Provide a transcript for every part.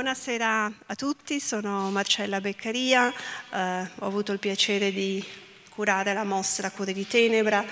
Buonasera a tutti, sono Marcella Beccaria, eh, ho avuto il piacere di curare la mostra Cure di Tenebra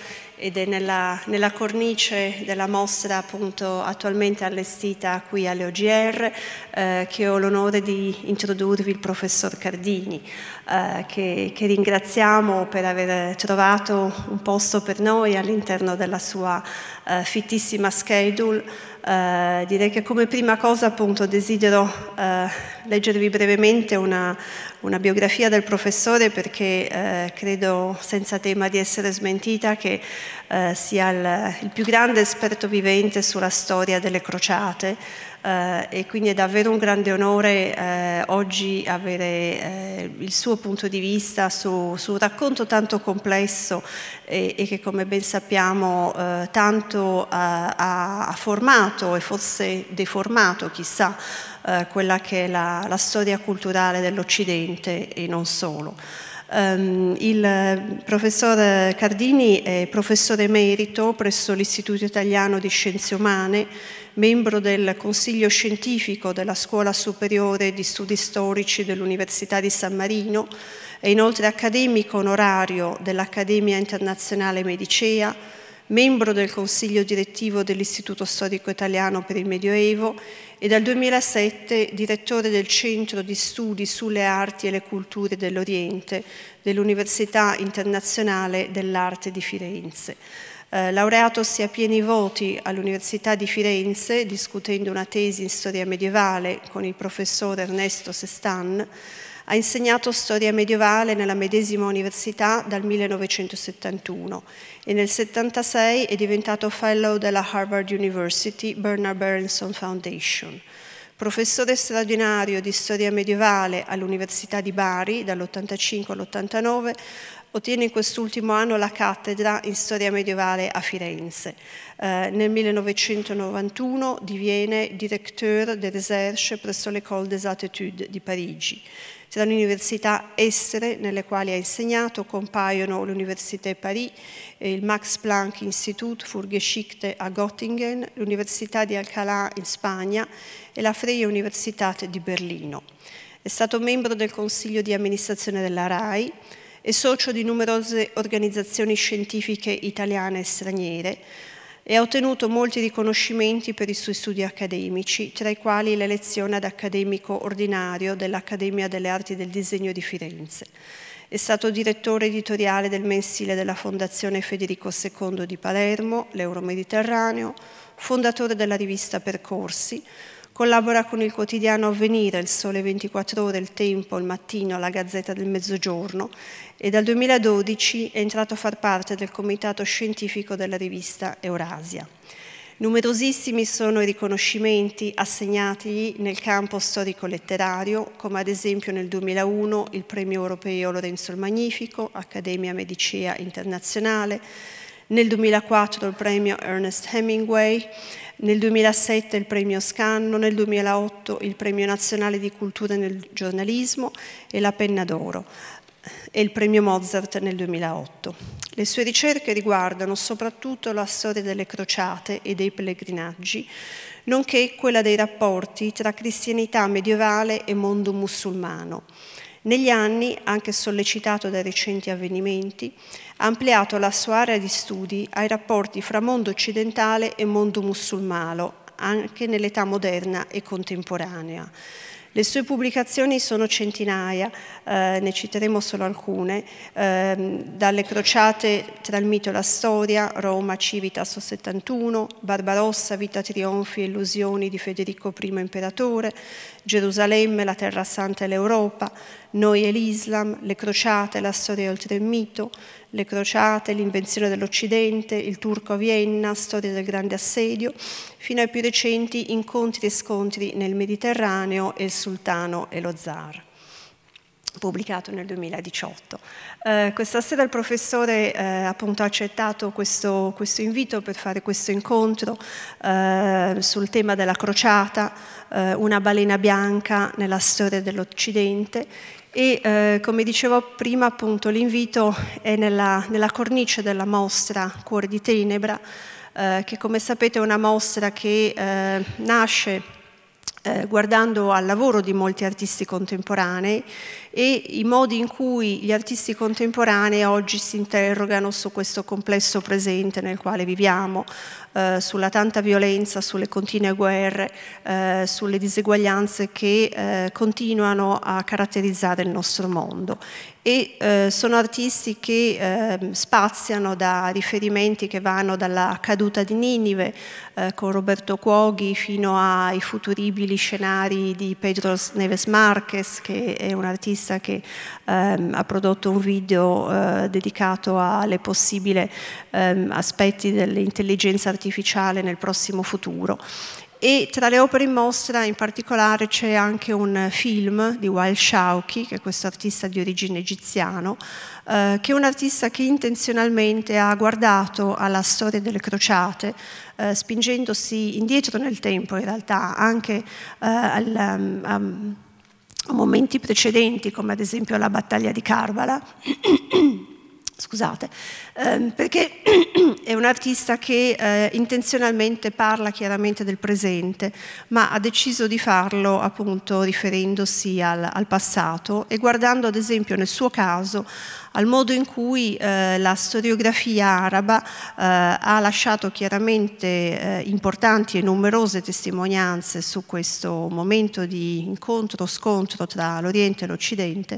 ed è nella, nella, cornice della mostra appunto attualmente allestita qui alle OGR eh, che ho l'onore di introdurvi il professor Cardini eh, che, che, ringraziamo per aver trovato un posto per noi all'interno della sua eh, fittissima schedule Uh, direi che come prima cosa appunto desidero uh, leggervi brevemente una, una, biografia del professore perché uh, credo senza tema di essere smentita che eh, sia il, il, più grande esperto vivente sulla storia delle crociate eh, e quindi è davvero un grande onore eh, oggi avere eh, il suo punto di vista su, su un racconto tanto complesso e, e che come ben sappiamo eh, tanto ha, ha formato e forse deformato chissà eh, quella che è la, la storia culturale dell'Occidente e non solo. Um, il professor Cardini è professore emerito presso l'Istituto Italiano di Scienze Umane, membro del Consiglio Scientifico della Scuola Superiore di Studi Storici dell'Università di San Marino, è inoltre accademico onorario dell'Accademia Internazionale Medicea, membro del Consiglio direttivo dell'Istituto Storico Italiano per il Medioevo e dal 2007 direttore del Centro di Studi sulle Arti e le Culture dell'Oriente dell'Università Internazionale dell'Arte di Firenze. Eh, laureatosi a pieni voti all'Università di Firenze, discutendo una tesi in storia medievale con il professore Ernesto Sestan, ha insegnato storia medievale nella medesima università dal 1971 e nel 1976 è diventato fellow della Harvard University Bernard Berenson Foundation. Professore straordinario di storia medievale all'Università di Bari dall'85 all'89, ottiene in quest'ultimo anno la cattedra in storia medievale a Firenze. Eh, nel 1991 diviene directeur de recherche presso l'École des Attitudes di Parigi. Tra le università estere nelle quali ha insegnato compaiono l'Università Paris, eh, il Max Planck Institut Geschichte a Göttingen, l'Università di Alcalá in Spagna e la Freie Universität di Berlino. È stato membro del Consiglio di amministrazione della RAI, e socio di numerose organizzazioni scientifiche italiane e straniere, e ha ottenuto molti riconoscimenti per i suoi studi accademici, tra i quali l'elezione ad accademico ordinario dell'Accademia delle Arti del Disegno di Firenze. È stato direttore editoriale del mensile della Fondazione Federico II di Palermo, l'Euromediterraneo, fondatore della rivista Percorsi, Collabora con il quotidiano Avvenire, il Sole 24 Ore, il Tempo, il Mattino, la Gazzetta del Mezzogiorno e dal 2012 è entrato a far parte del comitato scientifico della rivista Eurasia. Numerosissimi sono i riconoscimenti assegnatigli nel campo storico-letterario, come ad esempio nel 2001 il Premio Europeo Lorenzo il Magnifico, Accademia Medicea Internazionale, nel 2004 il Premio Ernest Hemingway, nel 2007 il premio Scanno, nel 2008 il premio nazionale di cultura nel giornalismo e la penna d'oro e il premio Mozart nel 2008. Le sue ricerche riguardano soprattutto la storia delle crociate e dei pellegrinaggi, nonché quella dei rapporti tra cristianità medievale e mondo musulmano. Negli anni, anche sollecitato dai recenti avvenimenti, ha ampliato la sua area di studi ai rapporti fra mondo occidentale e mondo musulmano, anche nell'età moderna e contemporanea. Le sue pubblicazioni sono centinaia, eh, ne citeremo solo alcune, eh, dalle crociate tra il mito e la storia, Roma, Civitas 71, Barbarossa, Vita Trionfi e Illusioni di Federico I Imperatore, Gerusalemme, la Terra Santa e l'Europa, Noi e l'Islam, le crociate, la storia oltre il mito, le crociate, l'invenzione dell'Occidente, il turco a Vienna, storia del grande assedio, fino ai più recenti incontri e scontri nel Mediterraneo e il sultano e lo zar pubblicato nel 2018. Eh, questa sera il professore eh, ha accettato questo, questo, invito per fare questo incontro eh, sul tema della crociata, eh, una balena bianca nella storia dell'Occidente e eh, come dicevo prima appunto l'invito è nella, nella cornice della mostra Cuore di Tenebra eh, che come sapete è una mostra che nasce eh, guardando al lavoro di molti artisti contemporanei e i modi in cui gli artisti contemporanei oggi si interrogano su questo complesso presente nel quale viviamo, eh, sulla tanta violenza, sulle continue guerre, eh, sulle diseguaglianze che eh, continuano a caratterizzare il nostro mondo e eh, sono artisti che eh, spaziano da riferimenti che vanno dalla caduta di Ninive eh, con Roberto Cuoghi fino ai futuribili scenari di Pedro Neves Marquez che è un artista che ehm, ha prodotto un video eh, dedicato alle possibili ehm, aspetti dell'intelligenza artificiale nel prossimo futuro e tra le opere in mostra in particolare c'è anche un film di Wael Shauki, che è questo artista di origine egiziano, eh, che è un artista che intenzionalmente ha guardato alla storia delle crociate, eh, spingendosi indietro nel tempo in realtà, anche eh, al, um, a momenti precedenti, come ad esempio la battaglia di Karbala. scusate, ehm, perché è un artista che eh, intenzionalmente parla chiaramente del presente, ma ha deciso di farlo appunto riferendosi al, al passato e guardando ad esempio nel suo caso al modo in cui eh, la storiografia araba eh, ha lasciato chiaramente eh, importanti e numerose testimonianze su questo momento di incontro-scontro tra l'Oriente e l'Occidente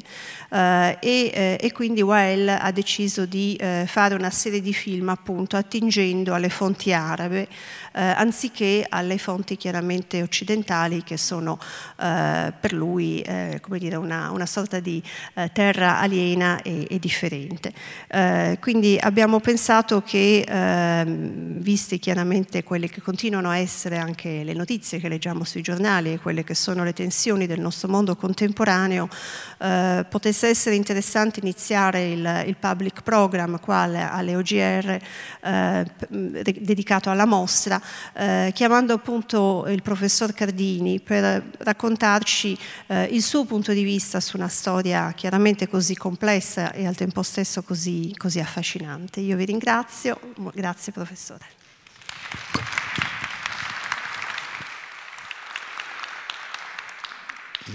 eh, e, eh, e, quindi Wael ha deciso di eh, fare una serie di film appunto attingendo alle fonti arabe eh, anziché alle fonti chiaramente occidentali che sono eh, per lui eh, come dire, una, una sorta di eh, terra aliena e, e differente. Eh, quindi abbiamo pensato che, ehm, viste chiaramente quelle che continuano a essere anche le notizie che leggiamo sui giornali e quelle che sono le tensioni del nostro mondo contemporaneo, potesse essere interessante iniziare il, il public program qua alle, alle OGR dedicato alla mostra eh, chiamando appunto il professor Cardini per raccontarci eh, il suo punto di vista su una storia chiaramente così complessa e al tempo stesso così, così affascinante. Io vi ringrazio, grazie professore.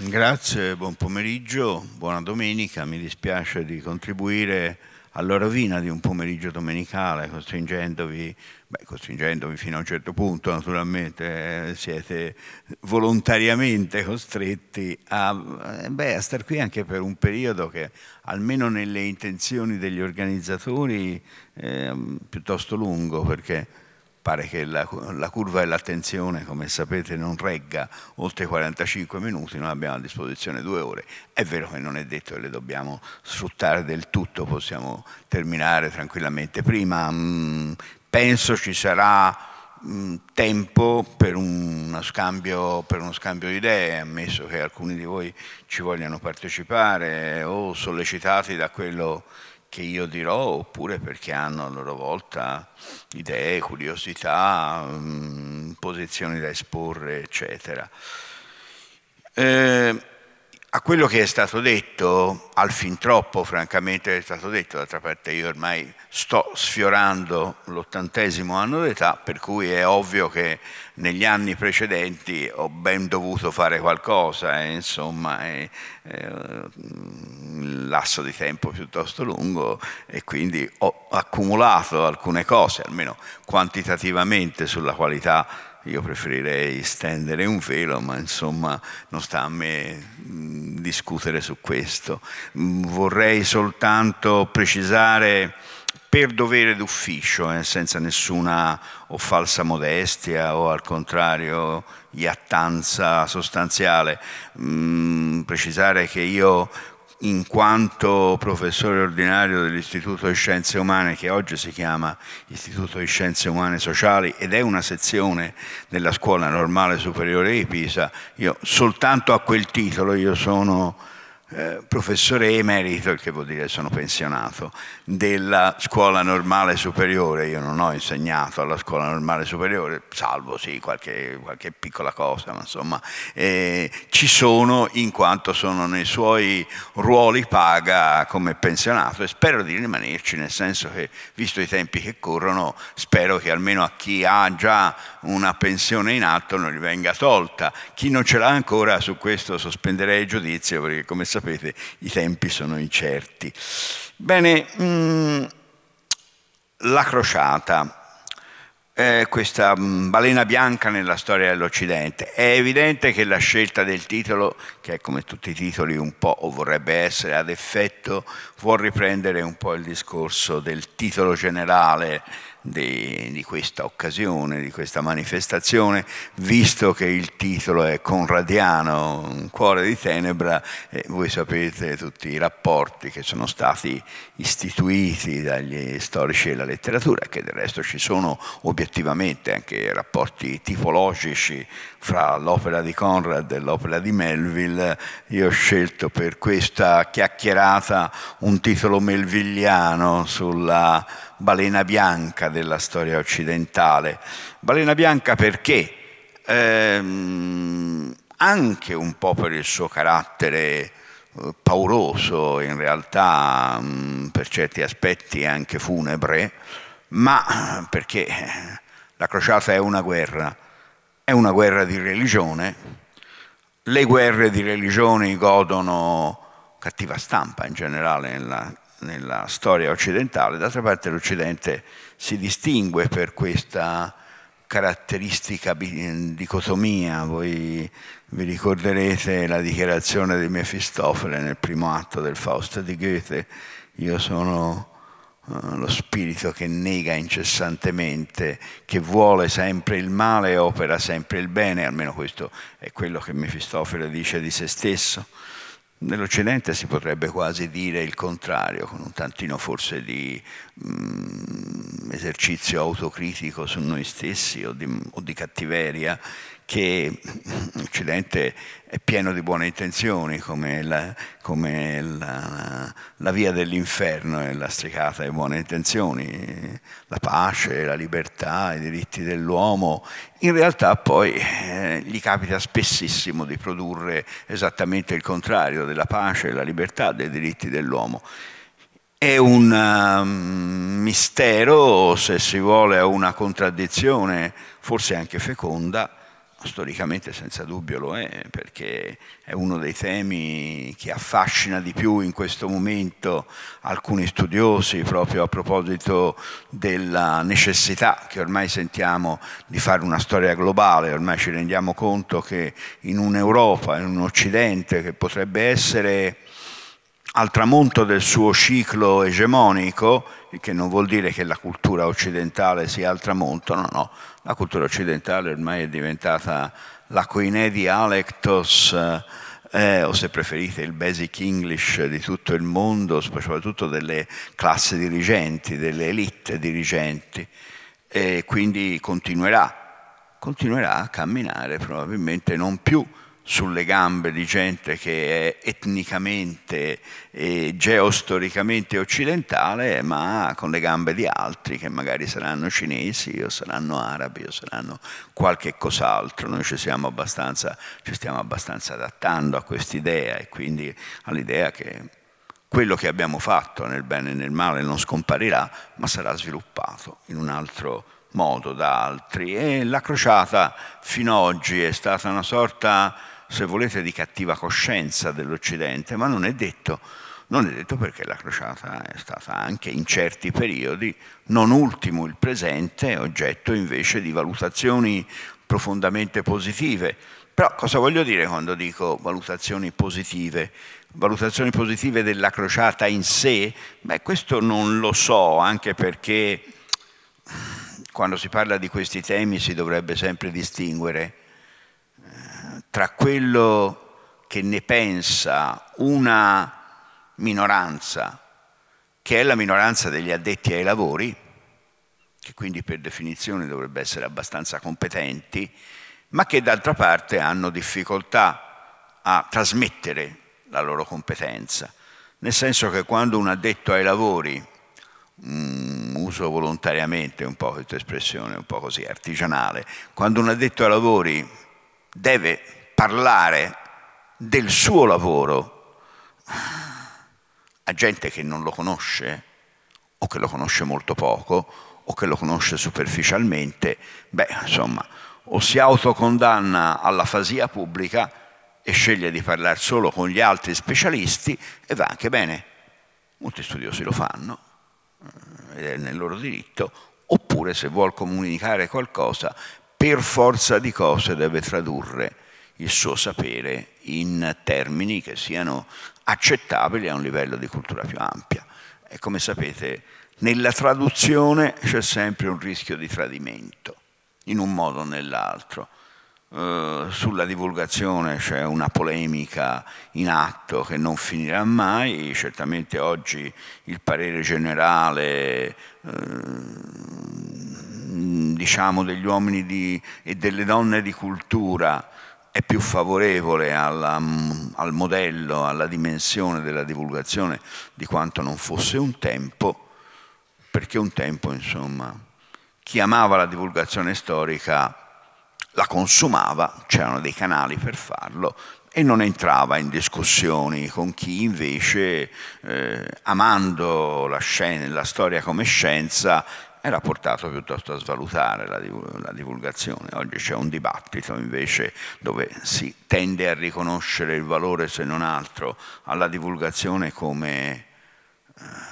Grazie, buon pomeriggio, buona domenica, mi dispiace di contribuire alla rovina di un pomeriggio domenicale, costringendovi, beh, costringendovi fino a un certo punto naturalmente, eh, siete volontariamente costretti a, eh, beh, a star qui anche per un periodo che almeno nelle intenzioni degli organizzatori è mm, piuttosto lungo perché pare che la, la curva e l'attenzione, come sapete, non regga oltre 45 minuti, noi abbiamo a disposizione due ore. È vero che non è detto che le dobbiamo sfruttare del tutto, possiamo terminare tranquillamente prima. Mh, mm, penso ci sarà mm, tempo per uno, scambio, per uno, scambio, di idee, ammesso che alcuni di voi ci vogliano partecipare o sollecitati da quello che io dirò oppure perché hanno a loro volta idee, curiosità, mm, posizioni da esporre, eccetera. Eh, a quello che è stato detto, al fin troppo francamente è stato detto, d'altra parte io ormai sto sfiorando l'ottantesimo anno d'età, per cui è ovvio che negli anni precedenti ho ben dovuto fare qualcosa, eh, e, insomma eh, è un lasso di tempo piuttosto lungo e quindi ho accumulato alcune cose, almeno quantitativamente sulla qualità io preferirei stendere un velo, ma insomma non sta a me mm, discutere su questo. Mm, vorrei soltanto precisare per dovere d'ufficio, eh, senza nessuna o falsa modestia o al contrario iattanza sostanziale, mh, mm, precisare che io in quanto professore ordinario dell'Istituto di Scienze Umane, che oggi si chiama Istituto di Scienze Umane Sociali ed è una sezione della Scuola Normale Superiore di Pisa, io soltanto a quel titolo io sono eh, professore emerito, che vuol dire sono pensionato, della scuola normale superiore. Io non ho insegnato alla scuola normale superiore, salvo sì qualche, qualche piccola cosa, ma insomma eh, ci sono in quanto sono nei suoi ruoli paga come pensionato e spero di rimanerci, nel senso che visto i tempi che corrono, spero che almeno a chi ha già una pensione in atto non gli venga tolta. Chi non ce l'ha ancora su questo sospenderei il giudizio perché come sapete sapete, i tempi sono incerti. Bene, mm, la crociata. Eh, questa mm, balena bianca nella storia dell'Occidente. È evidente che la scelta del titolo, che è come tutti i titoli un po' o vorrebbe essere ad effetto, vuol riprendere un po' il discorso del titolo generale di, di questa occasione, di questa manifestazione, visto che il titolo è Conradiano, un cuore di tenebra, e voi sapete tutti i rapporti che sono stati istituiti dagli storici della letteratura, che del resto ci sono obiettivamente anche rapporti tipologici fra l'opera di Conrad e l'opera di Melville. Io ho scelto per questa chiacchierata un titolo melvilliano sulla balena bianca della storia occidentale. Balena bianca perché? Ehm, anche un po' per il suo carattere eh, pauroso, in realtà mm, per certi aspetti anche funebre, ma perché eh, la crociata è una guerra, è una guerra di religione, le guerre di religione godono cattiva stampa in generale nella nella storia occidentale. D'altra parte l'Occidente si distingue per questa caratteristica dicotomia. Voi vi ricorderete la dichiarazione di Mefistofele nel primo atto del Fausto di Goethe, io sono eh, lo spirito che nega incessantemente, che vuole sempre il male e opera sempre il bene, almeno questo è quello che Mefistofele dice di se stesso. Nell'Occidente si potrebbe quasi dire il contrario, con un tantino forse di mh, mm, esercizio autocritico su noi stessi o di, o di cattiveria che l'Occidente è pieno di buone intenzioni, come la, come la, la via dell'inferno è lastricata di buone intenzioni, la pace, la libertà, i diritti dell'uomo, in realtà poi eh, gli capita spessissimo di produrre esattamente il contrario della pace, della libertà, dei diritti dell'uomo. È un um, mistero, se si vuole, una contraddizione, forse anche feconda, storicamente senza dubbio lo è, perché è uno dei temi che affascina di più in questo momento alcuni studiosi proprio a proposito della necessità che ormai sentiamo di fare una storia globale, ormai ci rendiamo conto che in un'Europa, in un Occidente che potrebbe essere al tramonto del suo ciclo egemonico, che non vuol dire che la cultura occidentale sia al tramonto, no, no, la cultura occidentale ormai è diventata la coinè di Alectos, eh, eh, o se preferite il basic English di tutto il mondo, soprattutto delle classi dirigenti, delle elite dirigenti, e quindi continuerà, continuerà a camminare probabilmente non più sulle gambe di gente che è etnicamente e geostoricamente occidentale, ma con le gambe di altri che magari saranno cinesi o saranno arabi o saranno qualche cos'altro. Noi ci, siamo abbastanza, ci stiamo abbastanza adattando a quest'idea e quindi all'idea che quello che abbiamo fatto nel bene e nel male non scomparirà, ma sarà sviluppato in un altro modo da altri. E la crociata fino ad oggi è stata una sorta se volete, di cattiva coscienza dell'Occidente, ma non è detto. Non è detto perché la crociata è stata anche in certi periodi, non ultimo il presente, oggetto invece di valutazioni profondamente positive. Però cosa voglio dire quando dico valutazioni positive? Valutazioni positive della crociata in sé? Beh, questo non lo so, anche perché quando si parla di questi temi si dovrebbe sempre distinguere tra quello che ne pensa una minoranza, che è la minoranza degli addetti ai lavori, che quindi per definizione dovrebbe essere abbastanza competenti, ma che d'altra parte hanno difficoltà a trasmettere la loro competenza. Nel senso che quando un addetto ai lavori, mh, mm, uso volontariamente un po' questa espressione, un po' così artigianale, quando un addetto ai lavori deve parlare del suo lavoro a gente che non lo conosce o che lo conosce molto poco o che lo conosce superficialmente, beh, insomma, o si autocondanna alla fasia pubblica e sceglie di parlare solo con gli altri specialisti e va anche bene. Molti studiosi lo fanno, eh, è nel loro diritto, oppure se vuol comunicare qualcosa, per forza di cose deve tradurre il suo sapere in termini che siano accettabili a un livello di cultura più ampia. E come sapete, nella traduzione c'è sempre un rischio di tradimento, in un modo o nell'altro. Eh, sulla divulgazione c'è una polemica in atto che non finirà mai, certamente oggi il parere generale eh, diciamo degli uomini di, e delle donne di cultura è più favorevole alla, um, al modello, alla dimensione della divulgazione di quanto non fosse un tempo, perché un tempo, insomma, chi amava la divulgazione storica la consumava, c'erano dei canali per farlo e non entrava in discussioni con chi invece, eh, amando la, la storia come scienza, era portato piuttosto a svalutare la, divulgazione. Oggi c'è un dibattito invece dove si tende a riconoscere il valore, se non altro, alla divulgazione come eh,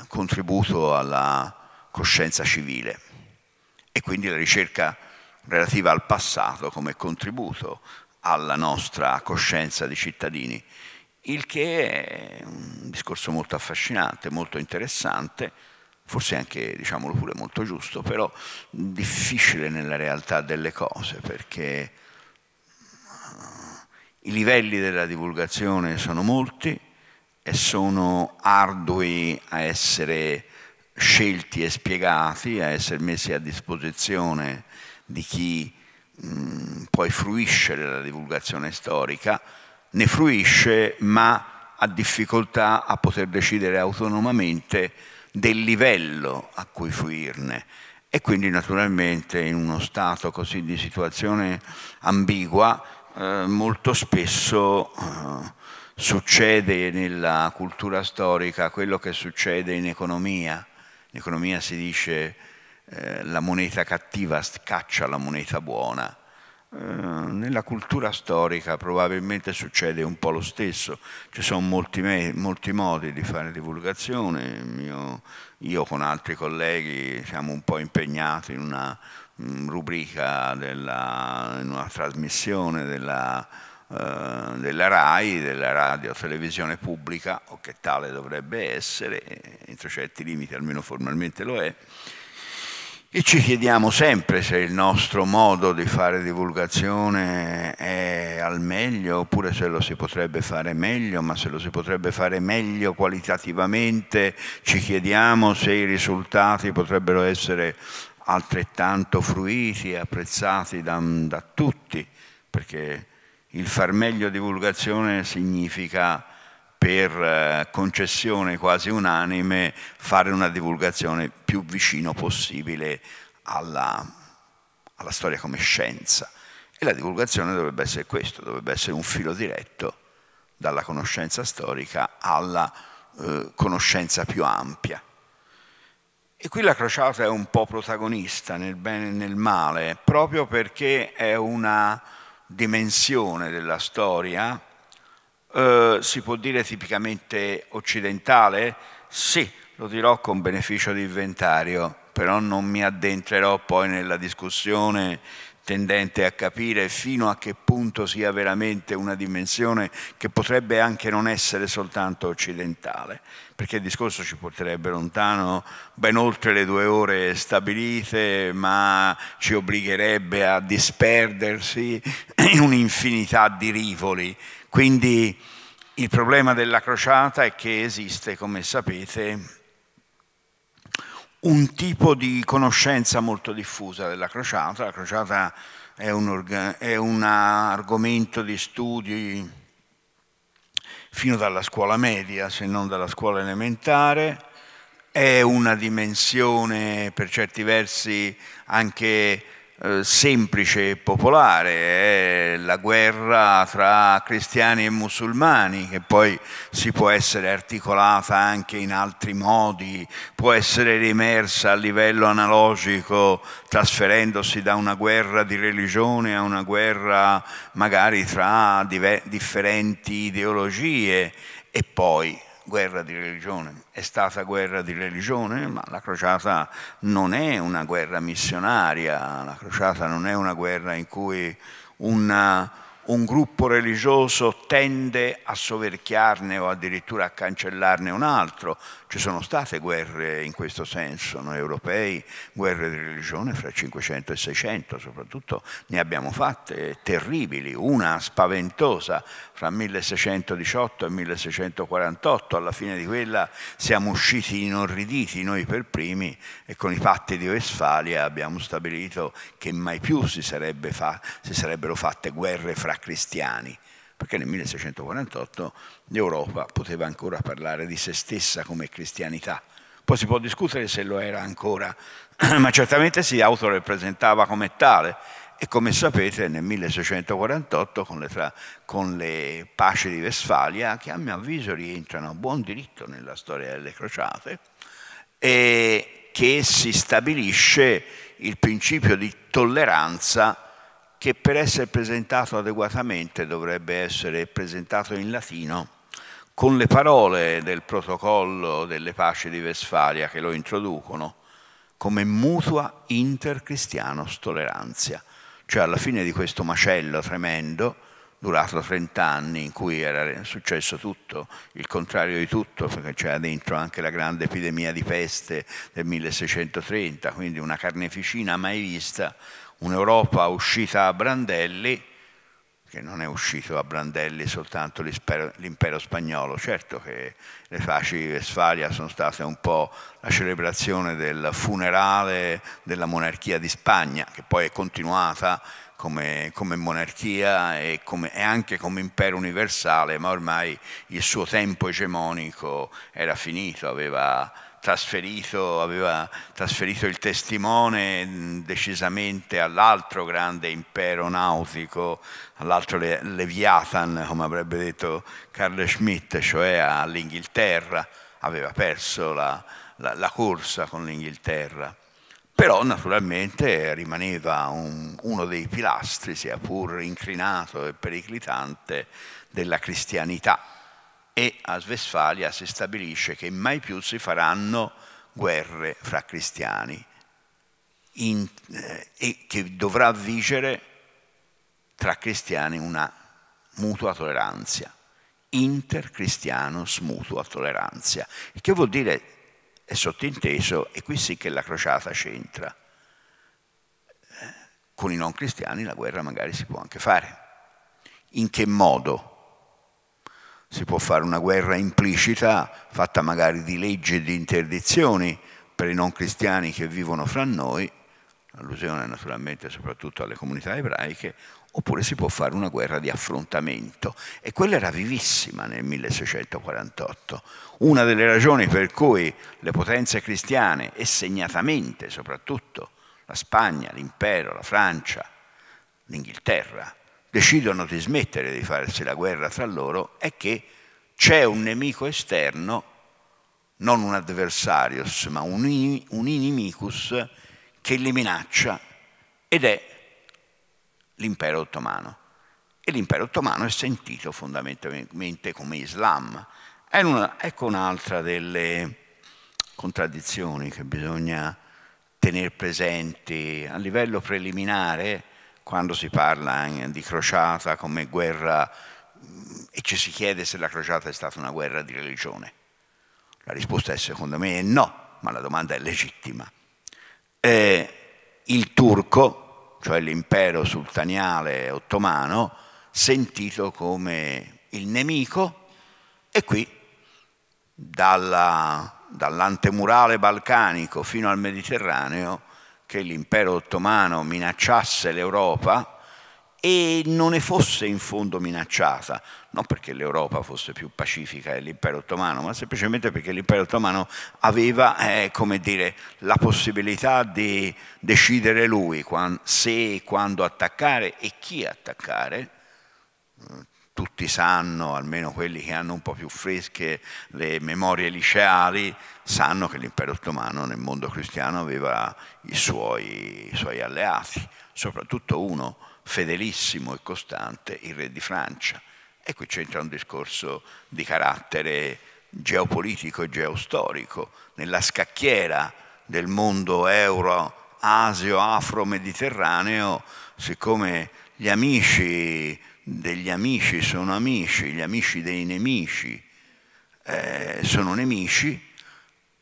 contributo alla coscienza civile e quindi la ricerca relativa al passato come contributo alla nostra coscienza di cittadini, il che è un discorso molto affascinante, molto interessante, forse anche diciamolo pure molto giusto, però difficile nella realtà delle cose perché eh, i livelli della divulgazione sono molti e sono ardui a essere scelti e spiegati, a essere messi a disposizione di chi mh, mm, poi fruisce della divulgazione storica, ne fruisce ma ha difficoltà a poter decidere autonomamente del livello a cui fuirne. E quindi naturalmente in uno stato così di situazione ambigua eh, molto spesso eh, succede nella cultura storica quello che succede in economia. In economia si dice eh, la moneta cattiva caccia la moneta buona eh, nella cultura storica probabilmente succede un po' lo stesso, ci sono molti, molti modi di fare divulgazione, io, io, con altri colleghi siamo un po' impegnati in una mm, rubrica, della, in una trasmissione della, eh, della RAI, della radio televisione pubblica, o che tale dovrebbe essere, entro certi limiti almeno formalmente lo è, e ci chiediamo sempre se il nostro modo di fare divulgazione è al meglio oppure se lo si potrebbe fare meglio, ma se lo si potrebbe fare meglio qualitativamente ci chiediamo se i risultati potrebbero essere altrettanto fruiti e apprezzati da, da tutti, perché il far meglio divulgazione significa per eh, concessione quasi unanime fare una divulgazione più vicino possibile alla, alla storia come scienza. E la divulgazione dovrebbe essere questo, dovrebbe essere un filo diretto dalla conoscenza storica alla eh, conoscenza più ampia. E qui la crociata è un po' protagonista nel bene e nel male, proprio perché è una dimensione della storia eh, si può dire tipicamente occidentale? Sì, lo dirò con beneficio di inventario, però non mi addentrerò poi nella discussione tendente a capire fino a che punto sia veramente una dimensione che potrebbe anche non essere soltanto occidentale, perché il discorso ci porterebbe lontano ben oltre le due ore stabilite, ma ci obbligherebbe a disperdersi in un'infinità di rivoli quindi il problema della crociata è che esiste, come sapete, un tipo di conoscenza molto diffusa della crociata. La crociata è un, è un argomento di studi fino dalla scuola media, se non dalla scuola elementare, è una dimensione per certi versi anche eh, semplice e popolare, è la guerra tra cristiani e musulmani che poi si può essere articolata anche in altri modi, può essere rimersa a livello analogico trasferendosi da una guerra di religione a una guerra magari tra differenti ideologie e poi guerra di religione, è stata guerra di religione, ma la crociata non è una guerra missionaria, la crociata non è una guerra in cui una, un gruppo religioso tende a soverchiarne o addirittura a cancellarne un altro. Ci sono state guerre in questo senso, noi europei, guerre di religione fra 500 e 600, soprattutto ne abbiamo fatte terribili, una spaventosa fra 1618 e 1648, alla fine di quella siamo usciti inorriditi noi per primi e con i patti di Westfalia abbiamo stabilito che mai più si, sarebbe fa si sarebbero fatte guerre fra cristiani perché nel 1648 l'Europa poteva ancora parlare di se stessa come cristianità. Poi si può discutere se lo era ancora, ma certamente si autorepresentava come tale e come sapete nel 1648 con le, tra, con le pace di Vestfalia, che a mio avviso rientrano a buon diritto nella storia delle crociate, e che si stabilisce il principio di tolleranza che per essere presentato adeguatamente dovrebbe essere presentato in latino con le parole del protocollo delle pace di Vestfalia che lo introducono come mutua intercristianos tolerantia. Cioè alla fine di questo macello tremendo, durato 30 anni, in cui era successo tutto, il contrario di tutto, perché c'era dentro anche la grande epidemia di peste del 1630, quindi una carneficina mai vista, un'Europa uscita a brandelli, che non è uscito a brandelli soltanto l'impero spagnolo. Certo che le faci di Vesfalia sono state un po' la celebrazione del funerale della monarchia di Spagna, che poi è continuata come, come monarchia e, come, e, anche come impero universale, ma ormai il suo tempo egemonico era finito, aveva trasferito, aveva trasferito il testimone mm, decisamente all'altro grande impero nautico, all'altro Leviathan, come avrebbe detto Carl Schmitt, cioè all'Inghilterra, aveva perso la, la, la corsa con l'Inghilterra. Però naturalmente rimaneva un, uno dei pilastri, sia pur inclinato e periclitante, della cristianità e a Svesfalia si stabilisce che mai più si faranno guerre fra cristiani in, eh, e che dovrà vigere tra cristiani una mutua tolleranza, intercristianus mutua tolleranza, che vuol dire, è sottinteso, e qui sì che la crociata c'entra, eh, con i non cristiani la guerra magari si può anche fare. In che modo? si può fare una guerra implicita fatta magari di leggi e di interdizioni per i non cristiani che vivono fra noi, allusione naturalmente soprattutto alle comunità ebraiche, oppure si può fare una guerra di affrontamento. E quella era vivissima nel 1648. Una delle ragioni per cui le potenze cristiane, e segnatamente soprattutto la Spagna, l'impero, la Francia, l'Inghilterra, decidono di smettere di farsi la guerra tra loro è che c'è un nemico esterno, non un adversarius, ma un, in, un inimicus che li minaccia ed è l'impero ottomano. E l'impero ottomano è sentito fondamentalmente come Islam. È una, ecco un'altra delle contraddizioni che bisogna tenere presenti a livello preliminare quando si parla di crociata come guerra e ci si chiede se la crociata è stata una guerra di religione. La risposta è secondo me no, ma la domanda è legittima. Eh, il turco, cioè l'impero sultaniale ottomano, sentito come il nemico e qui dalla, dall'antemurale balcanico fino al Mediterraneo che l'impero ottomano minacciasse l'Europa e non ne fosse in fondo minacciata, non perché l'Europa fosse più pacifica dell'impero ottomano, ma semplicemente perché l'impero ottomano aveva eh, dire, la possibilità di decidere lui se e quando attaccare e chi attaccare. Mm, tutti sanno, almeno quelli che hanno un po' più fresche le memorie liceali, sanno che l'impero ottomano nel mondo cristiano aveva i suoi, i suoi alleati, soprattutto uno fedelissimo e costante, il re di Francia. E qui c'entra un discorso di carattere geopolitico e geostorico. Nella scacchiera del mondo euro, asio, afro-mediterraneo, siccome gli amici degli amici sono amici, gli amici dei nemici eh, sono nemici,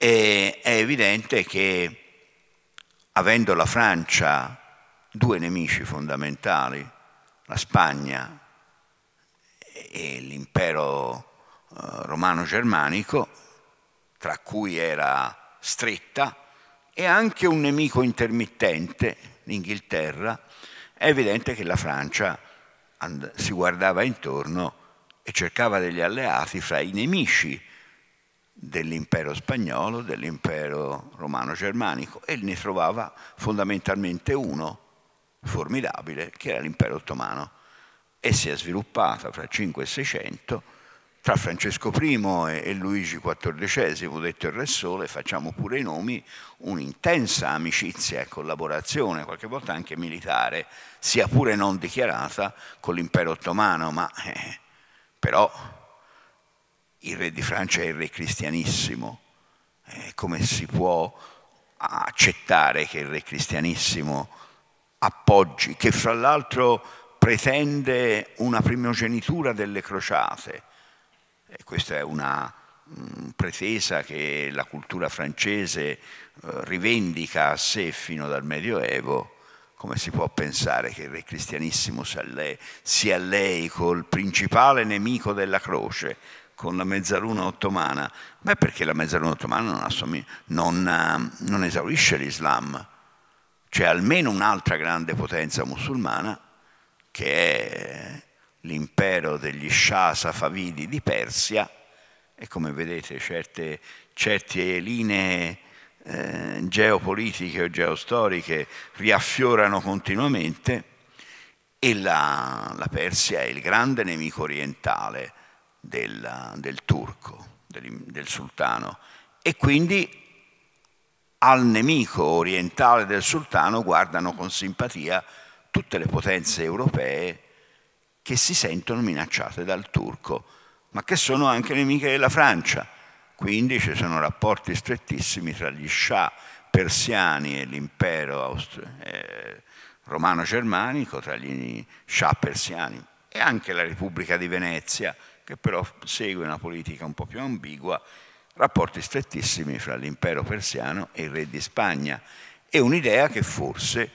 e è evidente che avendo la Francia due nemici fondamentali, la Spagna e l'impero eh, romano-germanico, tra cui era stretta, e anche un nemico intermittente, l'Inghilterra, è evidente che la Francia si guardava intorno e cercava degli alleati fra i nemici dell'impero spagnolo, dell'impero romano-germanico e ne trovava fondamentalmente uno formidabile che era l'impero ottomano e si è sviluppata fra 5 e 600 tra Francesco I e Luigi XIV, detto il Re Sole, facciamo pure i nomi, un'intensa amicizia e collaborazione, qualche volta anche militare, sia pure non dichiarata, con l'impero ottomano, ma eh, però il re di Francia è il re cristianissimo. Eh, come si può accettare che il re cristianissimo appoggi, che fra l'altro pretende una primogenitura delle crociate? E eh, questa è una mh, mm, pretesa che la cultura francese eh, rivendica a sé fino dal Medioevo come si può pensare che il re cristianissimo sia lei, sia lei col principale nemico della croce con la mezzaluna ottomana, ma perché la mezzaluna ottomana non, assomig- non, eh, non esaurisce l'Islam. C'è almeno un'altra grande potenza musulmana che è l'impero degli Shah Safavidi di Persia e come vedete certe, certe linee eh, geopolitiche o geostoriche riaffiorano continuamente e la, la Persia è il grande nemico orientale del, del turco, del, del sultano, e quindi al nemico orientale del sultano guardano con simpatia tutte le potenze europee che si sentono minacciate dal turco, ma che sono anche nemiche della Francia. Quindi ci sono rapporti strettissimi tra gli scià persiani e l'impero eh, romano-germanico, tra gli scià persiani e anche la Repubblica di Venezia, che però segue una politica un po' più ambigua, rapporti strettissimi fra l'impero persiano e il re di Spagna e un'idea che forse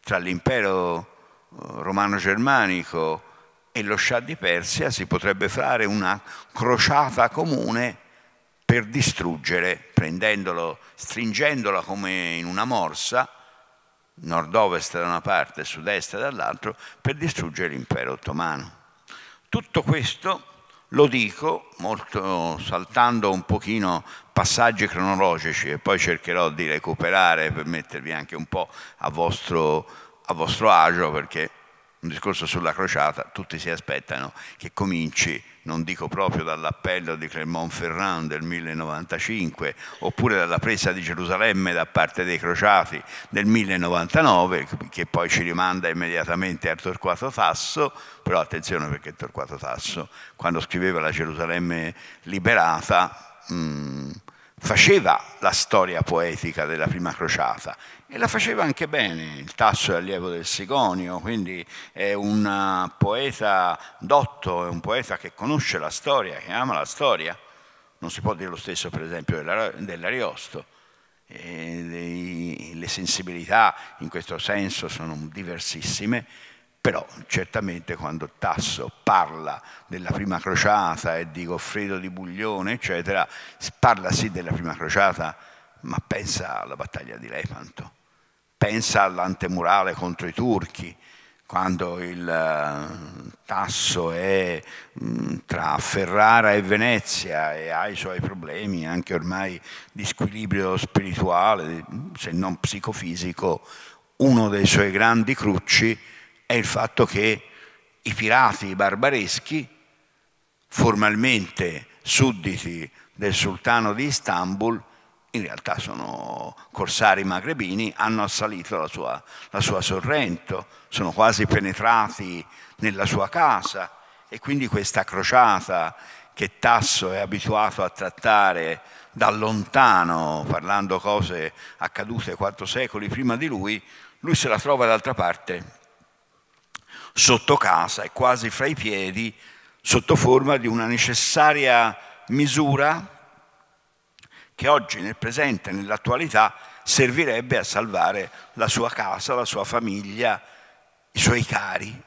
tra l'impero eh, romano-germanico e lo scià di Persia si potrebbe fare una crociata comune per distruggere, stringendola come in una morsa, nord-ovest da una parte e sud-est dall'altra, per distruggere l'impero ottomano. Tutto questo lo dico molto, saltando un pochino passaggi cronologici e poi cercherò di recuperare per mettervi anche un po' a vostro, a vostro agio perché un discorso sulla crociata tutti si aspettano che cominci non dico proprio dall'appello di Clermont-Ferrand del 1095, oppure dalla presa di Gerusalemme da parte dei crociati del 1099, che poi ci rimanda immediatamente a Torquato Tasso, però attenzione perché Torquato Tasso, quando scriveva la Gerusalemme liberata, mh, mm, faceva la storia poetica della prima crociata, e la faceva anche bene. Il Tasso è allievo del Sigonio, quindi è un eh, poeta dotto, è un poeta che conosce la storia, che ama la storia. Non si può dire lo stesso, per esempio, dell'Ariosto. Dei, le sensibilità in questo senso sono diversissime, però certamente quando Tasso parla della prima crociata e di Goffredo di Buglione, eccetera, parla sì della prima crociata, ma pensa alla battaglia di Lepanto, pensa all'antemurale contro i turchi, quando il eh, tasso è mm, tra Ferrara e Venezia e ha i suoi problemi anche ormai di squilibrio spirituale, se non psicofisico, uno dei suoi grandi crucci è il fatto che i pirati barbareschi, formalmente sudditi del sultano di Istanbul, in realtà sono corsari magrebini, hanno assalito la sua, la sua Sorrento, sono quasi penetrati nella sua casa e quindi questa crociata che Tasso è abituato a trattare da lontano, parlando cose accadute quattro secoli prima di lui, lui se la trova d'altra parte, sotto casa e quasi fra i piedi, sotto forma di una necessaria misura che oggi nel presente, e nell'attualità, servirebbe a salvare la sua casa, la sua famiglia, i suoi cari,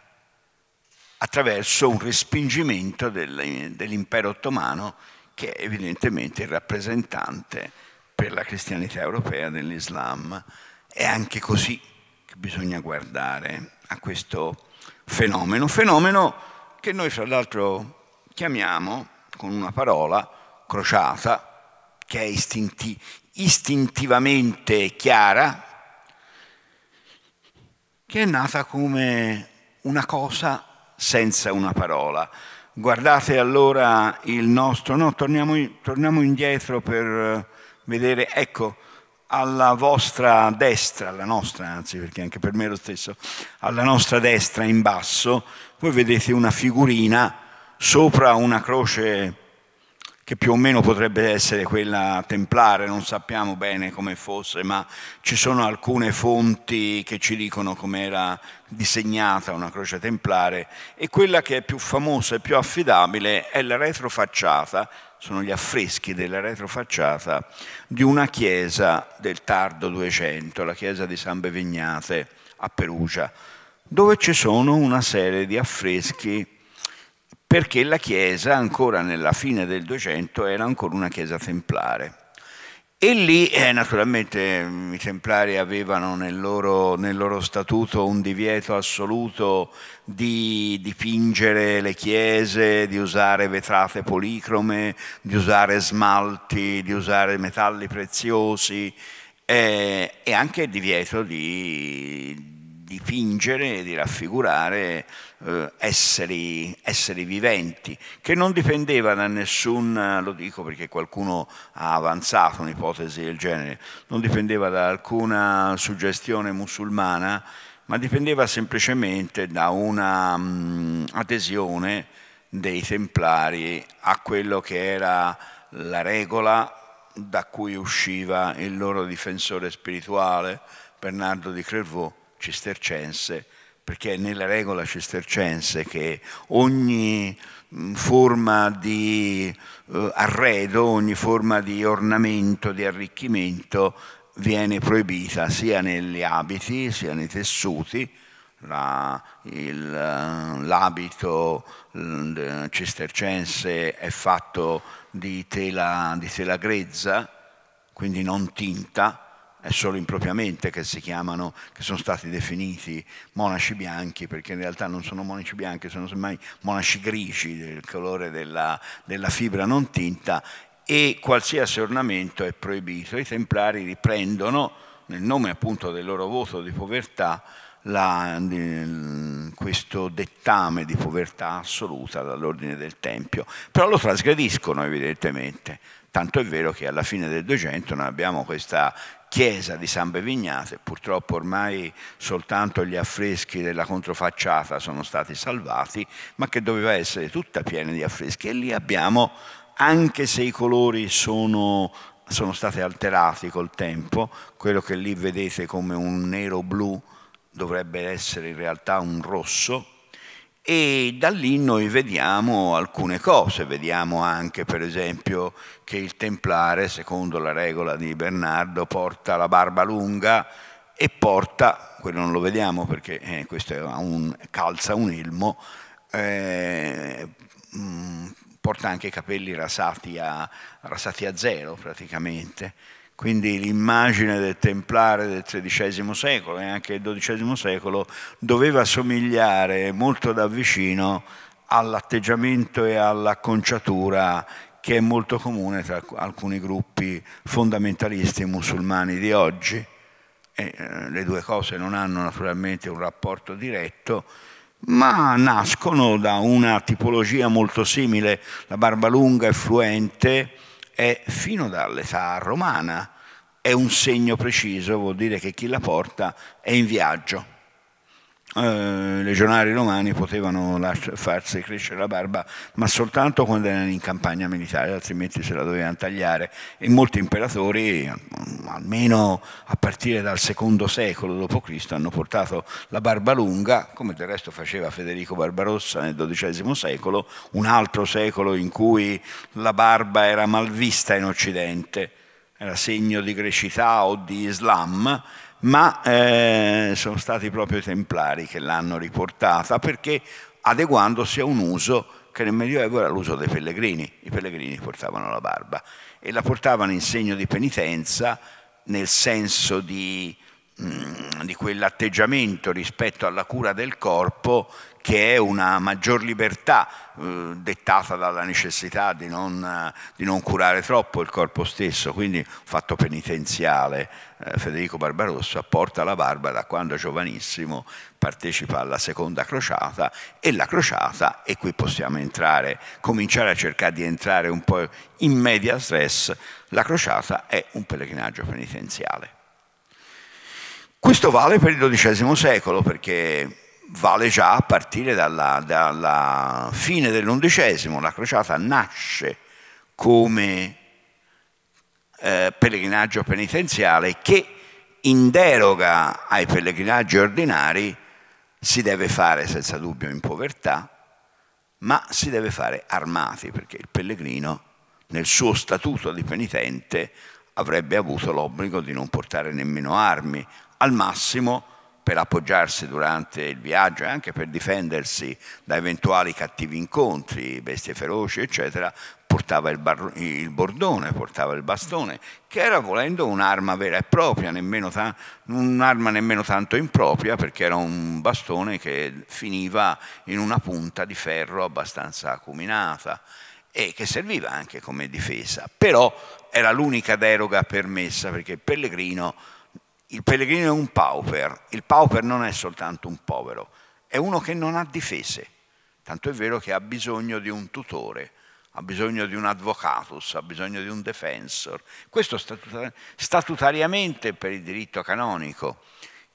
attraverso un respingimento dell'impero ottomano che è evidentemente il rappresentante per la cristianità europea dell'Islam. È anche così che bisogna guardare a questo fenomeno, fenomeno che noi fra l'altro chiamiamo con una parola crociata, che è istinti, istintivamente chiara, che è nata come una cosa senza una parola. Guardate allora il nostro, no, torniamo, torniamo indietro per vedere, ecco, alla vostra destra, alla nostra anzi, perché anche per me è lo stesso, alla nostra destra in basso, voi vedete una figurina sopra una croce che più o meno potrebbe essere quella templare, non sappiamo bene come fosse, ma ci sono alcune fonti che ci dicono come era disegnata una croce templare e quella che è più famosa e più affidabile è la retrofacciata, sono gli affreschi della retrofacciata di una chiesa del tardo 200, la chiesa di San Bevignate a Perugia, dove ci sono una serie di affreschi perché la Chiesa, ancora nella fine del 200, era ancora una Chiesa templare. E lì eh, naturalmente mm, i templari avevano nel loro, nel loro statuto un divieto assoluto di dipingere le chiese, di usare vetrate policrome, di usare smalti, di usare metalli preziosi eh, e anche il divieto di, dipingere e di raffigurare eh, esseri, esseri, viventi, che non dipendeva da nessun, lo dico perché qualcuno ha avanzato un'ipotesi del genere, non dipendeva da alcuna suggestione musulmana, ma dipendeva semplicemente da una mh, mm, adesione dei templari a quello che era la regola da cui usciva il loro difensore spirituale, Bernardo di Crevaux, cistercense, perché è nella regola cistercense che ogni forma di eh, arredo, ogni forma di ornamento, di arricchimento viene proibita sia negli abiti, sia nei tessuti, la, il, eh, l'abito cistercense è fatto di tela, di tela grezza, quindi non tinta, è solo impropriamente che si chiamano, che sono stati definiti monaci bianchi, perché in realtà non sono monaci bianchi, sono semmai monaci grigi del colore della, della fibra non tinta e qualsiasi ornamento è proibito. I templari riprendono, nel nome appunto del loro voto di povertà, la, questo dettame di povertà assoluta dall'ordine del Tempio, però lo trasgrediscono evidentemente. Tanto è vero che alla fine del 200 noi abbiamo questa chiesa di San Bevignate, purtroppo ormai soltanto gli affreschi della controfacciata sono stati salvati, ma che doveva essere tutta piena di affreschi e lì abbiamo, anche se i colori sono, sono stati alterati col tempo, quello che lì vedete come un nero-blu dovrebbe essere in realtà un rosso, e da lì noi vediamo alcune cose, vediamo anche per esempio che il templare, secondo la regola di Bernardo, porta la barba lunga e porta, quello non lo vediamo perché eh, questo un, calza un elmo, eh, mh, mm, porta anche i capelli rasati a, rasati a zero praticamente. Quindi l'immagine del templare del XIII secolo e anche del XII secolo doveva somigliare molto da vicino all'atteggiamento e all'acconciatura che è molto comune tra alcuni gruppi fondamentalisti musulmani di oggi. E eh, le due cose non hanno naturalmente un rapporto diretto, ma nascono da una tipologia molto simile, la barba lunga e fluente, è fino dall'età romana, è un segno preciso, vuol dire che chi la porta è in viaggio eh, legionari romani potevano farsi crescere la barba, ma soltanto quando erano in campagna militare, altrimenti se la dovevano tagliare. E molti imperatori, mm, almeno a partire dal secondo secolo d.C., hanno portato la barba lunga, come del resto faceva Federico Barbarossa nel XII secolo, un altro secolo in cui la barba era mal vista in Occidente, era segno di grecità o di Islam ma eh, sono stati proprio i templari che l'hanno riportata perché adeguandosi a un uso che nel Medioevo era l'uso dei pellegrini. I pellegrini portavano la barba e la portavano in segno di penitenza nel senso di, mh, mm, di quell'atteggiamento rispetto alla cura del corpo che è una maggior libertà eh, dettata dalla necessità di non, eh, di non, curare troppo il corpo stesso, quindi un fatto penitenziale. Eh, Federico Barbarossa porta la barba da quando giovanissimo partecipa alla seconda crociata e la crociata, e qui possiamo entrare, cominciare a cercare di entrare un po' in media stress, la crociata è un pellegrinaggio penitenziale. Questo vale per il XII secolo perché vale già a partire dalla, dalla fine dell'undicesimo. La crociata nasce come eh, pellegrinaggio penitenziale che in deroga ai pellegrinaggi ordinari si deve fare senza dubbio in povertà, ma si deve fare armati perché il pellegrino nel suo statuto di penitente avrebbe avuto l'obbligo di non portare nemmeno armi, al massimo per appoggiarsi durante il viaggio e anche per difendersi da eventuali cattivi incontri, bestie feroci, eccetera, portava il, bar- il, bordone, portava il bastone, che era volendo un'arma vera e propria, nemmeno ta- un'arma nemmeno tanto impropria, perché era un bastone che finiva in una punta di ferro abbastanza acuminata e che serviva anche come difesa. Però era l'unica deroga permessa, perché Pellegrino il pellegrino è un pauper, il pauper non è soltanto un povero, è uno che non ha difese, tanto è vero che ha bisogno di un tutore, ha bisogno di un advocatus, ha bisogno di un defensor. Questo statutariamente per il diritto canonico.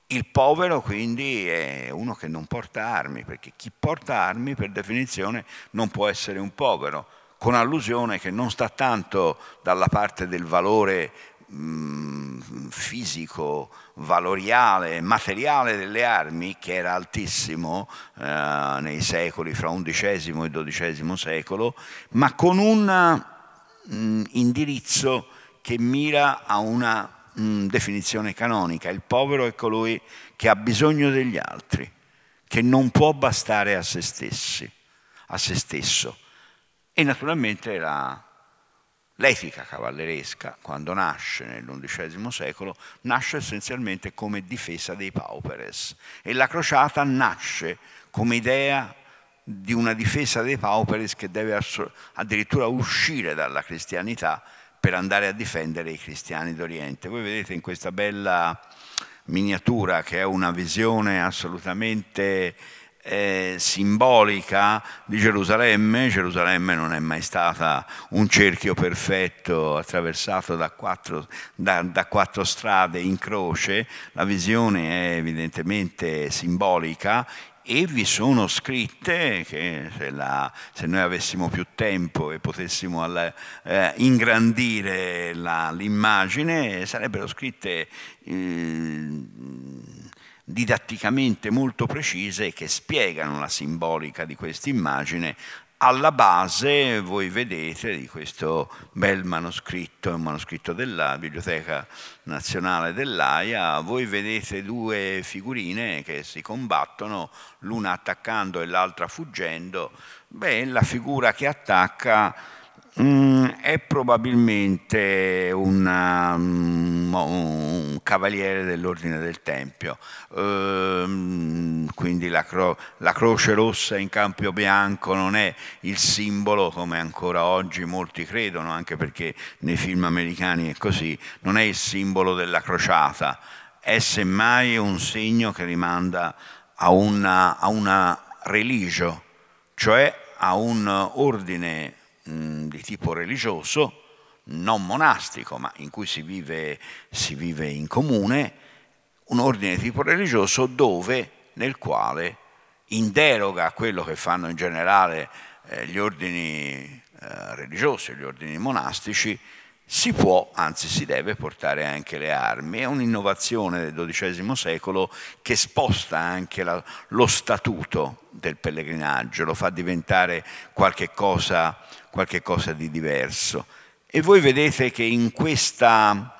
Il povero quindi è uno che non porta armi, perché chi porta armi per definizione non può essere un povero, con allusione che non sta tanto dalla parte del valore Mm, fisico, valoriale, materiale delle armi che era altissimo eh, nei secoli fra XI e XII secolo, ma con un mh, mm, indirizzo che mira a una mh, mm, definizione canonica. Il povero è colui che ha bisogno degli altri, che non può bastare a se, stessi, a se stesso. E naturalmente la L'etica cavalleresca, quando nasce nell'undicesimo secolo, nasce essenzialmente come difesa dei pauperes e la crociata nasce come idea di una difesa dei pauperes che deve addirittura uscire dalla cristianità per andare a difendere i cristiani d'Oriente. Voi vedete in questa bella miniatura che è una visione assolutamente eh, simbolica di Gerusalemme. Gerusalemme non è mai stata un cerchio perfetto attraversato da quattro, da, da quattro strade in croce, la visione è evidentemente simbolica e vi sono scritte che se, la, se, noi avessimo più tempo e potessimo alla, eh, ingrandire l'immagine sarebbero scritte eh, didatticamente molto precise che spiegano la simbolica di questa immagine. Alla base, voi vedete, di questo bel manoscritto, un manoscritto della Biblioteca Nazionale dell'AIA, voi vedete due figurine che si combattono, l'una attaccando e l'altra fuggendo. Beh, la figura che attacca Mm, è probabilmente una, um, un cavaliere dell'ordine del Tempio, ehm, quindi la, cro la, croce rossa in campo bianco non è il simbolo come ancora oggi molti credono, anche perché nei film americani è così, non è il simbolo della crociata, è semmai un segno che rimanda a una, a una religio, cioè a un ordine mh, mm, di tipo religioso, non monastico, ma in cui si vive, si vive in comune, un ordine di tipo religioso dove, nel quale, in deroga a quello che fanno in generale eh, gli ordini eh, religiosi, gli ordini monastici, si può, anzi si deve portare anche le armi. È un'innovazione del XII secolo che sposta anche la, lo statuto del pellegrinaggio, lo fa diventare qualche cosa qualche cosa di diverso. E voi vedete che in questa,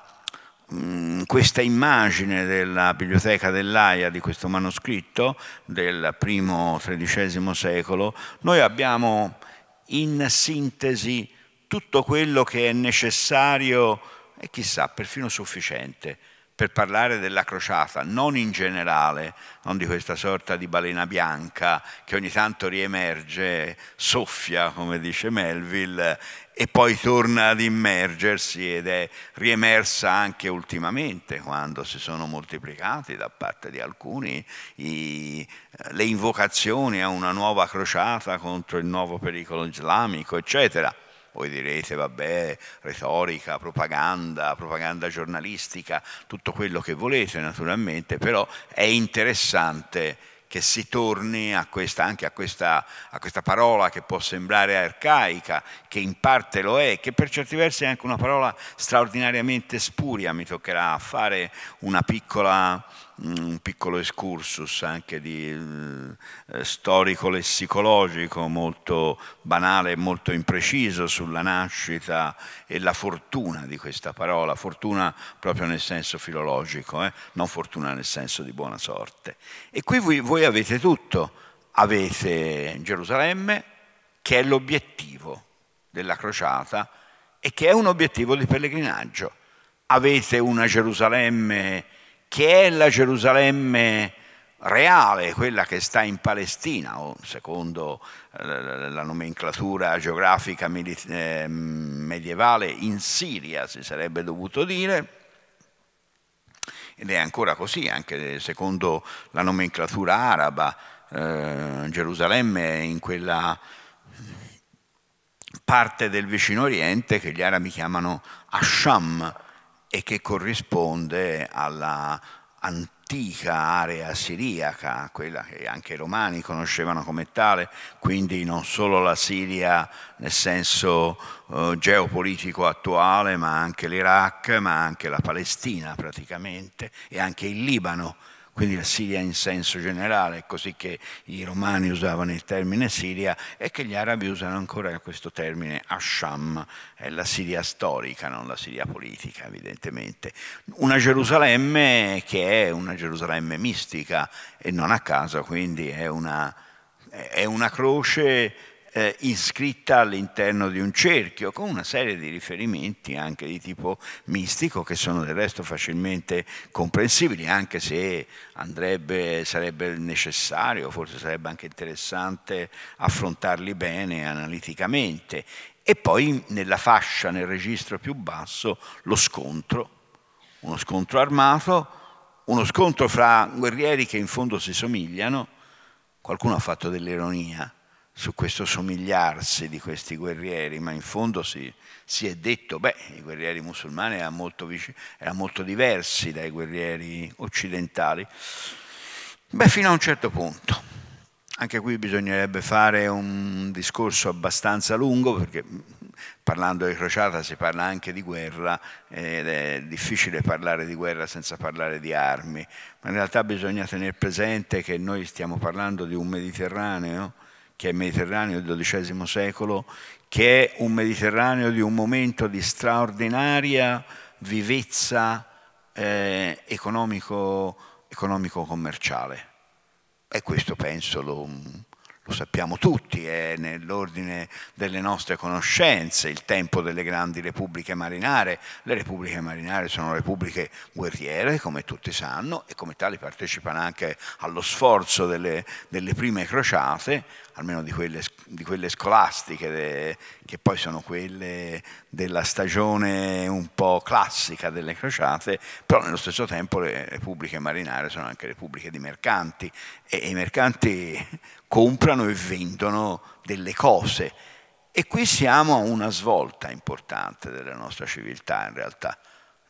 in mm, questa immagine della biblioteca dell'AIA, di questo manoscritto del primo XIII secolo, noi abbiamo in sintesi tutto quello che è necessario e chissà, perfino sufficiente per parlare della crociata, non in generale, non di questa sorta di balena bianca che ogni tanto riemerge, soffia, come dice Melville, e poi torna ad immergersi ed è riemersa anche ultimamente quando si sono moltiplicati da parte di alcuni i, le invocazioni a una nuova crociata contro il nuovo pericolo islamico, eccetera voi direte vabbè, retorica, propaganda, propaganda giornalistica, tutto quello che volete naturalmente, però è interessante che si torni a questa, anche a questa, a questa parola che può sembrare arcaica, che in parte lo è, che per certi versi è anche una parola straordinariamente spuria, mi toccherà fare una piccola un piccolo excursus anche di, eh, storico-lessicologico molto banale e molto impreciso sulla nascita e la fortuna di questa parola, fortuna proprio nel senso filologico, eh? non fortuna nel senso di buona sorte. E qui voi, voi avete tutto, avete Gerusalemme che è l'obiettivo della crociata e che è un obiettivo di pellegrinaggio. Avete una Gerusalemme che è la Gerusalemme reale, quella che sta in Palestina, o secondo eh, la nomenclatura geografica ehm, medievale in Siria si sarebbe dovuto dire, ed è ancora così anche secondo la nomenclatura araba, eh, Gerusalemme è in quella parte del vicino oriente che gli arabi chiamano Asham, e che corrisponde alla antica area siriaca, quella che anche i romani conoscevano come tale, quindi non solo la Siria nel senso eh, geopolitico attuale, ma anche l'Iraq, ma anche la Palestina praticamente e anche il Libano quindi la Siria in senso generale, è così che i romani usavano il termine Siria e che gli arabi usano ancora questo termine Asham, è la Siria storica, non la Siria politica evidentemente. Una Gerusalemme che è una Gerusalemme mistica e non a caso, quindi è una, è una croce eh, iscritta all'interno di un cerchio, con una serie di riferimenti anche di tipo mistico che sono del resto facilmente comprensibili, anche se andrebbe, sarebbe necessario, forse sarebbe anche interessante affrontarli bene analiticamente. E poi nella fascia, nel registro più basso, lo scontro, uno scontro armato, uno scontro fra guerrieri che in fondo si somigliano, qualcuno ha fatto dell'ironia, su questo somigliarsi di questi guerrieri, ma in fondo si, si è detto, beh, i guerrieri musulmani erano molto, vicini, erano molto diversi dai guerrieri occidentali, beh, fino a un certo punto. Anche qui bisognerebbe fare un discorso abbastanza lungo, perché mm, parlando di crociata si parla anche di guerra ed è difficile parlare di guerra senza parlare di armi, ma in realtà bisogna tenere presente che noi stiamo parlando di un Mediterraneo che è il Mediterraneo del XII secolo, che è un Mediterraneo di un momento di straordinaria vivezza eh, economico, economico-commerciale. E questo penso lo, lo sappiamo tutti, è nell'ordine delle nostre conoscenze, il tempo delle grandi repubbliche marinare. Le repubbliche marinare sono repubbliche guerriere, come tutti sanno, e come tali partecipano anche allo sforzo delle, delle prime crociate, almeno di quelle, di quelle scolastiche, de, che poi sono quelle della stagione un po' classica delle crociate, però nello stesso tempo le repubbliche marinare sono anche repubbliche di mercanti e, e i mercanti comprano e vendono delle cose. E qui siamo a una svolta importante della nostra civiltà in realtà.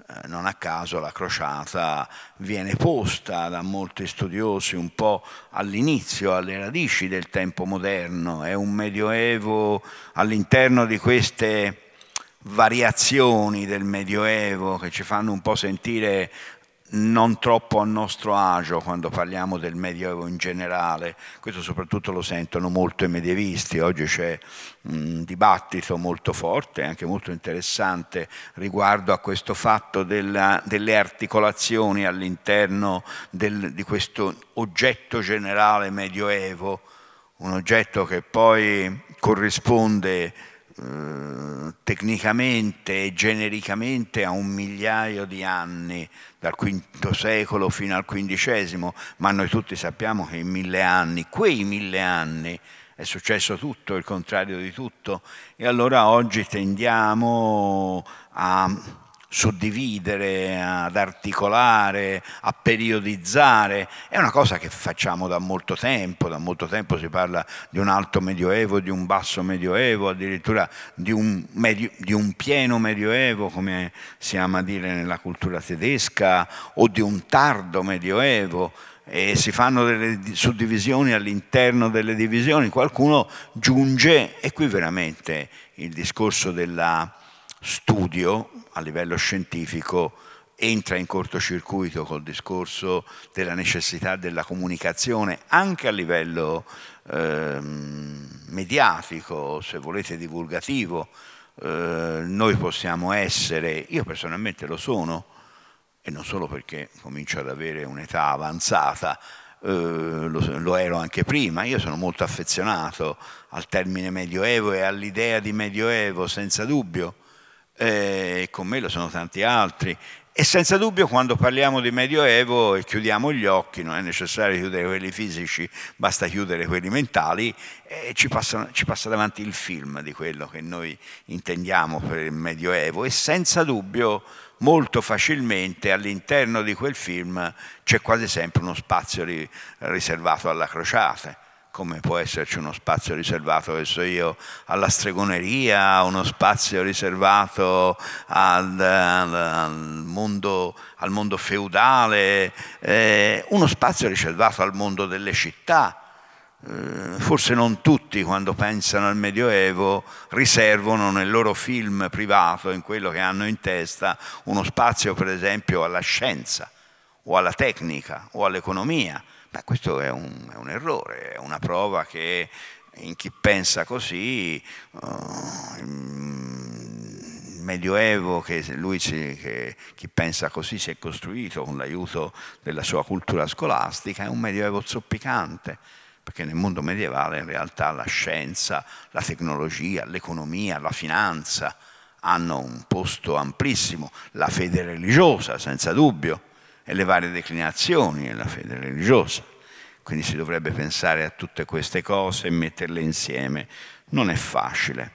Eh, non a caso la crociata viene posta da molti studiosi un po' all'inizio, alle radici del tempo moderno, è un medioevo all'interno di queste variazioni del medioevo che ci fanno un po' sentire non troppo a nostro agio quando parliamo del Medioevo in generale, questo soprattutto lo sentono molto i medievisti, oggi c'è un mm, dibattito molto forte, anche molto interessante riguardo a questo fatto della, delle articolazioni all'interno del, di questo oggetto generale medioevo, un oggetto che poi corrisponde eh, tecnicamente e genericamente a un migliaio di anni, dal V secolo fino al XV, ma noi tutti sappiamo che in mille anni, quei mille anni, è successo tutto, il contrario di tutto, e allora oggi tendiamo a suddividere, ad articolare, a periodizzare, è una cosa che facciamo da molto tempo, da molto tempo si parla di un alto medioevo, di un basso medioevo, addirittura di un, medio, di un pieno medioevo, come si ama dire nella cultura tedesca, o di un tardo medioevo e si fanno delle suddivisioni all'interno delle divisioni, qualcuno giunge, e qui veramente il discorso della studio a livello scientifico entra in cortocircuito col discorso della necessità della comunicazione anche a livello eh, mediatico, se volete divulgativo. Eh, noi possiamo essere, io personalmente lo sono, e non solo perché comincio ad avere un'età avanzata, eh, lo, lo, ero anche prima, io sono molto affezionato al termine medioevo e all'idea di medioevo, senza dubbio, eh, e con me lo sono tanti altri. E senza dubbio quando parliamo di Medioevo e chiudiamo gli occhi, non è necessario chiudere quelli fisici, basta chiudere quelli mentali, e ci, passano, ci passa davanti il film di quello che noi intendiamo per il Medioevo e senza dubbio molto facilmente all'interno di quel film c'è quasi sempre uno spazio riservato alla crociata come può esserci uno spazio riservato, adesso io, alla stregoneria, uno spazio riservato al, al, al, mondo, al mondo, feudale, eh, uno spazio riservato al mondo delle città. Eh, forse non tutti quando pensano al Medioevo riservano nel loro film privato, in quello che hanno in testa, uno spazio per esempio alla scienza o alla tecnica o all'economia Beh, questo è un, è un, errore, è una prova che in chi pensa così, uh, il Medioevo, che lui ci, che chi pensa così si è costruito con l'aiuto della sua cultura scolastica, è un Medioevo zoppicante, perché nel mondo medievale in realtà la scienza, la tecnologia, l'economia, la finanza hanno un posto amplissimo, la fede religiosa senza dubbio e le varie declinazioni della fede religiosa. Quindi si dovrebbe pensare a tutte queste cose e metterle insieme. Non è facile.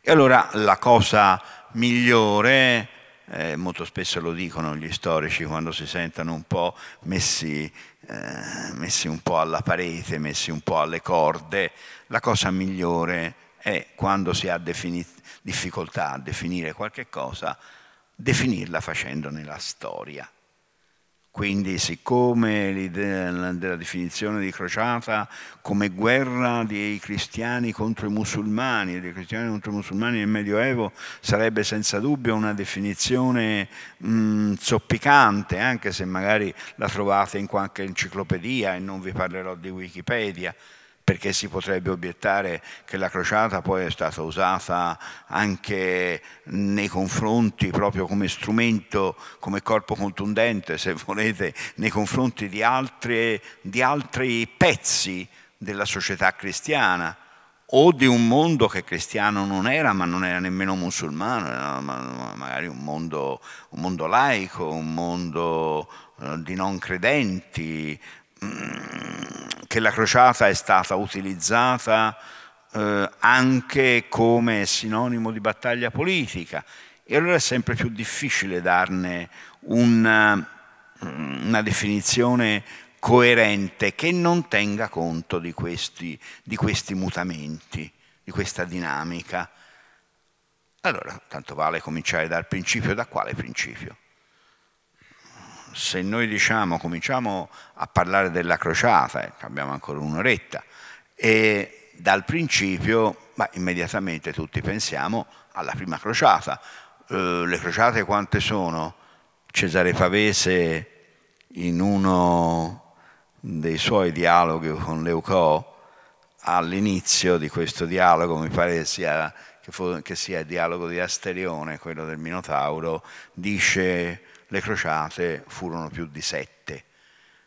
E allora la cosa migliore, eh, molto spesso lo dicono gli storici quando si sentono un po' messi, eh, messi un po' alla parete, messi un po' alle corde, la cosa migliore è quando si ha difficoltà a definire qualche cosa, definirla facendone la storia. Quindi siccome l'idea della definizione di crociata come guerra dei cristiani contro i musulmani, dei cristiani contro i musulmani nel Medioevo sarebbe senza dubbio una definizione mh, zoppicante, anche se magari la trovate in qualche enciclopedia e non vi parlerò di Wikipedia, perché si potrebbe obiettare che la crociata poi è stata usata anche nei confronti, proprio come strumento, come corpo contundente, se volete, nei confronti di, altre, di altri pezzi della società cristiana o di un mondo che cristiano non era, ma non era nemmeno musulmano, era magari un mondo, un mondo laico, un mondo eh, di non credenti, Mm, che la crociata è stata utilizzata eh, anche come sinonimo di battaglia politica e allora è sempre più difficile darne una, mm, una definizione coerente che non tenga conto di questi, di questi mutamenti, di questa dinamica. Allora, tanto vale cominciare dal principio, da quale principio? se noi diciamo, cominciamo a parlare della crociata, eh, abbiamo ancora un'oretta, e dal principio ma immediatamente tutti pensiamo alla prima crociata. Eh, le crociate quante sono? Cesare Pavese in uno dei suoi dialoghi con Leucò, all'inizio di questo dialogo, mi pare che sia, che sia il dialogo di Asterione, quello del Minotauro, dice le crociate furono più di sette.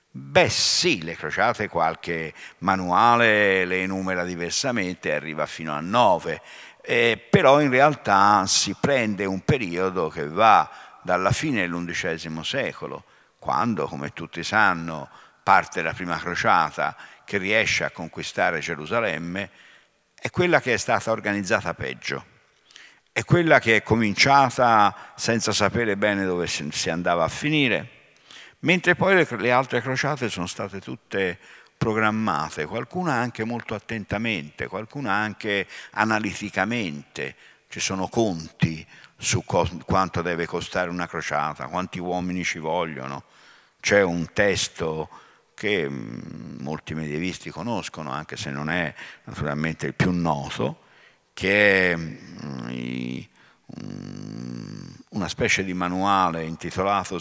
Beh sì, le crociate qualche manuale le enumera diversamente, arriva fino a nove, eh, però in realtà si prende un periodo che va dalla fine dell'undicesimo secolo, quando, come tutti sanno, parte la prima crociata che riesce a conquistare Gerusalemme, è quella che è stata organizzata peggio è quella che è cominciata senza sapere bene dove si andava a finire, mentre poi le altre crociate sono state tutte programmate, qualcuna anche molto attentamente, qualcuna anche analiticamente, ci sono conti su quanto deve costare una crociata, quanti uomini ci vogliono. C'è un testo che mm, molti medievisti conoscono, anche se non è naturalmente il più noto, che è mm, mm, una specie di manuale intitolato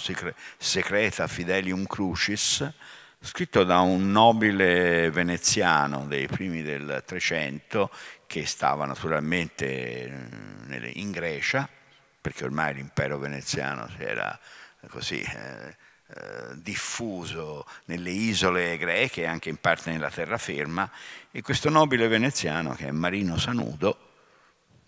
Secreta Fidelium Crucis, scritto da un nobile veneziano dei primi del Trecento che stava naturalmente mm, in Grecia, perché ormai l'impero veneziano si era eh, così eh, eh, diffuso nelle isole greche e anche in parte nella terraferma e questo nobile veneziano che è Marino Sanudo,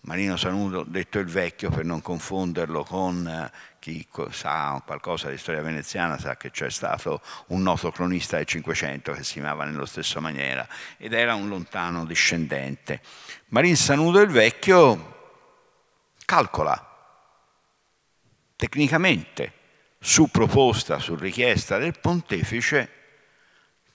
Marino Sanudo detto il vecchio per non confonderlo con eh, chi sa qualcosa di storia veneziana, sa che c'è stato un noto cronista del Cinquecento che si chiamava nello stesso maniera ed era un lontano discendente. Marino Sanudo il vecchio calcola tecnicamente su proposta, su richiesta del pontefice,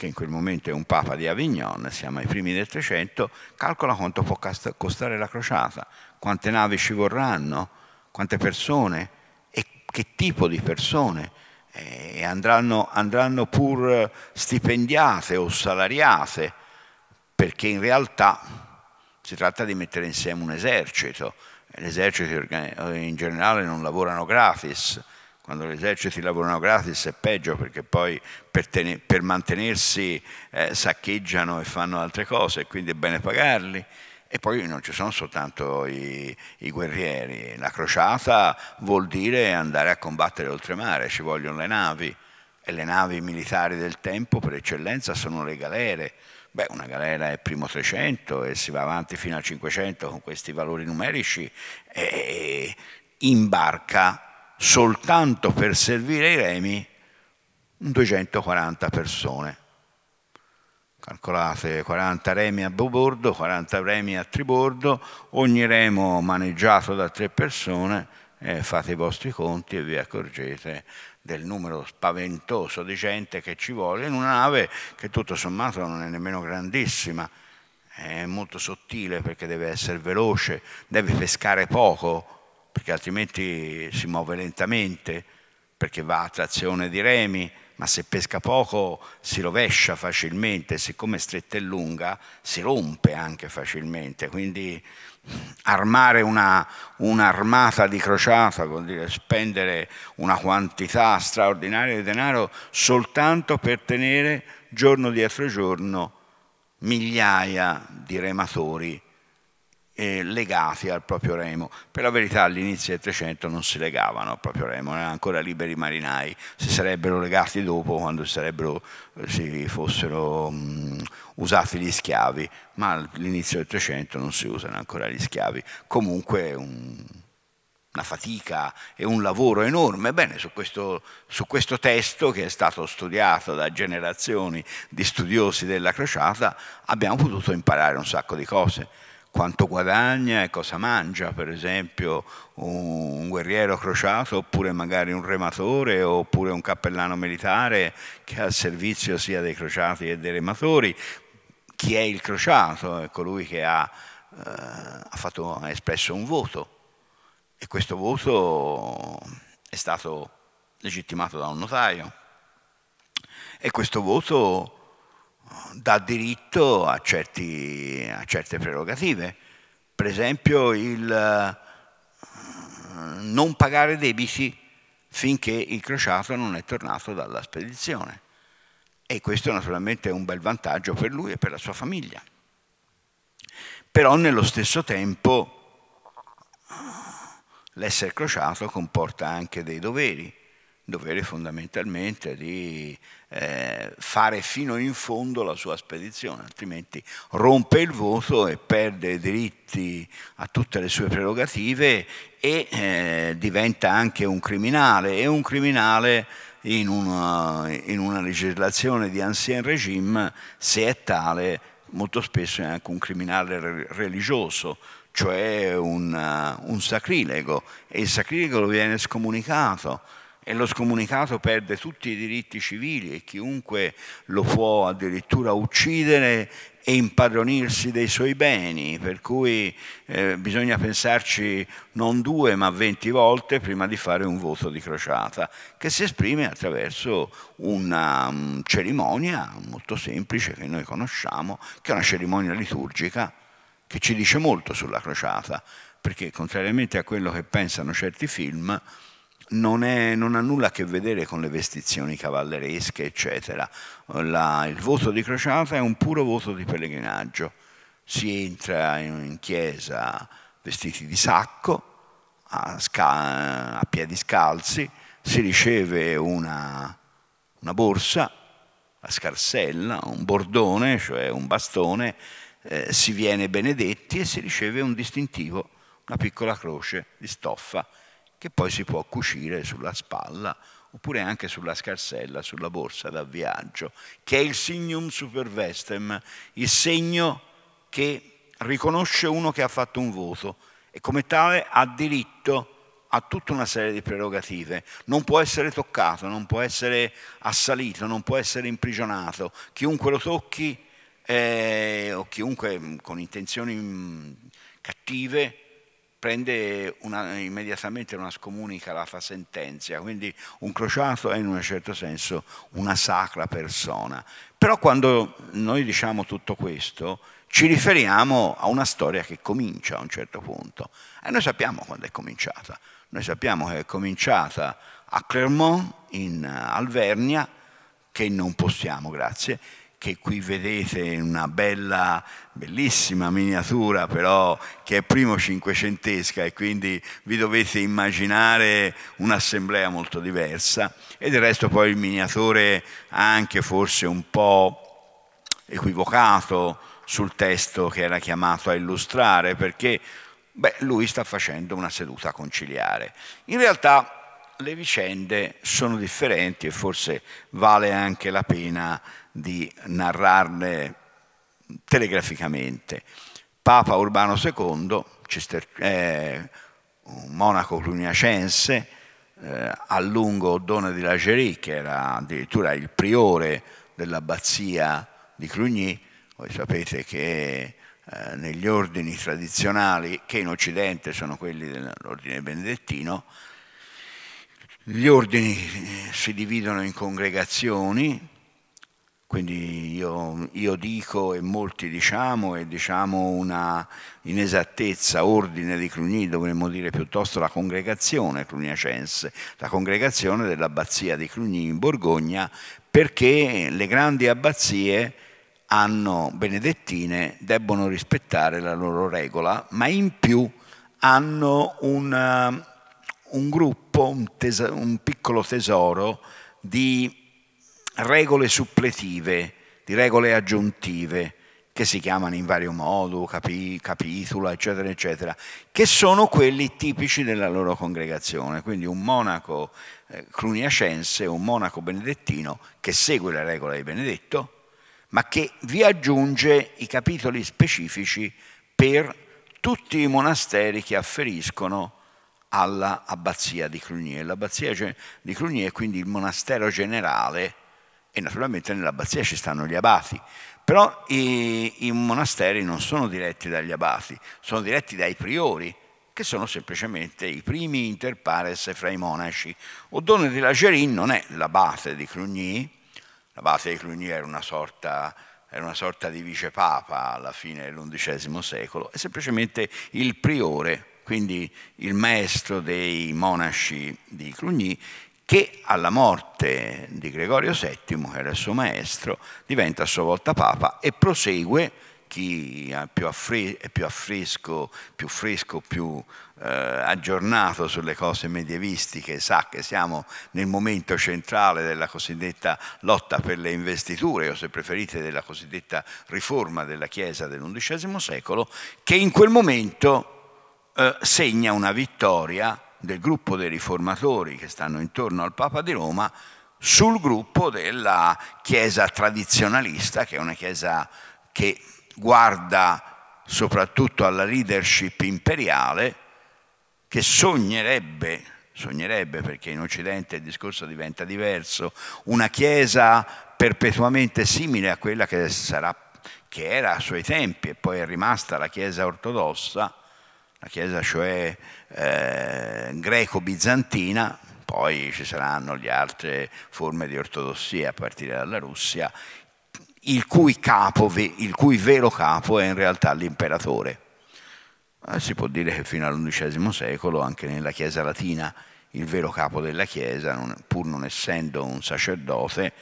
che in quel momento è un papa di Avignon, siamo ai primi del 300, calcola quanto può costare la crociata, quante navi ci vorranno, quante persone e che tipo di persone. Eh, e andranno, andranno pur stipendiate o salariate, perché in realtà si tratta di mettere insieme un esercito. L'esercito in generale non lavorano gratis, quando gli eserciti lavorano gratis è peggio perché poi per, per mantenersi eh, saccheggiano e fanno altre cose, quindi è bene pagarli. E poi non ci sono soltanto i, i, guerrieri, la crociata vuol dire andare a combattere oltremare, ci vogliono le navi e le navi militari del tempo per eccellenza sono le galere. Beh, una galera è primo 300 e si va avanti fino al 500 con questi valori numerici e barca soltanto per servire i remi 240 persone. Calcolate 40 remi a bordo, 40 remi a tribordo, ogni remo maneggiato da tre persone, e eh, fate i vostri conti e vi accorgete del numero spaventoso di gente che ci vuole in una nave che tutto sommato non è nemmeno grandissima, è molto sottile perché deve essere veloce, deve pescare poco, perché altrimenti si muove lentamente, perché va a trazione di remi, ma se pesca poco si rovescia facilmente, siccome è stretta e lunga si rompe anche facilmente, quindi armare un'armata di crociata, vuol dire spendere una quantità straordinaria di denaro soltanto per tenere giorno dietro giorno migliaia di rematori eh, legati al proprio remo. Per la verità all'inizio del 300 non si legavano al proprio remo, erano ancora liberi marinai, si sarebbero legati dopo quando sarebbero, eh, si fossero mh, mm, usati gli schiavi, ma all'inizio del 300 non si usano ancora gli schiavi. Comunque un, una fatica e un lavoro enorme. Ebbene, su questo, su questo, testo che è stato studiato da generazioni di studiosi della crociata abbiamo potuto imparare un sacco di cose quanto guadagna e cosa mangia, per esempio un guerriero crociato oppure magari un rematore oppure un cappellano militare che ha al servizio sia dei crociati che dei rematori. Chi è il crociato? È colui che ha, eh, ha, fatto, ha espresso un voto e questo voto è stato legittimato da un notaio e questo voto dà diritto a, certi, a certe prerogative. Per esempio il eh, non pagare debiti finché il crociato non è tornato dalla spedizione. E questo naturalmente è un bel vantaggio per lui e per la sua famiglia. Però nello stesso tempo eh, l'essere crociato comporta anche dei doveri dovere fondamentalmente di eh, fare fino in fondo la sua spedizione, altrimenti rompe il voto e perde i diritti a tutte le sue prerogative e eh, diventa anche un criminale e un criminale in una, in una legislazione di ancien regime, se è tale, molto spesso è anche un criminale religioso, cioè un, un sacrilego e il sacrilego lo viene scomunicato e lo scomunicato perde tutti i diritti civili e chiunque lo può addirittura uccidere e impadronirsi dei suoi beni, per cui eh, bisogna pensarci non due ma venti volte prima di fare un voto di crociata, che si esprime attraverso una um, cerimonia molto semplice che noi conosciamo, che è una cerimonia liturgica che ci dice molto sulla crociata, perché contrariamente a quello che pensano certi film, non, è, non, ha nulla a che vedere con le vestizioni cavalleresche, eccetera. La, il voto di crociata è un puro voto di pellegrinaggio. Si entra in, in chiesa vestiti di sacco, a, sca, a piedi scalzi, si riceve una, una, borsa, la scarsella, un bordone, cioè un bastone, eh, si viene benedetti e si riceve un distintivo, una piccola croce di stoffa che poi si può cucire sulla spalla oppure anche sulla scarsella, sulla borsa da viaggio, che è il signum supervestem, il segno che riconosce uno che ha fatto un voto e come tale ha diritto a tutta una serie di prerogative, non può essere toccato, non può essere assalito, non può essere imprigionato, chiunque lo tocchi eh, o chiunque mm, con intenzioni mm, cattive prende una, immediatamente una scomunica, la fa sentenza, quindi un crociato è in un certo senso una sacra persona. Però quando noi diciamo tutto questo ci riferiamo a una storia che comincia a un certo punto e noi sappiamo quando è cominciata. Noi sappiamo che è cominciata a Clermont, in Alvernia, che non possiamo, grazie, che qui vedete in una bella, bellissima miniatura, però che è primo cinquecentesca e quindi vi dovete immaginare un'assemblea molto diversa e del resto poi il miniatore ha anche forse un po' equivocato sul testo che era chiamato a illustrare perché beh, lui sta facendo una seduta conciliare. In realtà le vicende sono differenti e forse vale anche la pena di narrarne telegraficamente. Papa Urbano II, Cister- eh, un monaco cluniacense, eh, a lungo Oddone di Lagerie, che era addirittura il priore dell'abbazia di Cluny, voi sapete che eh, negli ordini tradizionali, che in Occidente sono quelli dell'ordine benedettino, gli ordini eh, si dividono in congregazioni, quindi io, io, dico e molti diciamo, e diciamo una inesattezza, ordine di Cluny, dovremmo dire piuttosto la congregazione cluniacense, la congregazione dell'abbazia di Cluny in Borgogna, perché le grandi abbazie hanno, benedettine debbono rispettare la loro regola, ma in più hanno un, un gruppo, un, tesoro, un piccolo tesoro di regole suppletive, di regole aggiuntive, che si chiamano in vario modo, capi, capitula, eccetera, eccetera, che sono quelli tipici della loro congregazione. Quindi un monaco eh, cruniacense, un monaco benedettino che segue la regola di Benedetto, ma che vi aggiunge i capitoli specifici per tutti i monasteri che afferiscono all'abbazia di Clunier. L'abbazia di Clunier è quindi il monastero generale e naturalmente nell'abbazia ci stanno gli abati, però i, i, monasteri non sono diretti dagli abati, sono diretti dai priori, che sono semplicemente i primi inter pares fra i monaci. Oddone di Lagerin non è l'abate di Clugny, l'abate di Clugny era una sorta era una sorta di vicepapa alla fine dell'undicesimo secolo, è semplicemente il priore, quindi il maestro dei monaci di Clugny, che alla morte di Gregorio VII, che era il suo maestro, diventa a sua volta papa e prosegue chi è più, affresco, più, fresco, più eh, aggiornato sulle cose medievistiche sa che siamo nel momento centrale della cosiddetta lotta per le investiture o se preferite della cosiddetta riforma della Chiesa dell'undicesimo secolo, che in quel momento eh, segna una vittoria del gruppo dei riformatori che stanno intorno al Papa di Roma sul gruppo della Chiesa tradizionalista, che è una Chiesa che guarda soprattutto alla leadership imperiale, che sognerebbe, sognerebbe perché in Occidente il discorso diventa diverso, una Chiesa perpetuamente simile a quella che, sarà, che era a suoi tempi e poi è rimasta la Chiesa ortodossa, la Chiesa cioè eh, greco-bizantina, poi ci saranno le altre forme di ortodossia a partire dalla Russia, il cui, capo, il cui vero capo è in realtà l'imperatore. Eh, si può dire che fino all'undicesimo secolo anche nella Chiesa latina il vero capo della Chiesa, non, pur non essendo un sacerdote,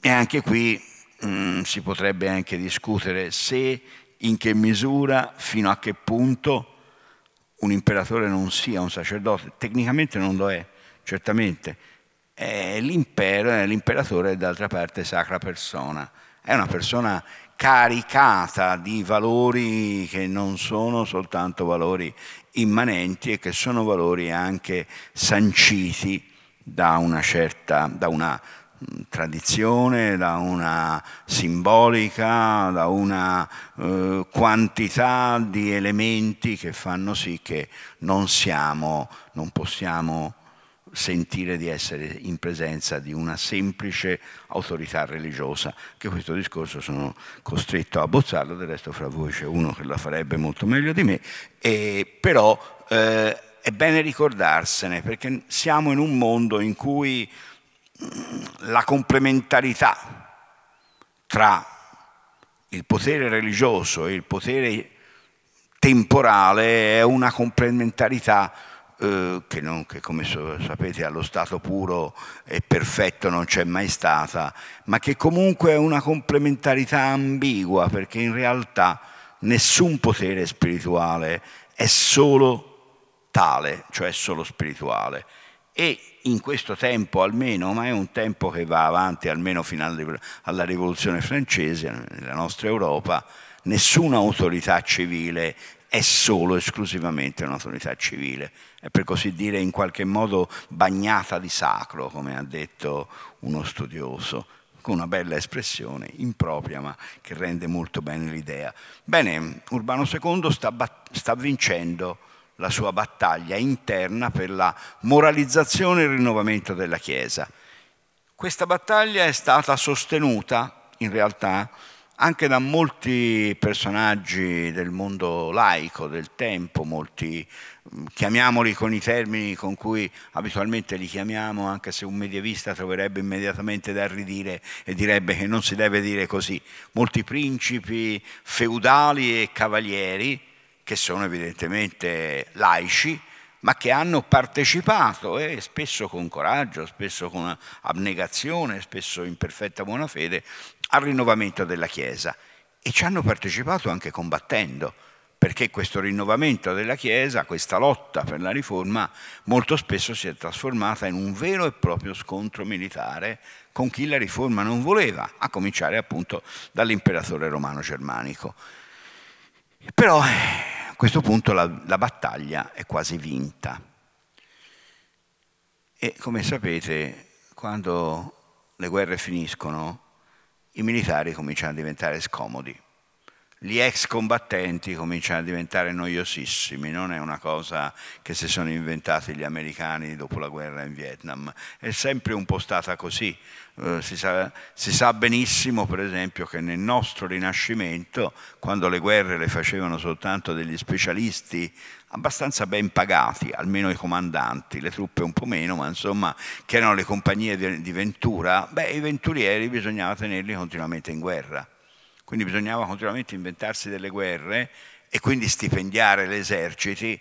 e anche qui mh, mm, si potrebbe anche discutere se, in che misura, fino a che punto un imperatore non sia un sacerdote, tecnicamente non lo è, certamente, è l'imperatore è d'altra parte sacra persona, è una persona caricata di valori che non sono soltanto valori immanenti e che sono valori anche sanciti da una certa, da una tradizione, da una simbolica, da una eh, quantità di elementi che fanno sì che non siamo, non possiamo sentire di essere in presenza di una semplice autorità religiosa, che questo discorso sono costretto a bozzarlo, del resto fra voi c'è uno che la farebbe molto meglio di me, e, però eh, è bene ricordarsene perché siamo in un mondo in cui la complementarità tra il potere religioso e il potere temporale è una complementarità eh, che, non, che, come sapete allo stato puro e perfetto non c'è mai stata, ma che comunque è una complementarità ambigua perché in realtà nessun potere spirituale è solo tale, cioè solo spirituale. E in questo tempo almeno, ma è un tempo che va avanti almeno fino alla rivoluzione francese, nella nostra Europa, nessuna autorità civile è solo esclusivamente un'autorità civile, è per così dire in qualche modo bagnata di sacro, come ha detto uno studioso, con una bella espressione impropria ma che rende molto bene l'idea. Bene, Urbano II sta, sta vincendo la sua battaglia interna per la moralizzazione e il rinnovamento della Chiesa. Questa battaglia è stata sostenuta in realtà anche da molti personaggi del mondo laico del tempo, molti mm, chiamiamoli con i termini con cui abitualmente li chiamiamo, anche se un medievista troverebbe immediatamente da ridire e direbbe che non si deve dire così, molti principi feudali e cavalieri che sono evidentemente laici, ma che hanno partecipato, eh, spesso con coraggio, spesso con abnegazione, spesso in perfetta buona fede, al rinnovamento della Chiesa. E ci hanno partecipato anche combattendo, perché questo rinnovamento della Chiesa, questa lotta per la riforma, molto spesso si è trasformata in un vero e proprio scontro militare con chi la riforma non voleva, a cominciare appunto dall'imperatore romano germanico. Però eh, questo punto la, la battaglia è quasi vinta. E come sapete, quando le guerre finiscono, i militari cominciano a diventare scomodi gli ex combattenti cominciano a diventare noiosissimi, non è una cosa che si sono inventati gli americani dopo la guerra in Vietnam, è sempre un po' stata così. Eh, si, sa, si sa benissimo, per esempio, che nel nostro Rinascimento, quando le guerre le facevano soltanto degli specialisti abbastanza ben pagati, almeno i comandanti, le truppe un po' meno, ma insomma, che erano le compagnie di, di Ventura, beh, i venturieri bisognava tenerli continuamente in guerra quindi bisognava continuamente inventarsi delle guerre e quindi stipendiare gli eserciti,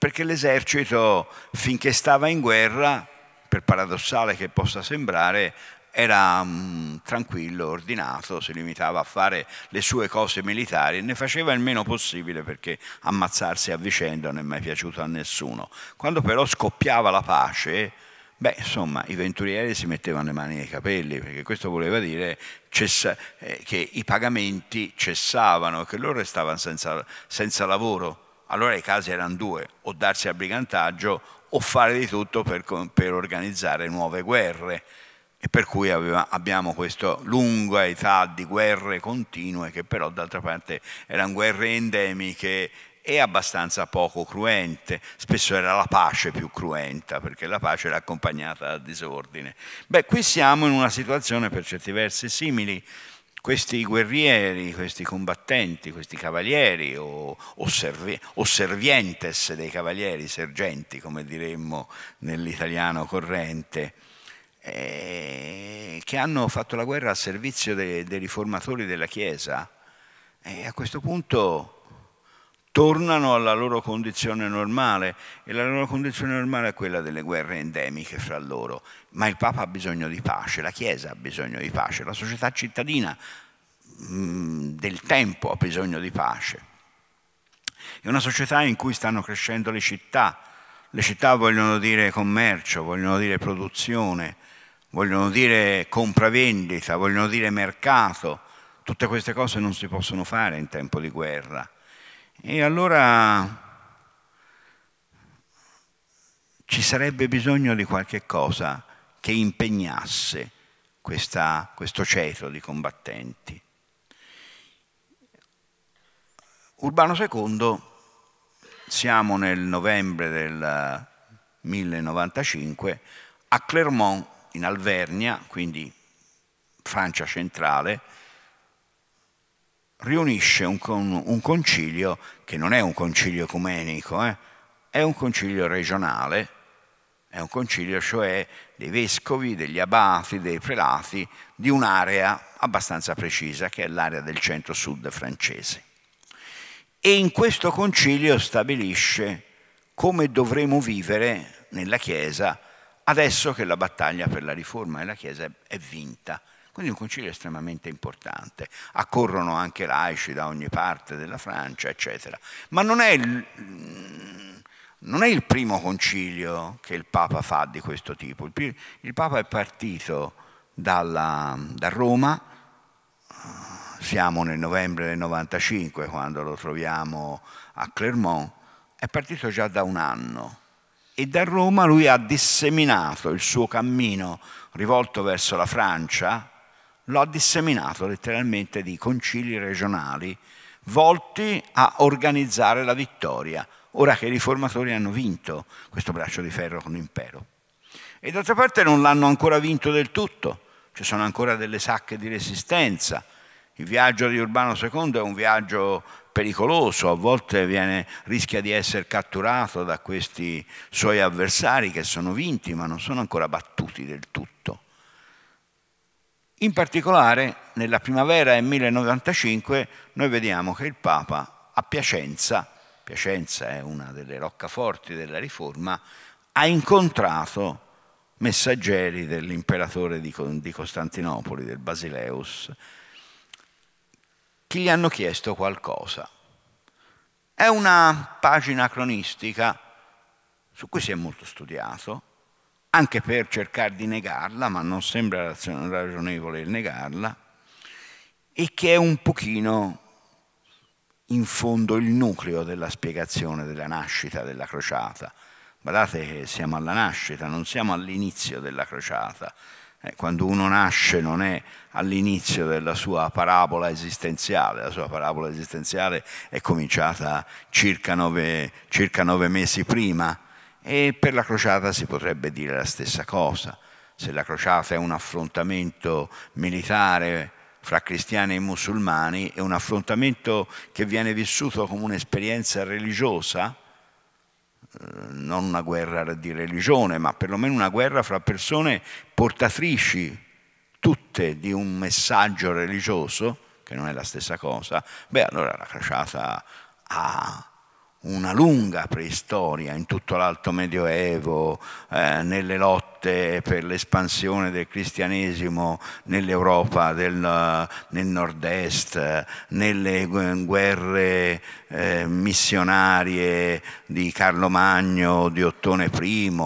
perché l'esercito finché stava in guerra, per paradossale che possa sembrare, era mh, mm, tranquillo, ordinato, si limitava a fare le sue cose militari e ne faceva il meno possibile perché ammazzarsi a vicenda non è mai piaciuto a nessuno. Quando però scoppiava la pace, Beh, insomma, i venturieri si mettevano le mani nei capelli, perché questo voleva dire cessa, eh, che i pagamenti cessavano, che loro restavano senza, senza lavoro. Allora i casi erano due, o darsi al brigantaggio o fare di tutto per, per organizzare nuove guerre. E per cui aveva, abbiamo questa lunga età di guerre continue che però d'altra parte erano guerre endemiche e abbastanza poco cruente, spesso era la pace più cruenta perché la pace era accompagnata da disordine. Beh, qui siamo in una situazione per certi versi simili. Questi guerrieri, questi combattenti, questi cavalieri o, o, servi, o servientes dei cavalieri, sergenti come diremmo nell'italiano corrente, eh, che hanno fatto la guerra al servizio dei, dei riformatori della Chiesa. E a questo punto tornano alla loro condizione normale e la loro condizione normale è quella delle guerre endemiche fra loro. Ma il Papa ha bisogno di pace, la Chiesa ha bisogno di pace, la società cittadina mh, mm, del tempo ha bisogno di pace. È una società in cui stanno crescendo le città, le città vogliono dire commercio, vogliono dire produzione, vogliono dire compravendita, vogliono dire mercato. Tutte queste cose non si possono fare in tempo di guerra e allora ci sarebbe bisogno di qualche cosa che impegnasse questa, questo ceto di combattenti. Urbano II, siamo nel novembre del 1095, a Clermont in Alvernia, quindi Francia centrale, riunisce un, con, un, concilio che non è un concilio ecumenico, eh? è un concilio regionale, è un concilio cioè dei vescovi, degli abati, dei prelati di un'area abbastanza precisa che è l'area del centro-sud francese. E in questo concilio stabilisce come dovremo vivere nella Chiesa adesso che la battaglia per la riforma della Chiesa è vinta quindi un concilio estremamente importante. Accorrono anche laici da ogni parte della Francia, eccetera. Ma non è il, mm, non è il primo concilio che il Papa fa di questo tipo. Il, il Papa è partito dalla, da Roma, siamo nel novembre del 95 quando lo troviamo a Clermont, è partito già da un anno e da Roma lui ha disseminato il suo cammino rivolto verso la Francia, lo ha disseminato letteralmente di concili regionali volti a organizzare la vittoria, ora che i riformatori hanno vinto questo braccio di ferro con l'impero. E d'altra parte non l'hanno ancora vinto del tutto, ci sono ancora delle sacche di resistenza. Il viaggio di Urbano II è un viaggio pericoloso, a volte viene, rischia di essere catturato da questi suoi avversari che sono vinti ma non sono ancora battuti del tutto. In particolare nella primavera del 1095 noi vediamo che il Papa a Piacenza, Piacenza è una delle roccaforti della Riforma, ha incontrato messaggeri dell'imperatore di Costantinopoli, del Basileus, che gli hanno chiesto qualcosa. È una pagina cronistica su cui si è molto studiato, anche per cercare di negarla, ma non sembra ragionevole negarla, e che è un pochino in fondo il nucleo della spiegazione della nascita della crociata. Guardate che siamo alla nascita, non siamo all'inizio della crociata. Eh, quando uno nasce non è all'inizio della sua parabola esistenziale, la sua parabola esistenziale è cominciata circa nove, circa nove mesi prima, e per la crociata si potrebbe dire la stessa cosa. Se la crociata è un affrontamento militare fra cristiani e musulmani, è un affrontamento che viene vissuto come un'esperienza religiosa, eh, non una guerra di religione, ma perlomeno una guerra fra persone portatrici tutte di un messaggio religioso, che non è la stessa cosa, beh allora la crociata ha una lunga preistoria in tutto l'alto medioevo, eh, nelle lotte per l'espansione del cristianesimo nell'Europa, nel nord-est, nelle guerre eh, missionarie di Carlo Magno, di Ottone I,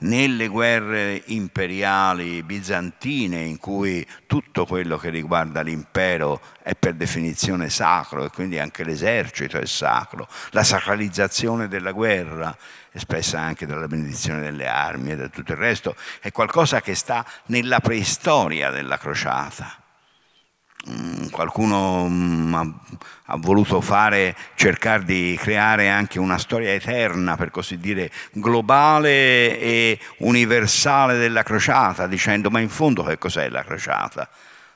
nelle guerre imperiali bizantine in cui tutto quello che riguarda l'impero è per definizione sacro e quindi anche l'esercito è sacro, la sacralizzazione della guerra, espressa anche dalla benedizione delle armi e da tutto il resto, è qualcosa che sta nella preistoria della crociata mm, qualcuno mm, ha, voluto fare, cercare di creare anche una storia eterna, per così dire, globale e universale della crociata, dicendo ma in fondo che cos'è la crociata?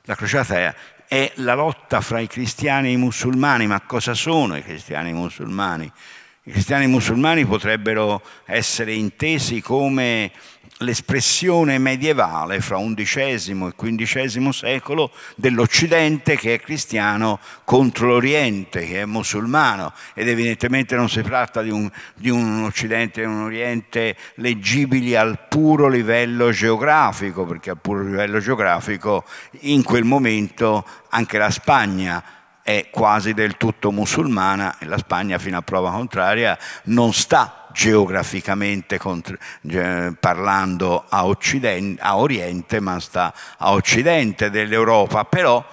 La crociata è, è la lotta fra i cristiani e i musulmani. Ma cosa sono i cristiani e i musulmani? I cristiani e i musulmani potrebbero essere intesi come l'espressione medievale fra XI e XV secolo dell'Occidente che è cristiano contro l'Oriente che è musulmano ed evidentemente non si tratta di un, di un Occidente e un Oriente leggibili al puro livello geografico perché al puro livello geografico in quel momento anche la Spagna è quasi del tutto musulmana e la Spagna fino a prova contraria non sta geograficamente parlando a, a Oriente ma sta a Occidente dell'Europa, però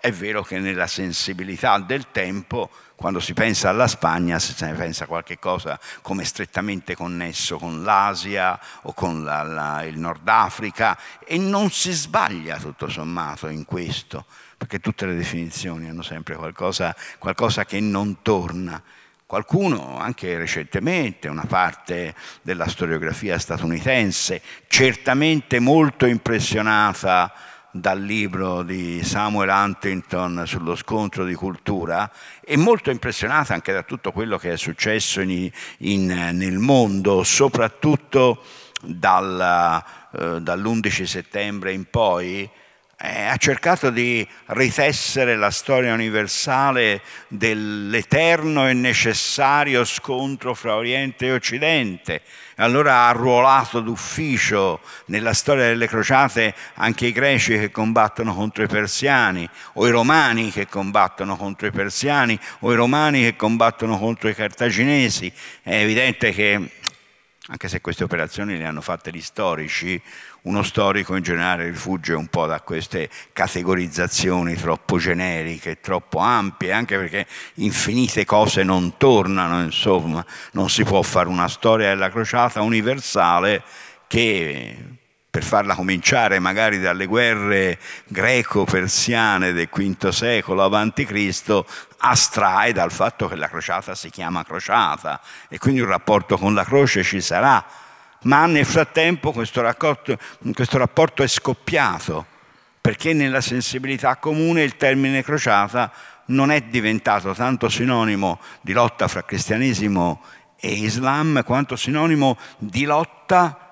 è vero che nella sensibilità del tempo quando si pensa alla Spagna se ne pensa a qualche cosa come strettamente connesso con l'Asia o con la, la, il Nord Africa e non si sbaglia tutto sommato in questo perché tutte le definizioni hanno sempre qualcosa, qualcosa che non torna. Qualcuno, anche recentemente, una parte della storiografia statunitense, certamente molto impressionata dal libro di Samuel Huntington sullo scontro di cultura e molto impressionata anche da tutto quello che è successo in, in, nel mondo, soprattutto dal, eh, dall'11 settembre in poi, eh, ha cercato di ritessere la storia universale dell'eterno e necessario scontro fra Oriente e Occidente. Allora ha ruolato d'ufficio nella storia delle crociate anche i greci che combattono contro i persiani, o i romani che combattono contro i persiani, o i romani che combattono contro i cartaginesi. È evidente che anche se queste operazioni le hanno fatte gli storici, uno storico in generale rifugge un po' da queste categorizzazioni troppo generiche, troppo ampie, anche perché infinite cose non tornano, insomma, non si può fare una storia della crociata universale che per farla cominciare magari dalle guerre greco-persiane del V secolo a.C., astrae dal fatto che la crociata si chiama crociata e quindi un rapporto con la croce ci sarà, ma nel frattempo questo rapporto, questo rapporto è scoppiato perché nella sensibilità comune il termine crociata non è diventato tanto sinonimo di lotta fra cristianesimo e islam quanto sinonimo di lotta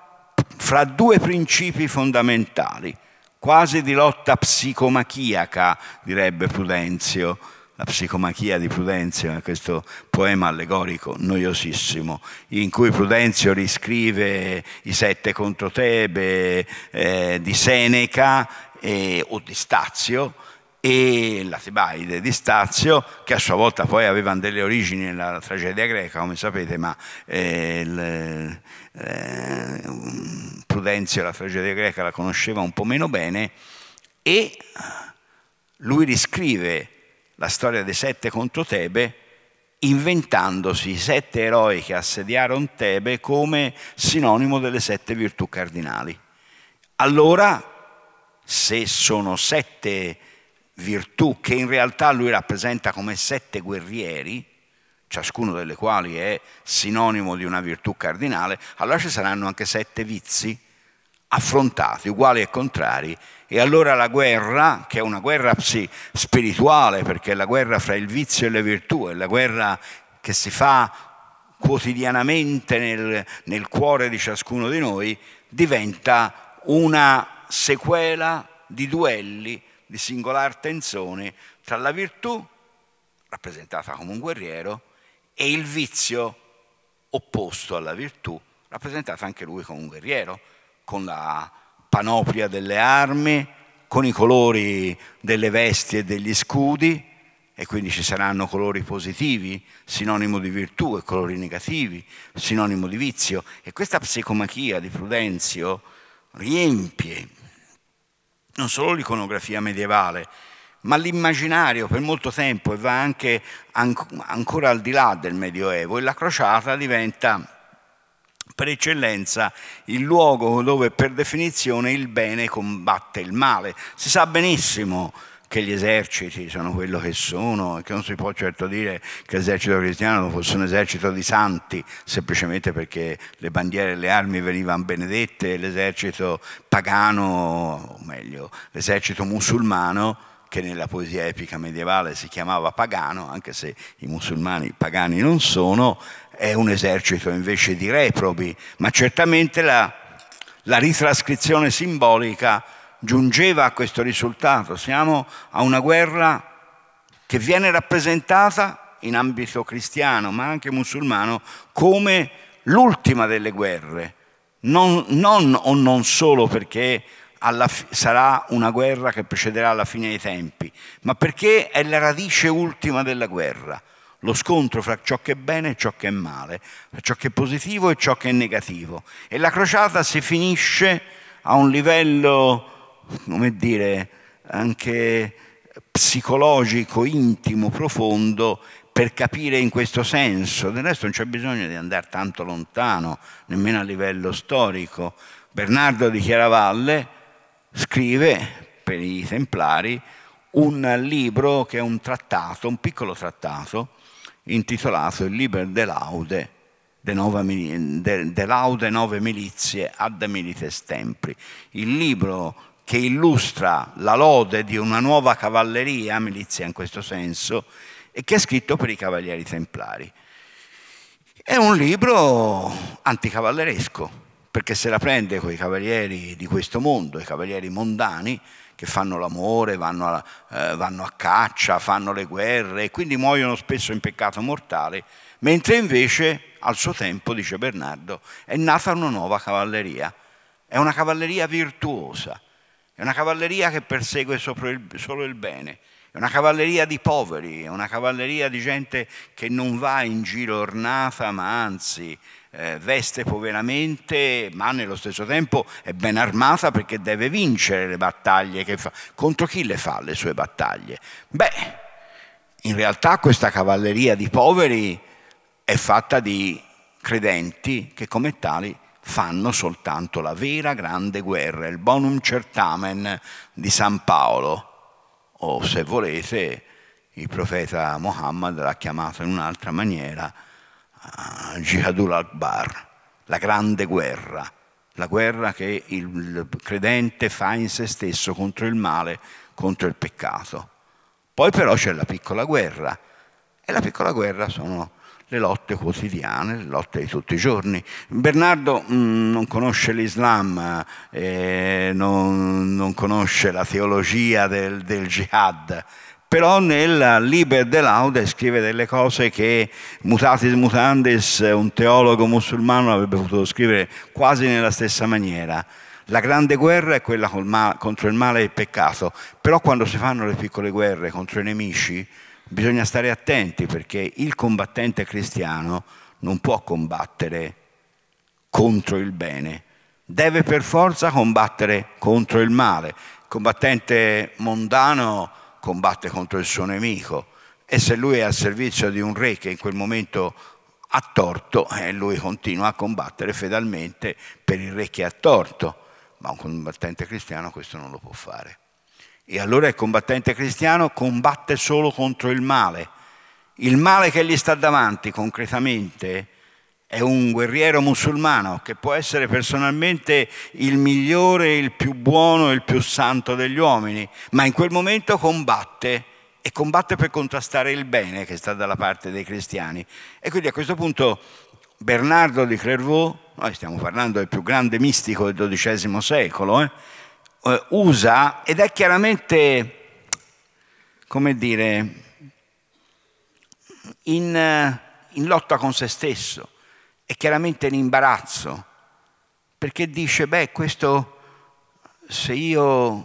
fra due principi fondamentali, quasi di lotta psicomachiaca, direbbe Prudenzio, la psicomachia di Prudenzio, questo poema allegorico noiosissimo, in cui Prudenzio riscrive i sette contro Tebe eh, di Seneca e, o di Stazio, e la Tebaide di Stazio, che a sua volta poi avevano delle origini nella tragedia greca, come sapete, ma eh, eh, Prudenzio la tragedia greca la conosceva un po' meno bene, e eh, lui riscrive la storia dei sette contro Tebe inventandosi i sette eroi che assediarono Tebe come sinonimo delle sette virtù cardinali. Allora, se sono sette virtù che in realtà lui rappresenta come sette guerrieri, ciascuno delle quali è sinonimo di una virtù cardinale, allora ci saranno anche sette vizi affrontati, uguali e contrari. E allora la guerra, che è una guerra spirituale, perché è la guerra fra il vizio e le virtù, è la guerra che si fa quotidianamente nel, nel cuore di ciascuno di noi, diventa una sequela di duelli di singolar tensione tra la virtù, rappresentata come un guerriero, e il vizio opposto alla virtù, rappresentato anche lui come un guerriero, con la panoplia delle armi, con i colori delle vesti e degli scudi, e quindi ci saranno colori positivi, sinonimo di virtù, e colori negativi, sinonimo di vizio. E questa psicomachia di Prudenzio riempie non solo l'iconografia medievale, ma l'immaginario per molto tempo e va anche ancora al di là del Medioevo e la crociata diventa per eccellenza il luogo dove per definizione il bene combatte il male. Si sa benissimo che gli eserciti sono quello che sono e che non si può certo dire che l'esercito cristiano fosse un esercito di santi semplicemente perché le bandiere e le armi venivano benedette l'esercito pagano o meglio l'esercito musulmano che nella poesia epica medievale si chiamava pagano, anche se i musulmani pagani non sono, è un esercito invece di reprobi, ma certamente la, la ritrascrizione simbolica giungeva a questo risultato. Siamo a una guerra che viene rappresentata in ambito cristiano, ma anche musulmano, come l'ultima delle guerre, non, non o non solo perché sarà una guerra che precederà la fine dei tempi, ma perché è la radice ultima della guerra, lo scontro fra ciò che è bene e ciò che è male, fra ciò che è positivo e ciò che è negativo. E la crociata si finisce a un livello, come dire, anche psicologico, intimo, profondo, per capire in questo senso. Del resto non c'è bisogno di andare tanto lontano, nemmeno a livello storico. Bernardo di Chiaravalle scrive per i Templari un libro che è un trattato, un piccolo trattato, intitolato Il Liber de Laude, de, nova, de, de Laude Nove Milizie ad Milites Tempri, il libro che illustra la lode di una nuova cavalleria, milizia in questo senso, e che è scritto per i Cavalieri Templari. È un libro anticavalleresco, perché se la prende con i cavalieri di questo mondo, i cavalieri mondani, che fanno l'amore, vanno, a, eh, vanno a caccia, fanno le guerre e quindi muoiono spesso in peccato mortale, mentre invece al suo tempo, dice Bernardo, è nata una nuova cavalleria, è una cavalleria virtuosa, è una cavalleria che persegue il, solo il bene, è una cavalleria di poveri, è una cavalleria di gente che non va in giro ornata, ma anzi eh, veste poveramente, ma nello stesso tempo è ben armata perché deve vincere le battaglie che fa. Contro chi le fa le sue battaglie? Beh, in realtà questa cavalleria di poveri è fatta di credenti che come tali fanno soltanto la vera grande guerra, il bonum certamen di San Paolo, o se volete il profeta Mohammed l'ha chiamato in un'altra maniera Jihadul Akbar, la grande guerra, la guerra che il credente fa in se stesso contro il male, contro il peccato. Poi però c'è la piccola guerra e la piccola guerra sono le lotte quotidiane, le lotte di tutti i giorni. Bernardo mh, mm, non conosce l'Islam, eh, non, non, conosce la teologia del, del jihad, però nel Liber de Laude scrive delle cose che mutatis mutandis un teologo musulmano avrebbe potuto scrivere quasi nella stessa maniera. La grande guerra è quella contro il male e il peccato, però quando si fanno le piccole guerre contro i nemici bisogna stare attenti perché il combattente cristiano non può combattere contro il bene, deve per forza combattere contro il male. Il combattente mondano combatte contro il suo nemico e se lui è al servizio di un re che in quel momento ha torto, eh, lui continua a combattere fedelmente per il re che ha torto, ma un combattente cristiano questo non lo può fare. E allora il combattente cristiano combatte solo contro il male. Il male che gli sta davanti concretamente è un guerriero musulmano che può essere personalmente il migliore, il più buono, il più santo degli uomini, ma in quel momento combatte e combatte per contrastare il bene che sta dalla parte dei cristiani. E quindi a questo punto Bernardo di Clairvaux, noi stiamo parlando del più grande mistico del XII secolo, eh, eh, usa ed è chiaramente, come dire, in, eh, in lotta con se stesso è chiaramente in imbarazzo, perché dice, beh, questo se io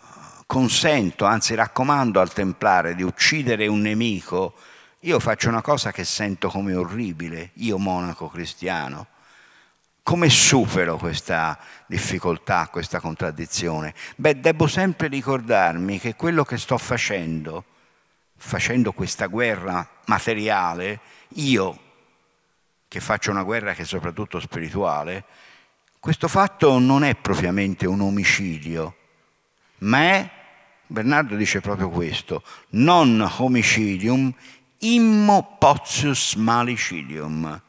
eh, consento, anzi raccomando al Templare di uccidere un nemico, io faccio una cosa che sento come orribile, io monaco cristiano. Come supero questa difficoltà, questa contraddizione? Beh, devo sempre ricordarmi che quello che sto facendo, facendo questa guerra materiale, io che faccia una guerra che è soprattutto spirituale, questo fatto non è propriamente un omicidio, ma è, Bernardo dice proprio questo, non homicidium immopotius malicidium.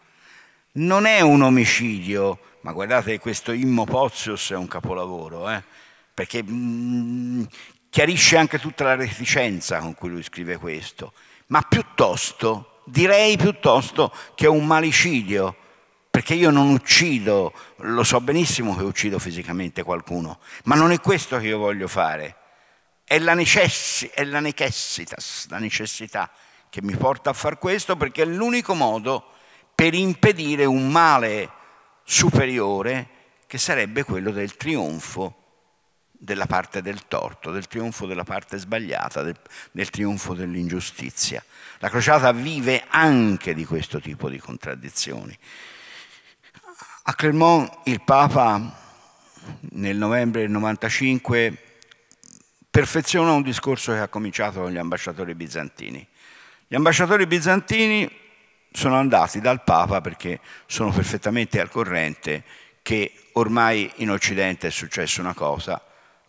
Non è un omicidio, ma guardate che questo immopotius è un capolavoro, eh? perché mh, mm, chiarisce anche tutta la reticenza con cui lui scrive questo, ma piuttosto direi piuttosto che un malicidio, perché io non uccido, lo so benissimo che uccido fisicamente qualcuno, ma non è questo che io voglio fare, è la, necessi, è la necessitas, la necessità che mi porta a far questo perché è l'unico modo per impedire un male superiore che sarebbe quello del trionfo della parte del torto, del trionfo della parte sbagliata, del, del trionfo dell'ingiustizia. La crociata vive anche di questo tipo di contraddizioni. A Clermont il Papa nel novembre del 95 perfeziona un discorso che ha cominciato con gli ambasciatori bizantini. Gli ambasciatori bizantini sono andati dal Papa perché sono perfettamente al corrente che ormai in Occidente è successa una cosa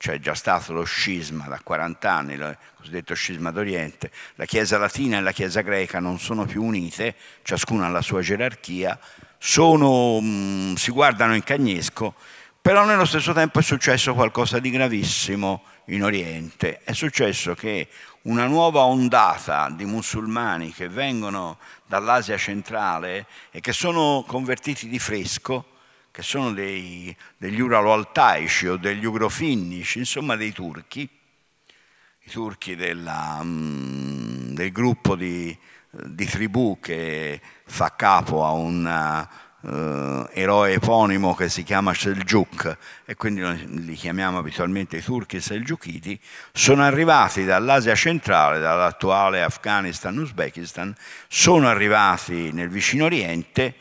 c'è già stato lo scisma da 40 anni, il cosiddetto scisma d'Oriente, la Chiesa latina e la Chiesa greca non sono più unite, ciascuna ha la sua gerarchia, sono, mh, si guardano in cagnesco, però nello stesso tempo è successo qualcosa di gravissimo in Oriente, è successo che una nuova ondata di musulmani che vengono dall'Asia centrale e che sono convertiti di fresco, che sono dei, degli uralo-altaici o degli ugrofinnici, insomma dei turchi, i turchi della, mm, del gruppo di, di, tribù che fa capo a un uh, eroe eponimo che si chiama Seljuk e quindi noi li chiamiamo abitualmente i turchi selgiuchiti, sono arrivati dall'Asia centrale, dall'attuale Afghanistan, Uzbekistan, sono arrivati nel vicino Oriente,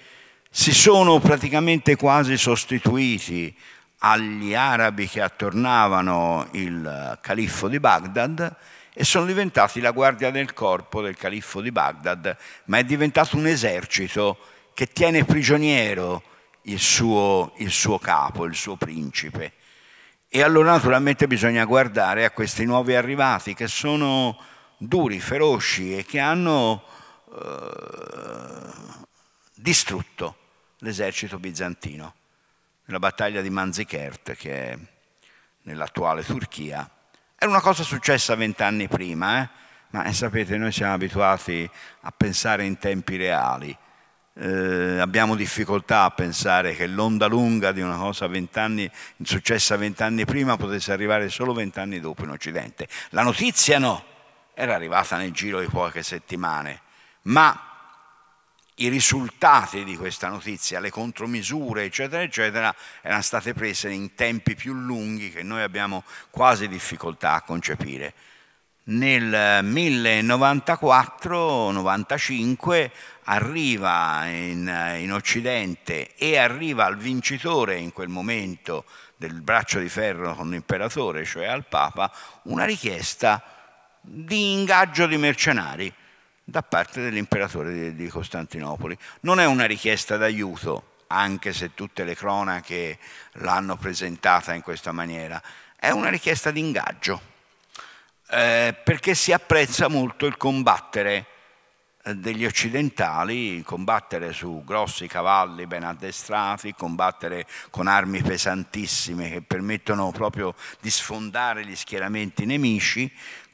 si sono praticamente quasi sostituiti agli arabi che attornavano il califfo di Baghdad e sono diventati la guardia del corpo del califfo di Baghdad, ma è diventato un esercito che tiene prigioniero il suo, il suo capo, il suo principe. E allora naturalmente bisogna guardare a questi nuovi arrivati che sono duri, feroci e che hanno eh, distrutto l'esercito bizantino nella battaglia di Manzikert, che è nell'attuale Turchia. Era una cosa successa vent'anni prima, eh? ma eh, sapete, noi siamo abituati a pensare in tempi reali. Eh, abbiamo difficoltà a pensare che l'onda lunga di una cosa vent'anni, successa vent'anni prima potesse arrivare solo vent'anni dopo in Occidente. La notizia no, era arrivata nel giro di poche settimane, ma i risultati di questa notizia, le contromisure, eccetera, eccetera, erano state prese in tempi più lunghi che noi abbiamo quasi difficoltà a concepire. Nel 1994 eh, 95 arriva in, eh, in Occidente e arriva al vincitore in quel momento del braccio di ferro con l'imperatore, cioè al Papa, una richiesta di ingaggio di mercenari da parte dell'imperatore di Costantinopoli. Non è una richiesta d'aiuto, anche se tutte le cronache l'hanno presentata in questa maniera, è una richiesta di ingaggio, eh, perché si apprezza molto il combattere eh, degli occidentali, combattere su grossi cavalli ben addestrati, combattere con armi pesantissime che permettono proprio di sfondare gli schieramenti nemici,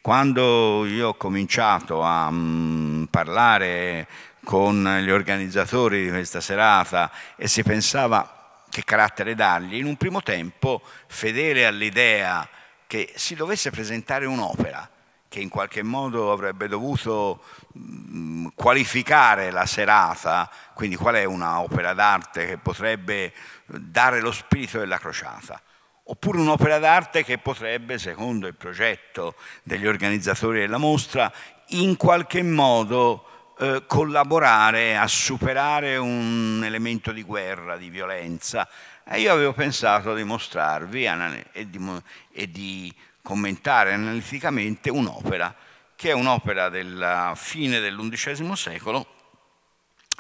quando io ho cominciato a mm, parlare con gli organizzatori di questa serata e si pensava che carattere dargli, in un primo tempo fedele all'idea che si dovesse presentare un'opera che in qualche modo avrebbe dovuto mm, qualificare la serata, quindi qual è un'opera d'arte che potrebbe dare lo spirito della crociata oppure un'opera d'arte che potrebbe, secondo il progetto degli organizzatori della mostra, in qualche modo eh, collaborare a superare un elemento di guerra, di violenza. E io avevo pensato di mostrarvi e di, e di commentare analiticamente un'opera, che è un'opera della fine dell'undicesimo secolo,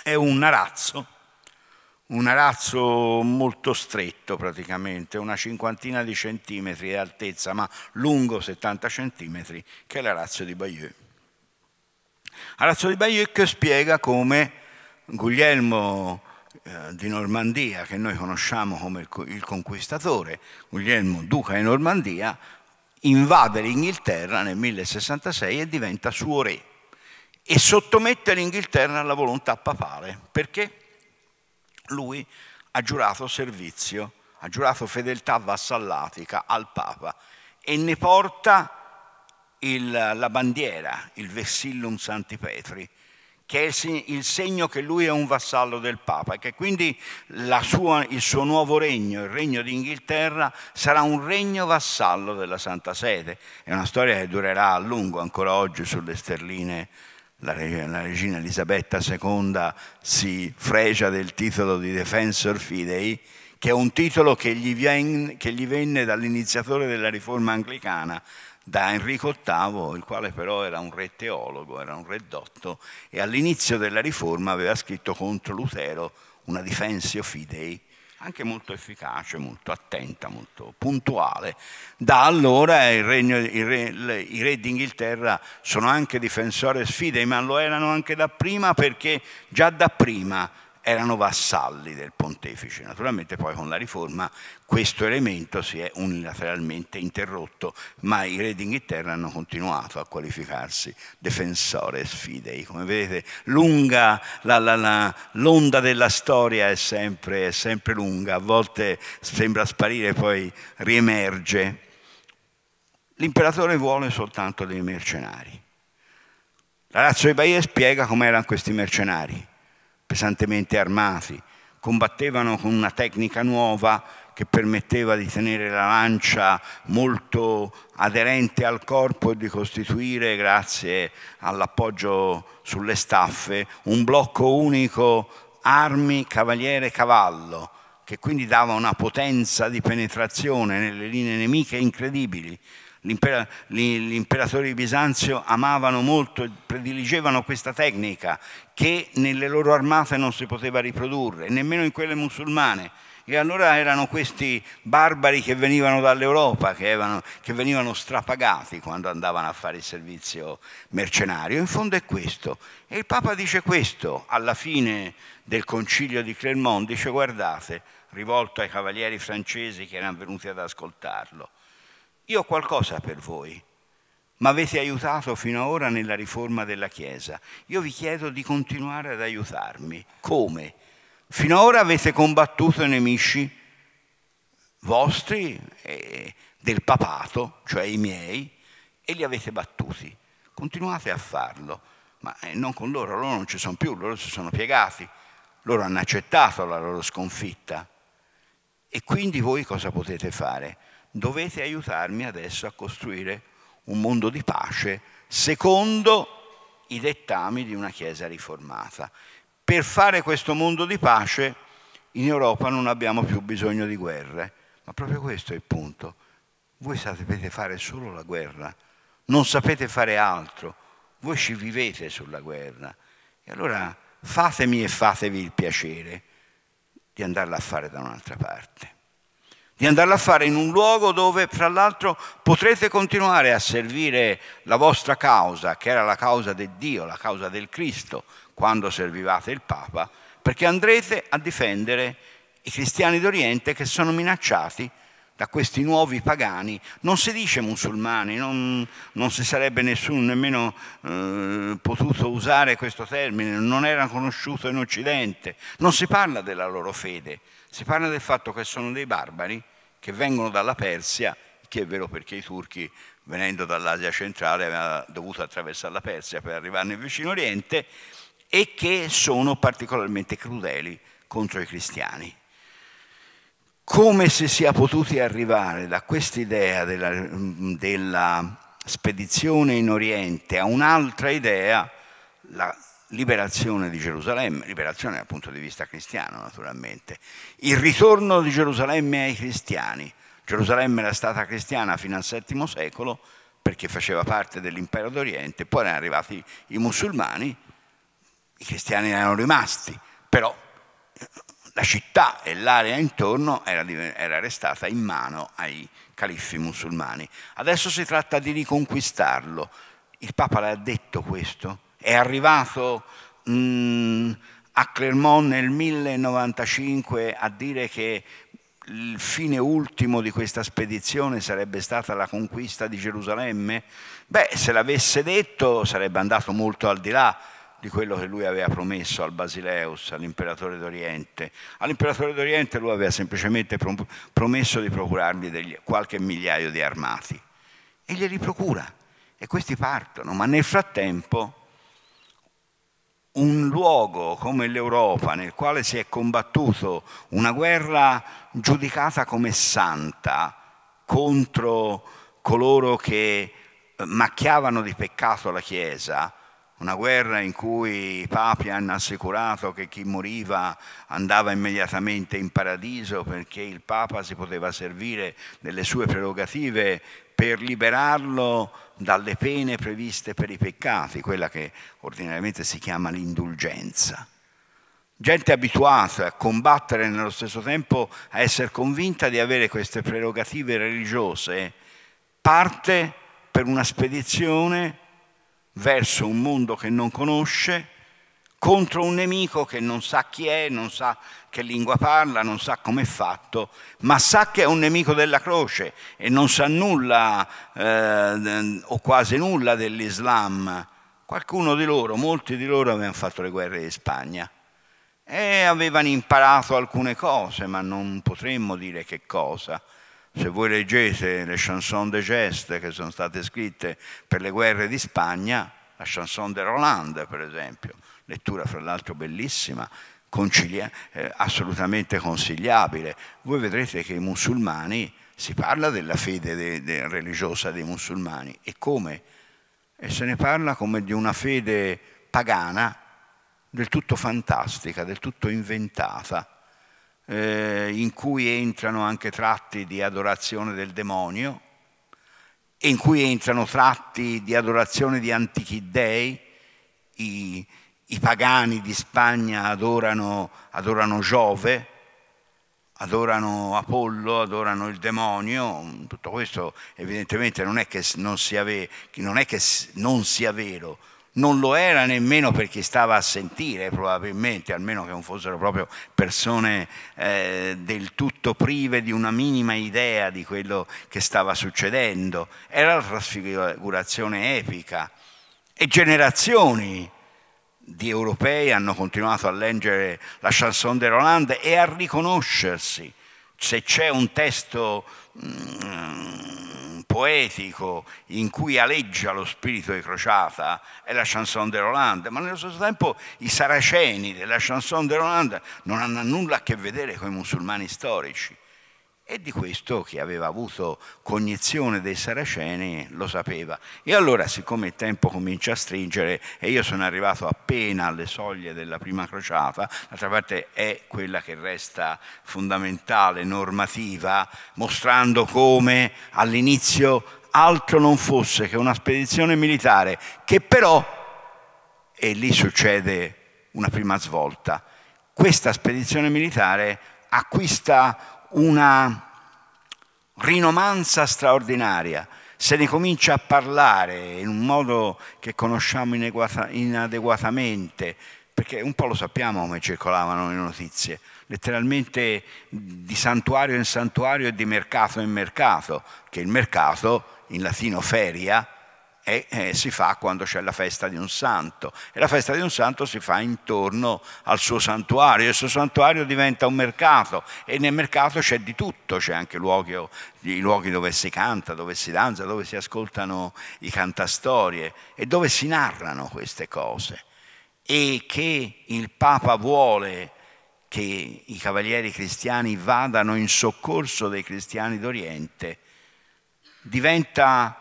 è un arazzo un arazzo molto stretto praticamente, una cinquantina di centimetri di altezza, ma lungo 70 centimetri, che è l'arazzo di Bayeux. Arazzo di Bayeux che spiega come Guglielmo eh, di Normandia, che noi conosciamo come il conquistatore, Guglielmo duca di Normandia, invade l'Inghilterra nel 1066 e diventa suo re e sottomette l'Inghilterra alla volontà papale. Perché? lui ha giurato servizio, ha giurato fedeltà vassallatica al Papa e ne porta il, la bandiera, il Vessillum Santi Petri, che è il segno che lui è un vassallo del Papa e che quindi sua, il suo nuovo regno, il regno d'Inghilterra, sarà un regno vassallo della Santa Sede. È una storia che durerà a lungo ancora oggi sulle sterline la, regina Elisabetta II si fregia del titolo di Defensor Fidei, che è un titolo che gli, vien, che gli venne dall'iniziatore della riforma anglicana, da Enrico VIII, il quale però era un re teologo, era un re dotto, e all'inizio della riforma aveva scritto contro Lutero una Defensio Fidei anche molto efficace, molto attenta, molto puntuale. Da allora il regno, il re, i re d'Inghilterra sono anche difensori sfide, ma lo erano anche da prima perché già da prima erano vassalli del pontefice. Naturalmente poi con la riforma questo elemento si è unilateralmente interrotto, ma i re d'Inghilterra hanno continuato a qualificarsi defensores sfidei. Come vedete, lunga l'onda della storia è sempre, è sempre lunga, a volte sembra sparire, poi riemerge. L'imperatore vuole soltanto dei mercenari. La razza di Baie spiega com'erano questi mercenari pesantemente armati, combattevano con una tecnica nuova che permetteva di tenere la lancia molto aderente al corpo e di costituire, grazie all'appoggio sulle staffe, un blocco unico armi, cavaliere, cavallo, che quindi dava una potenza di penetrazione nelle linee nemiche incredibili. L'impera, gli imperatori di Bisanzio amavano molto e prediligevano questa tecnica che nelle loro armate non si poteva riprodurre, nemmeno in quelle musulmane. E allora erano questi barbari che venivano dall'Europa, che, avevano, che venivano strapagati quando andavano a fare il servizio mercenario. In fondo è questo. E il Papa dice questo alla fine del concilio di Clermont, dice guardate, rivolto ai cavalieri francesi che erano venuti ad ascoltarlo io ho qualcosa per voi, ma avete aiutato fino ad ora nella riforma della Chiesa. Io vi chiedo di continuare ad aiutarmi. Come? Fino ad ora avete combattuto i nemici vostri e del papato, cioè i miei, e li avete battuti. Continuate a farlo, ma eh, non con loro, loro non ci sono più, loro si sono piegati, loro hanno accettato la loro sconfitta. E quindi voi cosa potete fare? dovete aiutarmi adesso a costruire un mondo di pace secondo i dettami di una Chiesa riformata. Per fare questo mondo di pace in Europa non abbiamo più bisogno di guerre, ma proprio questo è il punto. Voi sapete fare solo la guerra, non sapete fare altro, voi ci vivete sulla guerra. E allora fatemi e fatevi il piacere di andarla a fare da un'altra parte di andarla a fare in un luogo dove, fra l'altro, potrete continuare a servire la vostra causa, che era la causa di Dio, la causa del Cristo, quando servivate il Papa, perché andrete a difendere i cristiani d'Oriente che sono minacciati da questi nuovi pagani, non si dice musulmani, non, non si sarebbe nessuno nemmeno eh, potuto usare questo termine, non era conosciuto in Occidente, non si parla della loro fede, si parla del fatto che sono dei barbari che vengono dalla Persia, che è vero perché i turchi venendo dall'Asia centrale avevano dovuto attraversare la Persia per arrivare nel vicino Oriente e che sono particolarmente crudeli contro i cristiani. Come si sia potuti arrivare da quest'idea della, della spedizione in Oriente a un'altra idea, la liberazione di Gerusalemme, liberazione dal punto di vista cristiano naturalmente, il ritorno di Gerusalemme ai cristiani. Gerusalemme era stata cristiana fino al VII secolo perché faceva parte dell'impero d'Oriente, poi erano arrivati i musulmani, i cristiani erano rimasti, però la città e l'area intorno era, restata in mano ai califfi musulmani. Adesso si tratta di riconquistarlo. Il Papa le ha detto questo? È arrivato mh, mm, a Clermont nel 1095 a dire che il fine ultimo di questa spedizione sarebbe stata la conquista di Gerusalemme? Beh, se l'avesse detto sarebbe andato molto al di là di quello che lui aveva promesso al Basileus, all'imperatore d'Oriente. All'imperatore d'Oriente lui aveva semplicemente promesso di procurargli degli, qualche migliaio di armati e glieli procura e questi partono, ma nel frattempo un luogo come l'Europa nel quale si è combattuto una guerra giudicata come santa contro coloro che eh, macchiavano di peccato la Chiesa, una guerra in cui i papi hanno assicurato che chi moriva andava immediatamente in paradiso perché il papa si poteva servire delle sue prerogative per liberarlo dalle pene previste per i peccati, quella che ordinariamente si chiama l'indulgenza. Gente abituata a combattere e nello stesso tempo a essere convinta di avere queste prerogative religiose, parte per una spedizione verso un mondo che non conosce, contro un nemico che non sa chi è, non sa che lingua parla, non sa com'è fatto, ma sa che è un nemico della croce e non sa nulla eh, o quasi nulla dell'Islam. Qualcuno di loro, molti di loro avevano fatto le guerre in Spagna e avevano imparato alcune cose, ma non potremmo dire che cosa. Se voi leggete le chanson de geste che sono state scritte per le guerre di Spagna, la chanson de Roland per esempio, lettura fra l'altro bellissima, concilia- eh, assolutamente consigliabile. Voi vedrete che i musulmani, si parla della fede de- de- religiosa dei musulmani, e come? E se ne parla come di una fede pagana, del tutto fantastica, del tutto inventata, eh, in cui entrano anche tratti di adorazione del demonio, in cui entrano tratti di adorazione di antichi dei, i, i pagani di Spagna adorano, adorano Giove, adorano Apollo, adorano il demonio, tutto questo evidentemente non è che non sia, ve- non è che non sia vero, non lo era nemmeno per chi stava a sentire, probabilmente, almeno che non fossero proprio persone eh, del tutto prive di una minima idea di quello che stava succedendo. Era la trasfigurazione epica e generazioni di europei hanno continuato a leggere la chanson de Roland e a riconoscersi. Se c'è un testo mm, poetico in cui aleggia lo spirito di crociata è la chanson de Roland, ma nello stesso tempo i saraceni della chanson de Roland non hanno nulla a che vedere con i musulmani storici. E di questo chi aveva avuto cognizione dei saraceni lo sapeva. E allora, siccome il tempo comincia a stringere e io sono arrivato appena alle soglie della prima crociata, d'altra parte è quella che resta fondamentale, normativa, mostrando come all'inizio altro non fosse che una spedizione militare che però, e lì succede una prima svolta, questa spedizione militare acquista una rinomanza straordinaria, se ne comincia a parlare in un modo che conosciamo inadeguatamente, perché un po' lo sappiamo come circolavano le notizie, letteralmente di santuario in santuario e di mercato in mercato, che il mercato, in latino feria, e eh, si fa quando c'è la festa di un santo. E la festa di un santo si fa intorno al suo santuario, e il suo santuario diventa un mercato e nel mercato c'è di tutto, c'è anche luoghi, i luoghi dove si canta, dove si danza, dove si ascoltano i cantastorie e dove si narrano queste cose. E che il Papa vuole che i cavalieri cristiani vadano in soccorso dei cristiani d'Oriente diventa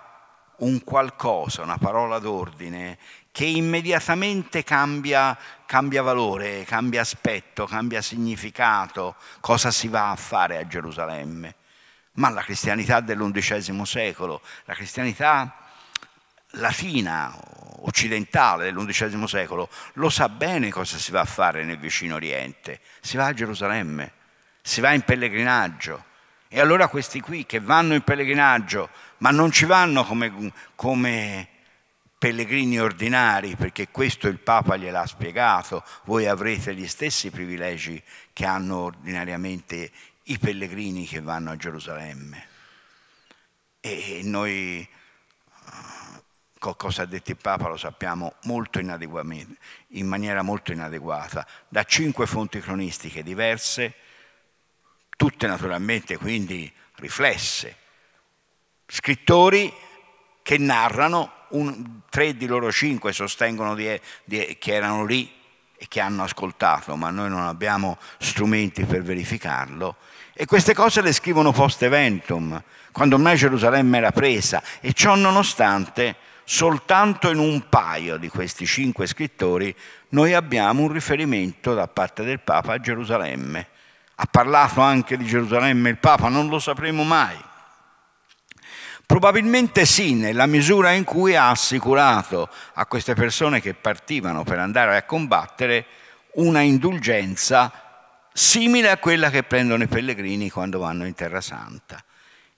un qualcosa, una parola d'ordine che immediatamente cambia, cambia, valore, cambia aspetto, cambia significato, cosa si va a fare a Gerusalemme. Ma la cristianità dell'undicesimo secolo, la cristianità latina, occidentale dell'undicesimo secolo, lo sa bene cosa si va a fare nel vicino Oriente. Si va a Gerusalemme, si va in pellegrinaggio. E allora questi qui che vanno in pellegrinaggio ma non ci vanno come, come pellegrini ordinari, perché questo il Papa gliel'ha spiegato, voi avrete gli stessi privilegi che hanno ordinariamente i pellegrini che vanno a Gerusalemme. E noi, cosa ha detto il Papa, lo sappiamo in maniera molto inadeguata, da cinque fonti cronistiche diverse, tutte naturalmente quindi riflesse scrittori che narrano, un, tre di loro cinque sostengono di, di, che erano lì e che hanno ascoltato, ma noi non abbiamo strumenti per verificarlo. E queste cose le scrivono post eventum, quando mai Gerusalemme era presa, e ciò nonostante soltanto in un paio di questi cinque scrittori noi abbiamo un riferimento da parte del Papa a Gerusalemme. Ha parlato anche di Gerusalemme il Papa, non lo sapremo mai. Probabilmente sì, nella misura in cui ha assicurato a queste persone che partivano per andare a combattere una indulgenza simile a quella che prendono i pellegrini quando vanno in Terra Santa.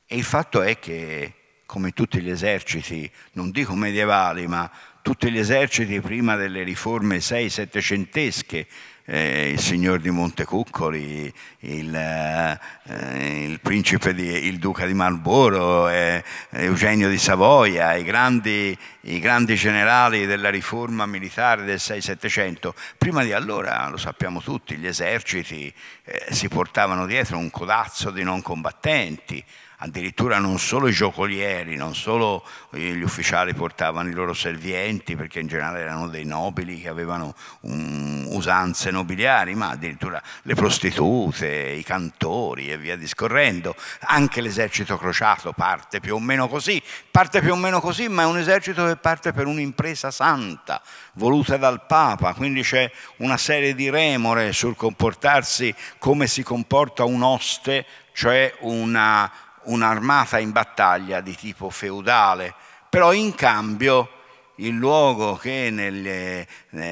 E il fatto è che, come tutti gli eserciti, non dico medievali, ma tutti gli eserciti prima delle riforme 6-700esche eh, il signor di Montecuccoli, il, eh, il principe, di, il duca di Marlboro, eh, Eugenio di Savoia, i grandi, i grandi generali della riforma militare del 6-700. Prima di allora, lo sappiamo tutti, gli eserciti eh, si portavano dietro un codazzo di non combattenti, addirittura non solo i giocolieri, non solo eh, gli ufficiali portavano i loro servienti, perché in generale erano dei nobili che avevano um, usanze nobiliari, ma addirittura le prostitute, i cantori e via discorrendo. Anche l'esercito crociato parte più o meno così, parte più o meno così, ma è un esercito che parte per un'impresa santa, voluta dal Papa, quindi c'è una serie di remore sul comportarsi come si comporta un oste, cioè una un'armata in battaglia di tipo feudale, però in cambio il luogo che nelle, eh,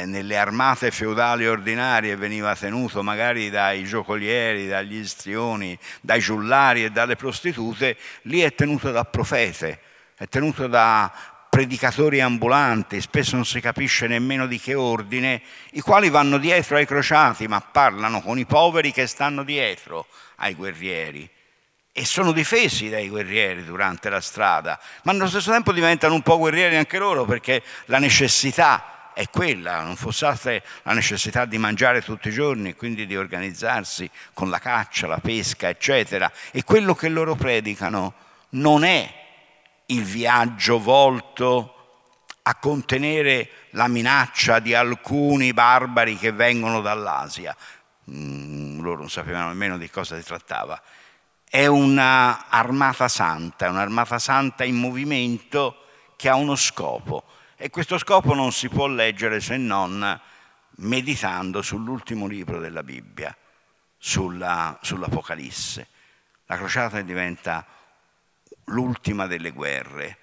nelle, armate feudali ordinarie veniva tenuto magari dai giocolieri, dagli istrioni, dai giullari e dalle prostitute, lì è tenuto da profete, è tenuto da predicatori ambulanti, spesso non si capisce nemmeno di che ordine, i quali vanno dietro ai crociati ma parlano con i poveri che stanno dietro ai guerrieri e sono difesi dai guerrieri durante la strada, ma allo stesso tempo diventano un po' guerrieri anche loro perché la necessità è quella, non fosse altro la necessità di mangiare tutti i giorni, quindi di organizzarsi con la caccia, la pesca, eccetera. E quello che loro predicano non è il viaggio volto a contenere la minaccia di alcuni barbari che vengono dall'Asia. Mm, loro non sapevano nemmeno di cosa si trattava è un'armata santa, un'armata santa in movimento che ha uno scopo e questo scopo non si può leggere se non meditando sull'ultimo libro della Bibbia, sulla, sull'Apocalisse. La crociata diventa l'ultima delle guerre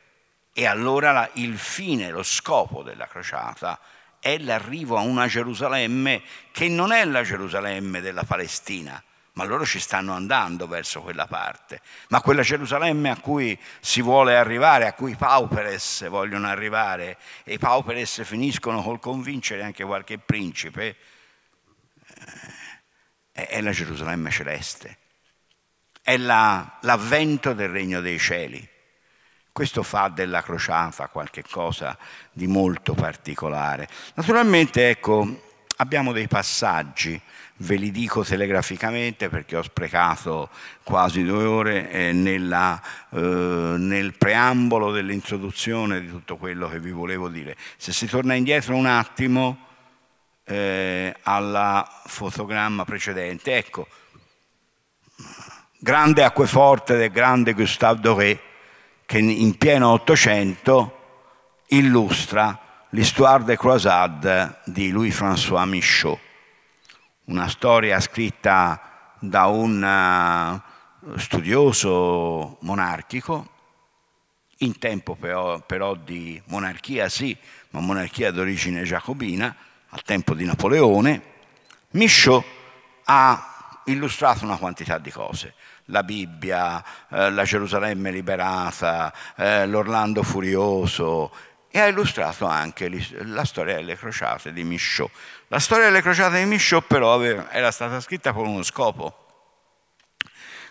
e allora la, il fine, lo scopo della crociata è l'arrivo a una Gerusalemme che non è la Gerusalemme della Palestina, ma loro ci stanno andando verso quella parte. Ma quella Gerusalemme a cui si vuole arrivare, a cui i pauperes vogliono arrivare, e i pauperes finiscono col convincere anche qualche principe, eh, è la Gerusalemme celeste, è la, l'avvento del regno dei cieli. Questo fa della crociata qualche cosa di molto particolare. Naturalmente, ecco, abbiamo dei passaggi Ve li dico telegraficamente perché ho sprecato quasi due ore eh, nella, eh, nel preambolo dell'introduzione di tutto quello che vi volevo dire. Se si torna indietro un attimo eh, alla fotogramma precedente, ecco, grande acqueforte del grande Gustave Doré che in pieno Ottocento illustra l'histoire des croisades di Louis-François Michaud una storia scritta da un eh, studioso monarchico, in tempo però, però di monarchia sì, ma monarchia d'origine giacobina, al tempo di Napoleone, Michaud ha illustrato una quantità di cose la Bibbia, eh, la Gerusalemme liberata, eh, l'Orlando furioso e ha illustrato anche la storia delle crociate di Michaud. La storia delle crociate di Michaud però era stata scritta con uno scopo.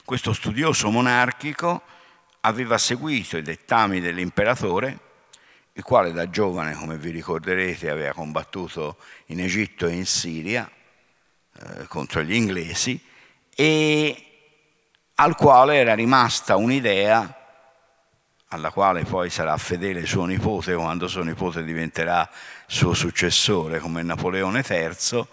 Questo studioso monarchico aveva seguito i dettami dell'imperatore, il quale da giovane, come vi ricorderete, aveva combattuto in Egitto e in Siria eh, contro gli inglesi e al quale era rimasta un'idea alla quale poi sarà fedele suo nipote quando suo nipote diventerà suo successore come Napoleone III,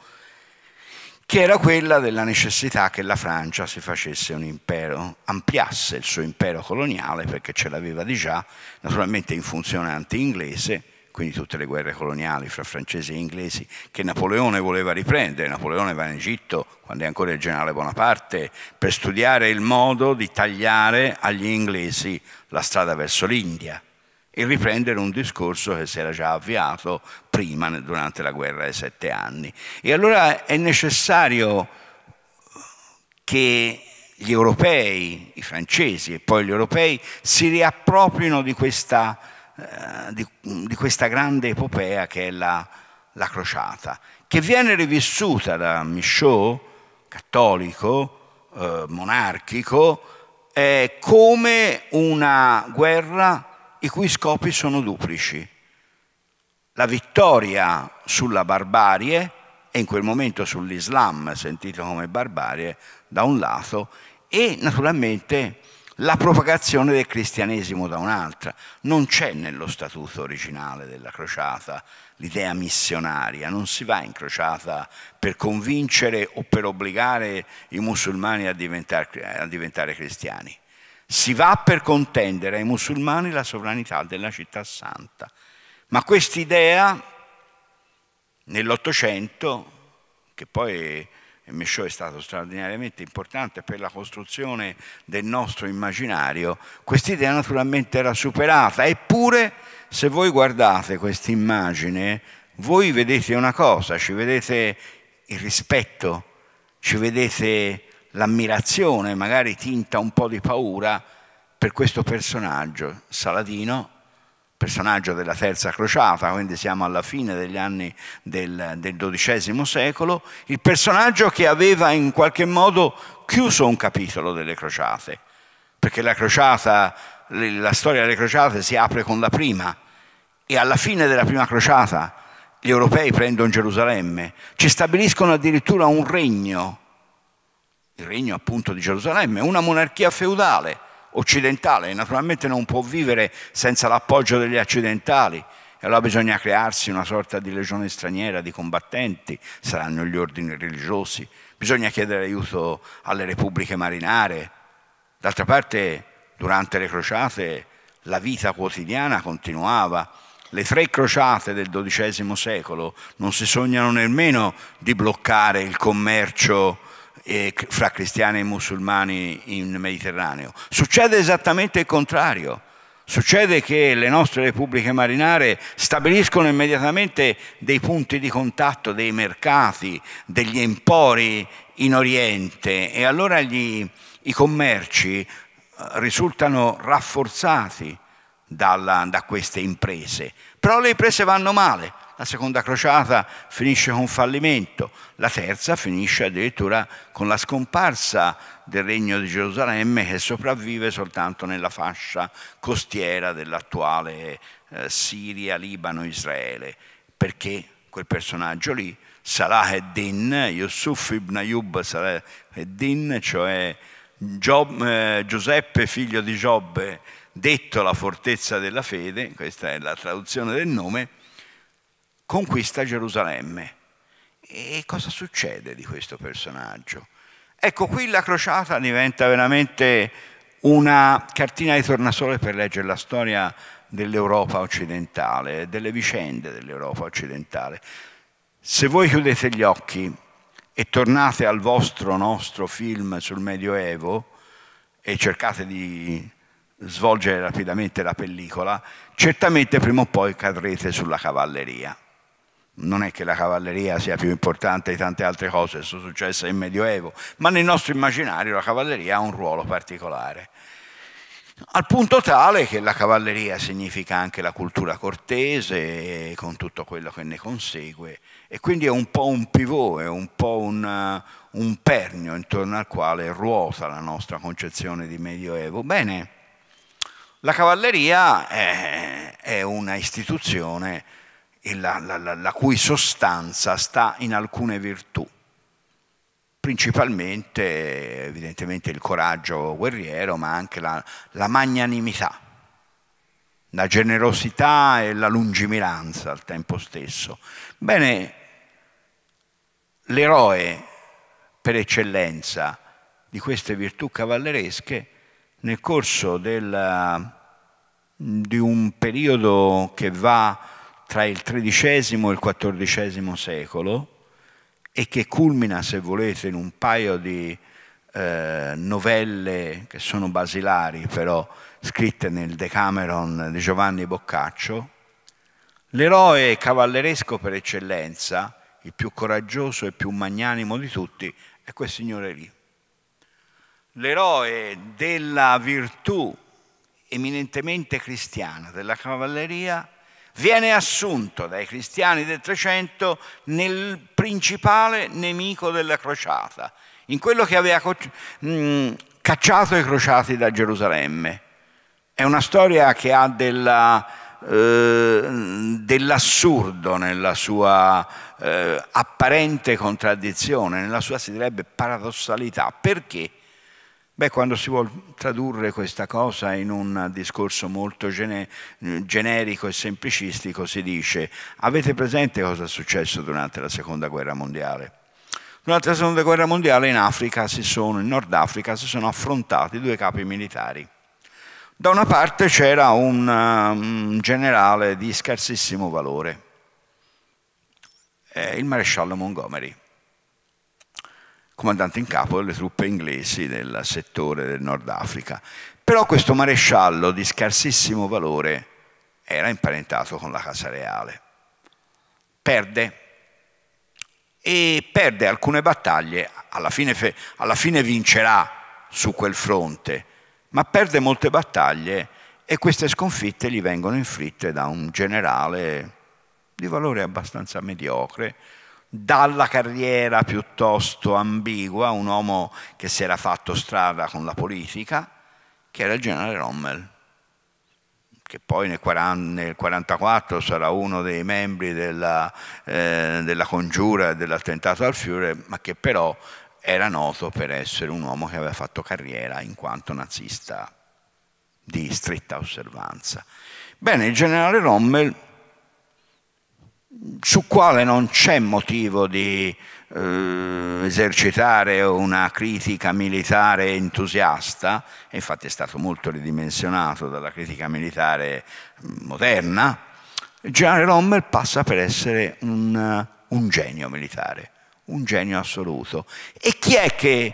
che era quella della necessità che la Francia si facesse un impero, ampliasse il suo impero coloniale perché ce l'aveva di già, naturalmente in funzione anti inglese, quindi tutte le guerre coloniali fra francesi e inglesi che Napoleone voleva riprendere. Napoleone va in Egitto, quando è ancora il generale Bonaparte, per studiare il modo di tagliare agli inglesi la strada verso l'India e riprendere un discorso che si era già avviato prima, durante la guerra dei sette anni. E allora è necessario che gli europei, i francesi e poi gli europei si riappropriano di questa, eh, di, di questa grande epopea che è la, la, crociata, che viene rivissuta da Michaud, cattolico, eh, monarchico, eh, come una guerra i cui scopi sono duplici. La vittoria sulla barbarie, e in quel momento sull'Islam, sentito come barbarie, da un lato, e naturalmente la propagazione del cristianesimo da un'altra. Non c'è nello statuto originale della crociata l'idea missionaria, non si va in crociata per convincere o per obbligare i musulmani a diventare, a diventare cristiani si va per contendere ai musulmani la sovranità della città santa. Ma quest'idea nell'Ottocento, che poi Mesciò è stato straordinariamente importante per la costruzione del nostro immaginario, quest'idea naturalmente era superata, eppure se voi guardate questa immagine, voi vedete una cosa, ci vedete il rispetto, ci vedete l'ammirazione, magari tinta un po' di paura, per questo personaggio, Saladino, personaggio della Terza Crociata, quindi siamo alla fine degli anni del, del XII secolo, il personaggio che aveva in qualche modo chiuso un capitolo delle crociate, perché la, crociata, la storia delle crociate si apre con la prima e alla fine della prima crociata gli europei prendono Gerusalemme, ci stabiliscono addirittura un regno il regno appunto di Gerusalemme, una monarchia feudale occidentale, naturalmente non può vivere senza l'appoggio degli occidentali, e allora bisogna crearsi una sorta di legione straniera di combattenti, saranno gli ordini religiosi, bisogna chiedere aiuto alle repubbliche marinare. D'altra parte, durante le crociate, la vita quotidiana continuava. Le tre crociate del XII secolo non si sognano nemmeno di bloccare il commercio fra cristiani e musulmani in Mediterraneo. Succede esattamente il contrario. Succede che le nostre repubbliche marinare stabiliscono immediatamente dei punti di contatto, dei mercati, degli empori in Oriente e allora gli, i commerci eh, risultano rafforzati dalla, da queste imprese. Però le imprese vanno male la seconda crociata finisce con fallimento, la terza finisce addirittura con la scomparsa del regno di Gerusalemme che sopravvive soltanto nella fascia costiera dell'attuale eh, Siria, Libano, Israele, perché quel personaggio lì, Salah ed-Din, Yusuf ibn Ayyub Salah ed-Din, cioè Giob, eh, Giuseppe figlio di Giobbe, detto la fortezza della fede, questa è la traduzione del nome, conquista Gerusalemme. E cosa succede di questo personaggio? Ecco, qui la crociata diventa veramente una cartina di tornasole per leggere la storia dell'Europa occidentale, delle vicende dell'Europa occidentale. Se voi chiudete gli occhi e tornate al vostro, nostro film sul Medioevo e cercate di svolgere rapidamente la pellicola, certamente prima o poi cadrete sulla cavalleria non è che la cavalleria sia più importante di tante altre cose, che sono successe nel Medioevo, ma nel nostro immaginario la cavalleria ha un ruolo particolare. Al punto tale che la cavalleria significa anche la cultura cortese con tutto quello che ne consegue e quindi è un po' un pivot, è un po' un, un pernio intorno al quale ruota la nostra concezione di Medioevo. Bene, la cavalleria è, è una istituzione e la, la, la, la cui sostanza sta in alcune virtù principalmente evidentemente il coraggio guerriero, ma anche la, la, magnanimità, la generosità e la lungimiranza al tempo stesso. Bene, l'eroe per eccellenza di queste virtù cavalleresche nel corso del, di un periodo che va tra il XIII e il XIV secolo e che culmina, se volete, in un paio di eh, novelle che sono basilari, però scritte nel Decameron di Giovanni Boccaccio, l'eroe cavalleresco per eccellenza, il più coraggioso e più magnanimo di tutti, è quel signore lì. L'eroe della virtù eminentemente cristiana della cavalleria viene assunto dai cristiani del Trecento nel principale nemico della crociata, in quello che aveva mm, cacciato i crociati da Gerusalemme. È una storia che ha della, eh, dell'assurdo nella sua eh, apparente contraddizione, nella sua si direbbe paradossalità. Perché? Beh, quando si vuole tradurre questa cosa in un discorso molto gene- generico e semplicistico, si dice avete presente cosa è successo durante la Seconda Guerra Mondiale? Durante la Seconda Guerra Mondiale in Africa si sono, in Nord Africa, si sono affrontati due capi militari. Da una parte c'era un, un generale di scarsissimo valore, eh, il maresciallo Montgomery, comandante in capo delle truppe inglesi nel settore del Nord Africa. Però questo maresciallo di scarsissimo valore era imparentato con la Casa Reale. Perde e perde alcune battaglie, alla fine, alla fine vincerà su quel fronte, ma perde molte battaglie e queste sconfitte gli vengono inflitte da un generale di valore abbastanza mediocre, dalla carriera piuttosto ambigua, un uomo che si era fatto strada con la politica, che era il generale Rommel, che poi nel 1944 sarà uno dei membri della, eh, della congiura e dell'attentato al Fiore, ma che però era noto per essere un uomo che aveva fatto carriera in quanto nazista di stretta osservanza. Bene, il generale Rommel su quale non c'è motivo di eh, esercitare una critica militare entusiasta, infatti è stato molto ridimensionato dalla critica militare mm, moderna, General Rommel passa per essere un, eh, un genio militare, un genio assoluto. E chi è che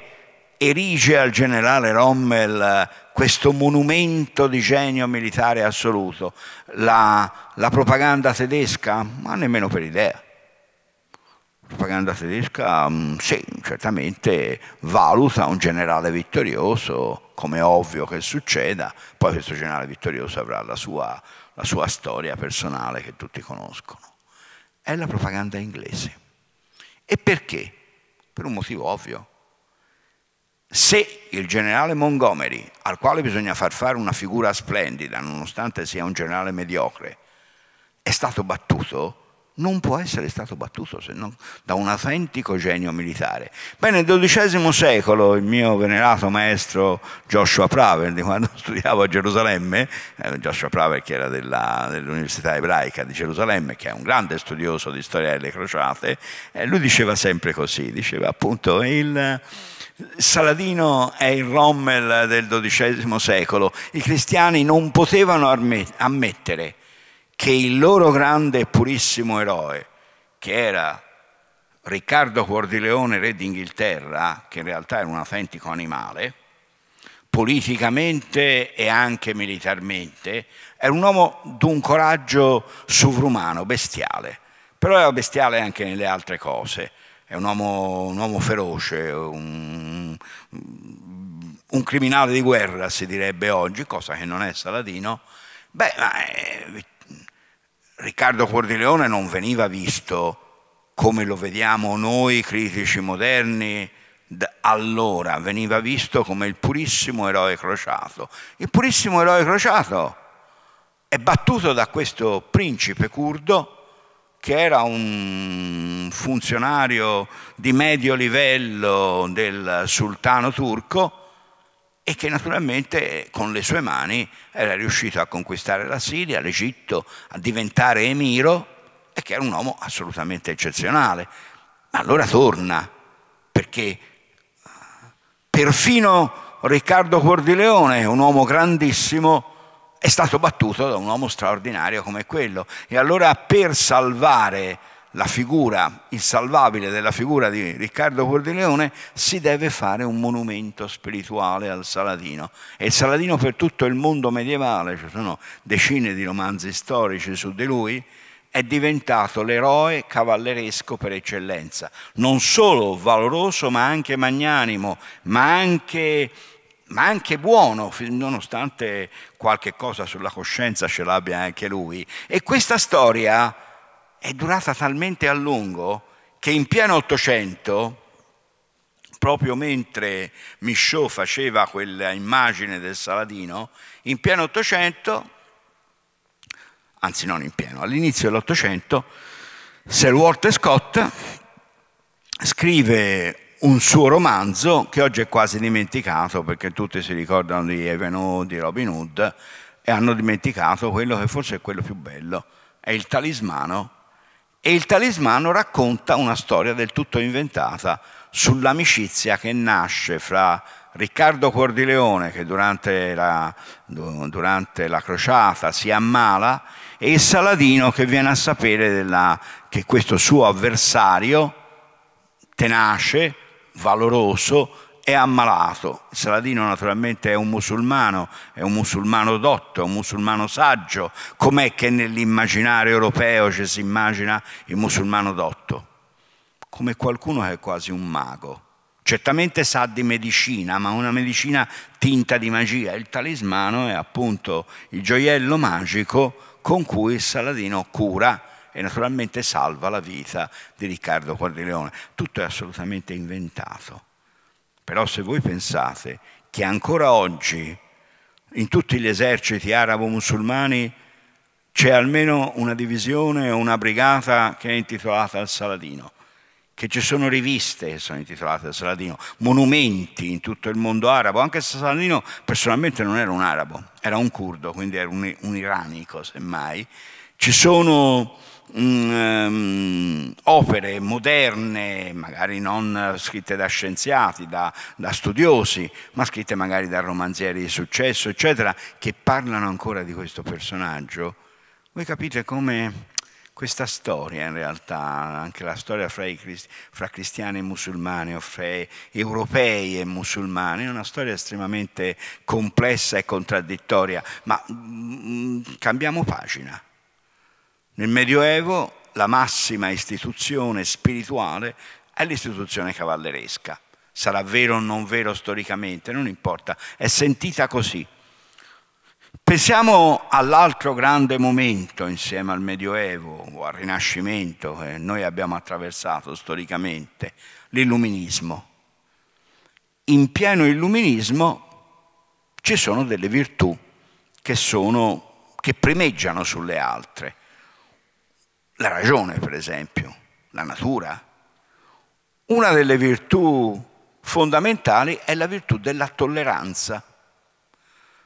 erige al generale Rommel eh, questo monumento di genio militare assoluto, la, la propaganda tedesca? Ma nemmeno per idea. La propaganda tedesca, mm, sì, certamente valuta un generale vittorioso, come è ovvio che succeda, poi questo generale vittorioso avrà la sua, la sua storia personale che tutti conoscono. È la propaganda inglese. E perché? Per un motivo ovvio, se il generale Montgomery, al quale bisogna far fare una figura splendida, nonostante sia un generale mediocre, è stato battuto, non può essere stato battuto se non da un autentico genio militare. Bene, nel XII secolo il mio venerato maestro Joshua Praver, di quando studiavo a Gerusalemme, eh, Joshua Praver che era dell'Università Ebraica di Gerusalemme, che è un grande studioso di storia delle crociate, eh, lui diceva sempre così, diceva appunto il Saladino è il Rommel del XII secolo. I cristiani non potevano ammettere che il loro grande e purissimo eroe, che era Riccardo Cordileone, re d'Inghilterra, che in realtà era un autentico animale, politicamente e anche militarmente, era un uomo d'un coraggio sovrumano, bestiale, però era bestiale anche nelle altre cose è un uomo, un uomo feroce, un, un, criminale di guerra si direbbe oggi, cosa che non è Saladino, beh, ma, eh, Riccardo Cordileone non veniva visto come lo vediamo noi critici moderni allora, veniva visto come il purissimo eroe crociato. Il purissimo eroe crociato è battuto da questo principe curdo che era un funzionario di medio livello del sultano turco e che naturalmente con le sue mani era riuscito a conquistare la Siria, l'Egitto, a diventare emiro e che era un uomo assolutamente eccezionale. Ma allora torna, perché eh, perfino Riccardo Cordileone, un uomo grandissimo, è stato battuto da un uomo straordinario come quello. E allora per salvare la figura, il salvabile della figura di Riccardo Cordileone, si deve fare un monumento spirituale al Saladino. E il Saladino per tutto il mondo medievale, ci sono decine di romanzi storici su di lui, è diventato l'eroe cavalleresco per eccellenza, non solo valoroso ma anche magnanimo, ma anche ma anche buono, nonostante qualche cosa sulla coscienza ce l'abbia anche lui. E questa storia è durata talmente a lungo che in pieno Ottocento, proprio mentre Michaud faceva quella immagine del Saladino, in pieno Ottocento, anzi non in pieno, all'inizio dell'Ottocento, Sir Walter Scott scrive un suo romanzo che oggi è quasi dimenticato perché tutti si ricordano di Evano, di Robin Hood e hanno dimenticato quello che forse è quello più bello, è il talismano. E il talismano racconta una storia del tutto inventata sull'amicizia che nasce fra Riccardo Cordileone che durante la, durante la, crociata si ammala e il Saladino che viene a sapere della, che questo suo avversario tenace, valoroso, è ammalato. Saladino naturalmente è un musulmano, è un musulmano dotto, è un musulmano saggio. Com'è che nell'immaginario europeo ci si immagina il musulmano dotto? Come qualcuno che è quasi un mago. Certamente sa di medicina, ma una medicina tinta di magia. Il talismano è appunto il gioiello magico con cui Saladino cura e naturalmente salva la vita di Riccardo Quadrileone. Tutto è assolutamente inventato. Però se voi pensate che ancora oggi in tutti gli eserciti arabo-musulmani c'è almeno una divisione o una brigata che è intitolata al Saladino, che ci sono riviste che sono intitolate al Saladino, monumenti in tutto il mondo arabo, anche se Saladino personalmente non era un arabo, era un curdo, quindi era un, un iranico semmai. Ci sono mh, mm, ehm, opere moderne, magari non eh, scritte da scienziati, da, da studiosi, ma scritte magari da romanzieri di successo, eccetera, che parlano ancora di questo personaggio, voi capite come questa storia in realtà, anche la storia fra, cristi fra cristiani e musulmani o fra europei e musulmani, è una storia estremamente complessa e contraddittoria, ma mm, mm cambiamo pagina. Nel Medioevo la massima istituzione spirituale è l'istituzione cavalleresca. Sarà vero o non vero storicamente, non importa, è sentita così. Pensiamo all'altro grande momento insieme al Medioevo o al Rinascimento che noi abbiamo attraversato storicamente, l'illuminismo. In pieno illuminismo ci sono delle virtù che, sono, che primeggiano sulle altre la ragione, per esempio, la natura. Una delle virtù fondamentali è la virtù della tolleranza.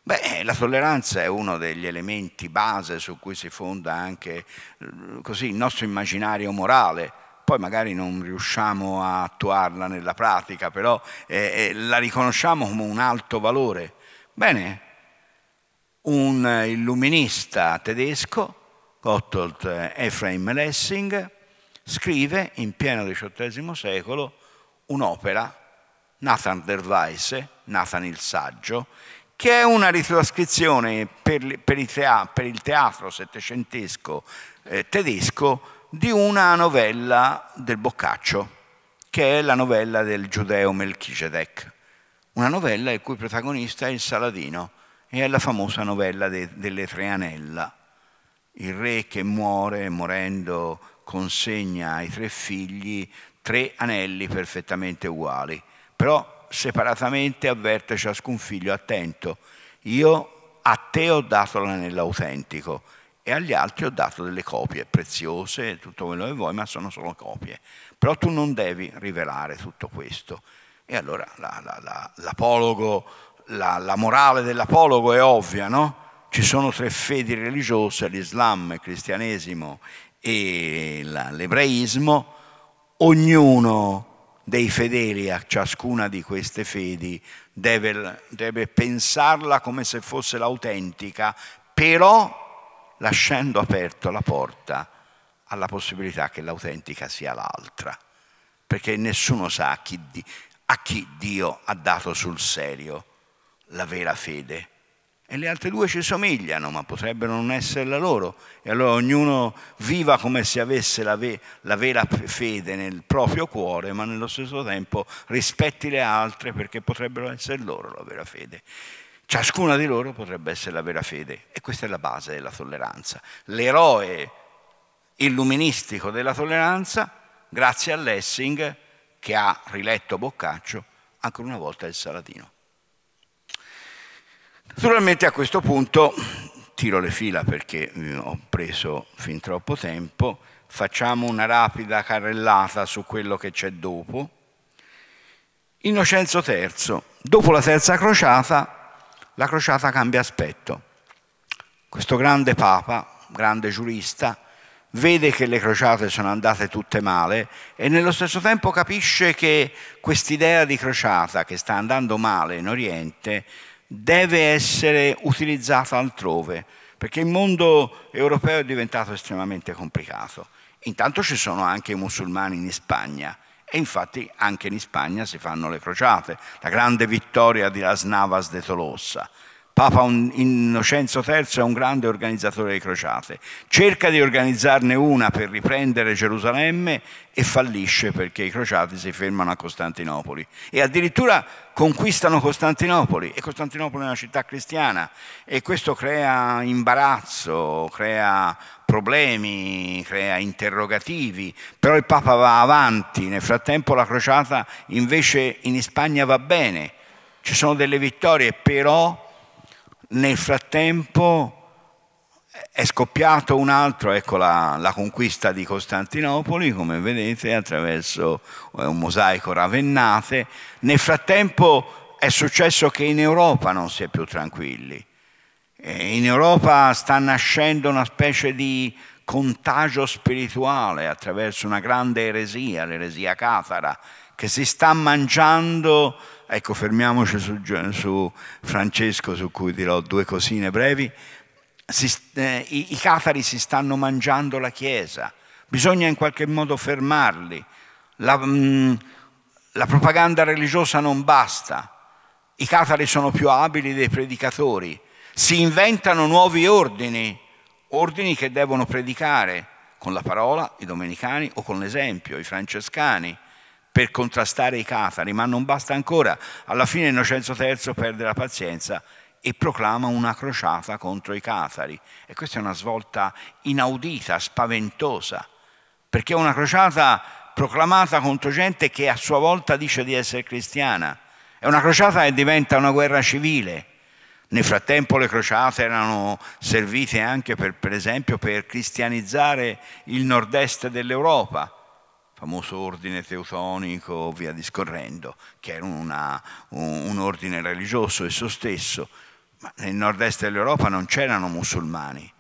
Beh, eh, la tolleranza è uno degli elementi base su cui si fonda anche eh, così, il nostro immaginario morale. Poi magari non riusciamo a attuarla nella pratica, però eh, eh la riconosciamo come un alto valore. Bene, un illuminista tedesco Gotthold eh, Ephraim Lessing, scrive in pieno XVIII secolo un'opera, Nathan der Weisse, Nathan il Saggio, che è una ritrascrizione per, il, teatro, per il, teatro settecentesco eh, tedesco di una novella del Boccaccio, che è la novella del giudeo Melchizedek, una novella il cui protagonista è il Saladino, e è la famosa novella de, delle Tre Anella il re che muore, morendo, consegna ai tre figli tre anelli perfettamente uguali, però separatamente avverte ciascun figlio attento, io a te ho dato l'anello autentico e agli altri ho dato delle copie preziose, tutto quello che vuoi, ma sono solo copie. Però tu non devi rivelare tutto questo. E allora la, la, la, l'apologo, la morale dell'apologo è ovvia, no? Ci sono tre fedi religiose, l'Islam, il cristianesimo e l'ebraismo, ognuno dei fedeli a ciascuna di queste fedi deve, deve pensarla come se fosse l'autentica, però lasciando aperta la porta alla possibilità che l'autentica sia l'altra, perché nessuno sa a chi, a chi Dio ha dato sul serio la vera fede e le altre due ci somigliano, ma potrebbero non essere la loro. E allora ognuno viva come se avesse la, ve la, vera fede nel proprio cuore, ma nello stesso tempo rispetti le altre perché potrebbero essere loro la vera fede. Ciascuna di loro potrebbe essere la vera fede e questa è la base della tolleranza. L'eroe illuministico della tolleranza, grazie a Lessing, che ha riletto Boccaccio, ancora una volta è il Saladino. Naturalmente a questo punto tiro le fila perché eh, ho preso fin troppo tempo, facciamo una rapida carrellata su quello che c'è dopo. Innocenzo III, dopo la terza crociata, la crociata cambia aspetto. Questo grande papa, grande giurista, vede che le crociate sono andate tutte male e nello stesso tempo capisce che quest'idea di crociata che sta andando male in Oriente deve essere utilizzata altrove, perché il mondo europeo è diventato estremamente complicato. Intanto ci sono anche i musulmani in Spagna e infatti anche in Spagna si fanno le crociate, la grande vittoria di Las Navas de Tolosa Papa Innocenzo III è un grande organizzatore di crociate, cerca di organizzarne una per riprendere Gerusalemme e fallisce perché i crociati si fermano a Costantinopoli e addirittura conquistano Costantinopoli e Costantinopoli è una città cristiana e questo crea imbarazzo, crea problemi, crea interrogativi, però il Papa va avanti, nel frattempo la crociata invece in Spagna va bene, ci sono delle vittorie, però nel frattempo è scoppiato un altro, ecco la, la, conquista di Costantinopoli, come vedete, attraverso eh, un mosaico ravennate. Nel frattempo è successo che in Europa non si è più tranquilli. In Europa sta nascendo una specie di contagio spirituale attraverso una grande eresia, l'eresia catara, che si sta mangiando Ecco, fermiamoci su, su Francesco, su cui dirò due cosine brevi. Si, eh, i, I catari si stanno mangiando la Chiesa, bisogna in qualche modo fermarli. La, mh, mm, la propaganda religiosa non basta, i catari sono più abili dei predicatori, si inventano nuovi ordini, ordini che devono predicare con la parola i domenicani o con l'esempio i francescani per contrastare i catari, ma non basta ancora. Alla fine Innocenzo III perde la pazienza e proclama una crociata contro i catari. E questa è una svolta inaudita, spaventosa, perché è una crociata proclamata contro gente che a sua volta dice di essere cristiana. È una crociata che diventa una guerra civile. Nel frattempo le crociate erano servite anche per, per esempio per cristianizzare il nord-est dell'Europa famoso ordine teutonico, via discorrendo, che era una, un, un ordine religioso esso stesso, ma nel nord-est dell'Europa non c'erano musulmani.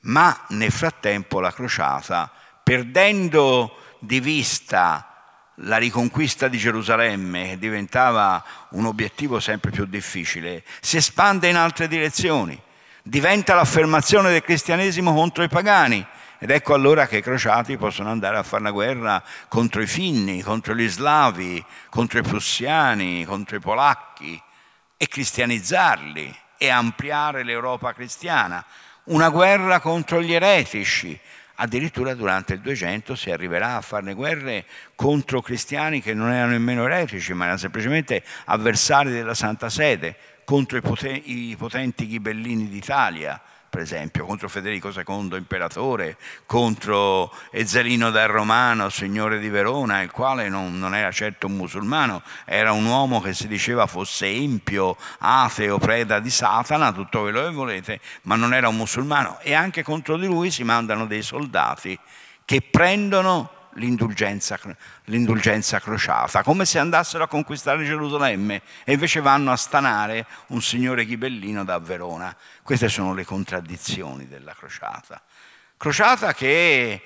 Ma nel frattempo la crociata, perdendo di vista la riconquista di Gerusalemme, che diventava un obiettivo sempre più difficile, si espande in altre direzioni, diventa l'affermazione del cristianesimo contro i pagani, ed ecco allora che i crociati possono andare a fare una guerra contro i finni, contro gli slavi, contro i prussiani, contro i polacchi e cristianizzarli e ampliare l'Europa cristiana. Una guerra contro gli eretici. Addirittura durante il 200 si arriverà a farne guerre contro cristiani che non erano nemmeno eretici, ma erano semplicemente avversari della Santa Sede, contro i potenti ghibellini d'Italia per esempio, contro Federico II, imperatore, contro Ezzelino del Romano, signore di Verona, il quale non, non, era certo un musulmano, era un uomo che si diceva fosse impio, ateo, preda di Satana, tutto quello che volete, ma non era un musulmano. E anche contro di lui si mandano dei soldati che prendono l'indulgenza, l'indulgenza crociata, come se andassero a conquistare Gerusalemme e invece vanno a stanare un signore ghibellino da Verona. Queste sono le contraddizioni della crociata. Crociata che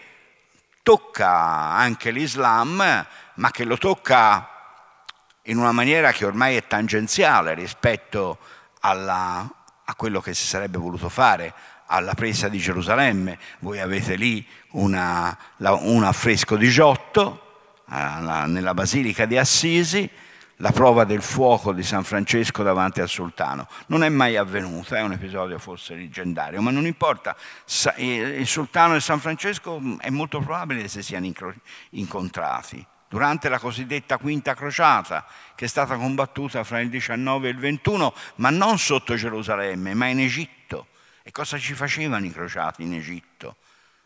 tocca anche l'Islam, ma che lo tocca in una maniera che ormai è tangenziale rispetto alla, a quello che si sarebbe voluto fare alla presa di Gerusalemme. Voi avete lì un affresco di Giotto alla, eh, nella Basilica di Assisi, la prova del fuoco di San Francesco davanti al sultano. Non è mai avvenuta, è un episodio forse leggendario, ma non importa. Eh, il sultano e San Francesco mm, è molto probabile che si siano incontrati durante la cosiddetta quinta crociata, che è stata combattuta fra il 19 e il 21, ma non sotto Gerusalemme, ma in Egitto e cosa ci facevano i crociati in Egitto?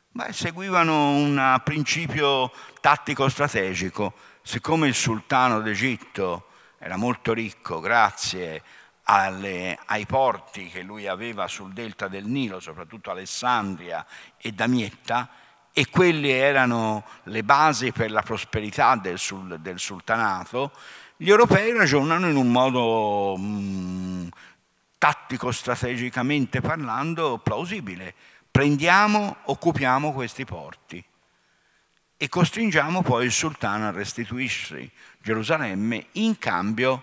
Beh, seguivano un eh, principio tattico-strategico. Siccome il sultano d'Egitto era molto ricco, grazie alle, ai porti che lui aveva sul delta del Nilo, soprattutto Alessandria e Damietta, e quelle erano le basi per la prosperità del, sul, del sultanato, gli europei ragionano in un modo mh, mm, tattico-strategicamente parlando, plausibile. Prendiamo, occupiamo questi porti e costringiamo poi il sultano a restituirsi Gerusalemme in cambio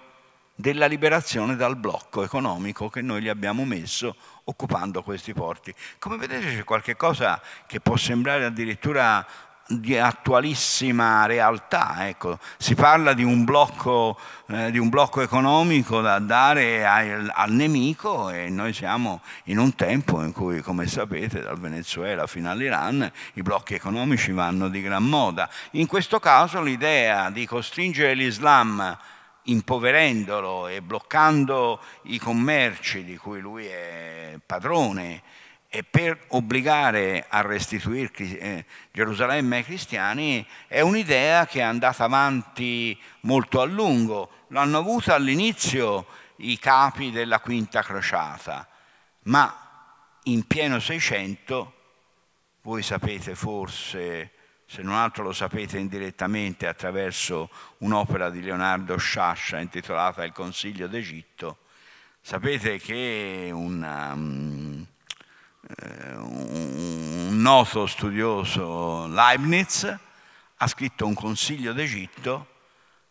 della liberazione dal blocco economico che noi gli abbiamo messo occupando questi porti. Come vedete c'è qualche cosa che può sembrare addirittura di attualissima realtà. Ecco. Si parla di un blocco, eh, di un blocco economico da dare al, al, nemico e noi siamo in un tempo in cui, come sapete, dal Venezuela fino all'Iran i blocchi economici vanno di gran moda. In questo caso l'idea di costringere l'Islam impoverendolo e bloccando i commerci di cui lui è padrone, e per obbligare a restituire eh, Gerusalemme ai cristiani è un'idea che è andata avanti molto a lungo. L'hanno avuta all'inizio i capi della Quinta Crociata, ma in pieno Seicento, voi sapete forse, se non altro lo sapete indirettamente attraverso un'opera di Leonardo Sciascia intitolata Il Consiglio d'Egitto, sapete che una mm, eh, un noto studioso Leibniz ha scritto un consiglio d'Egitto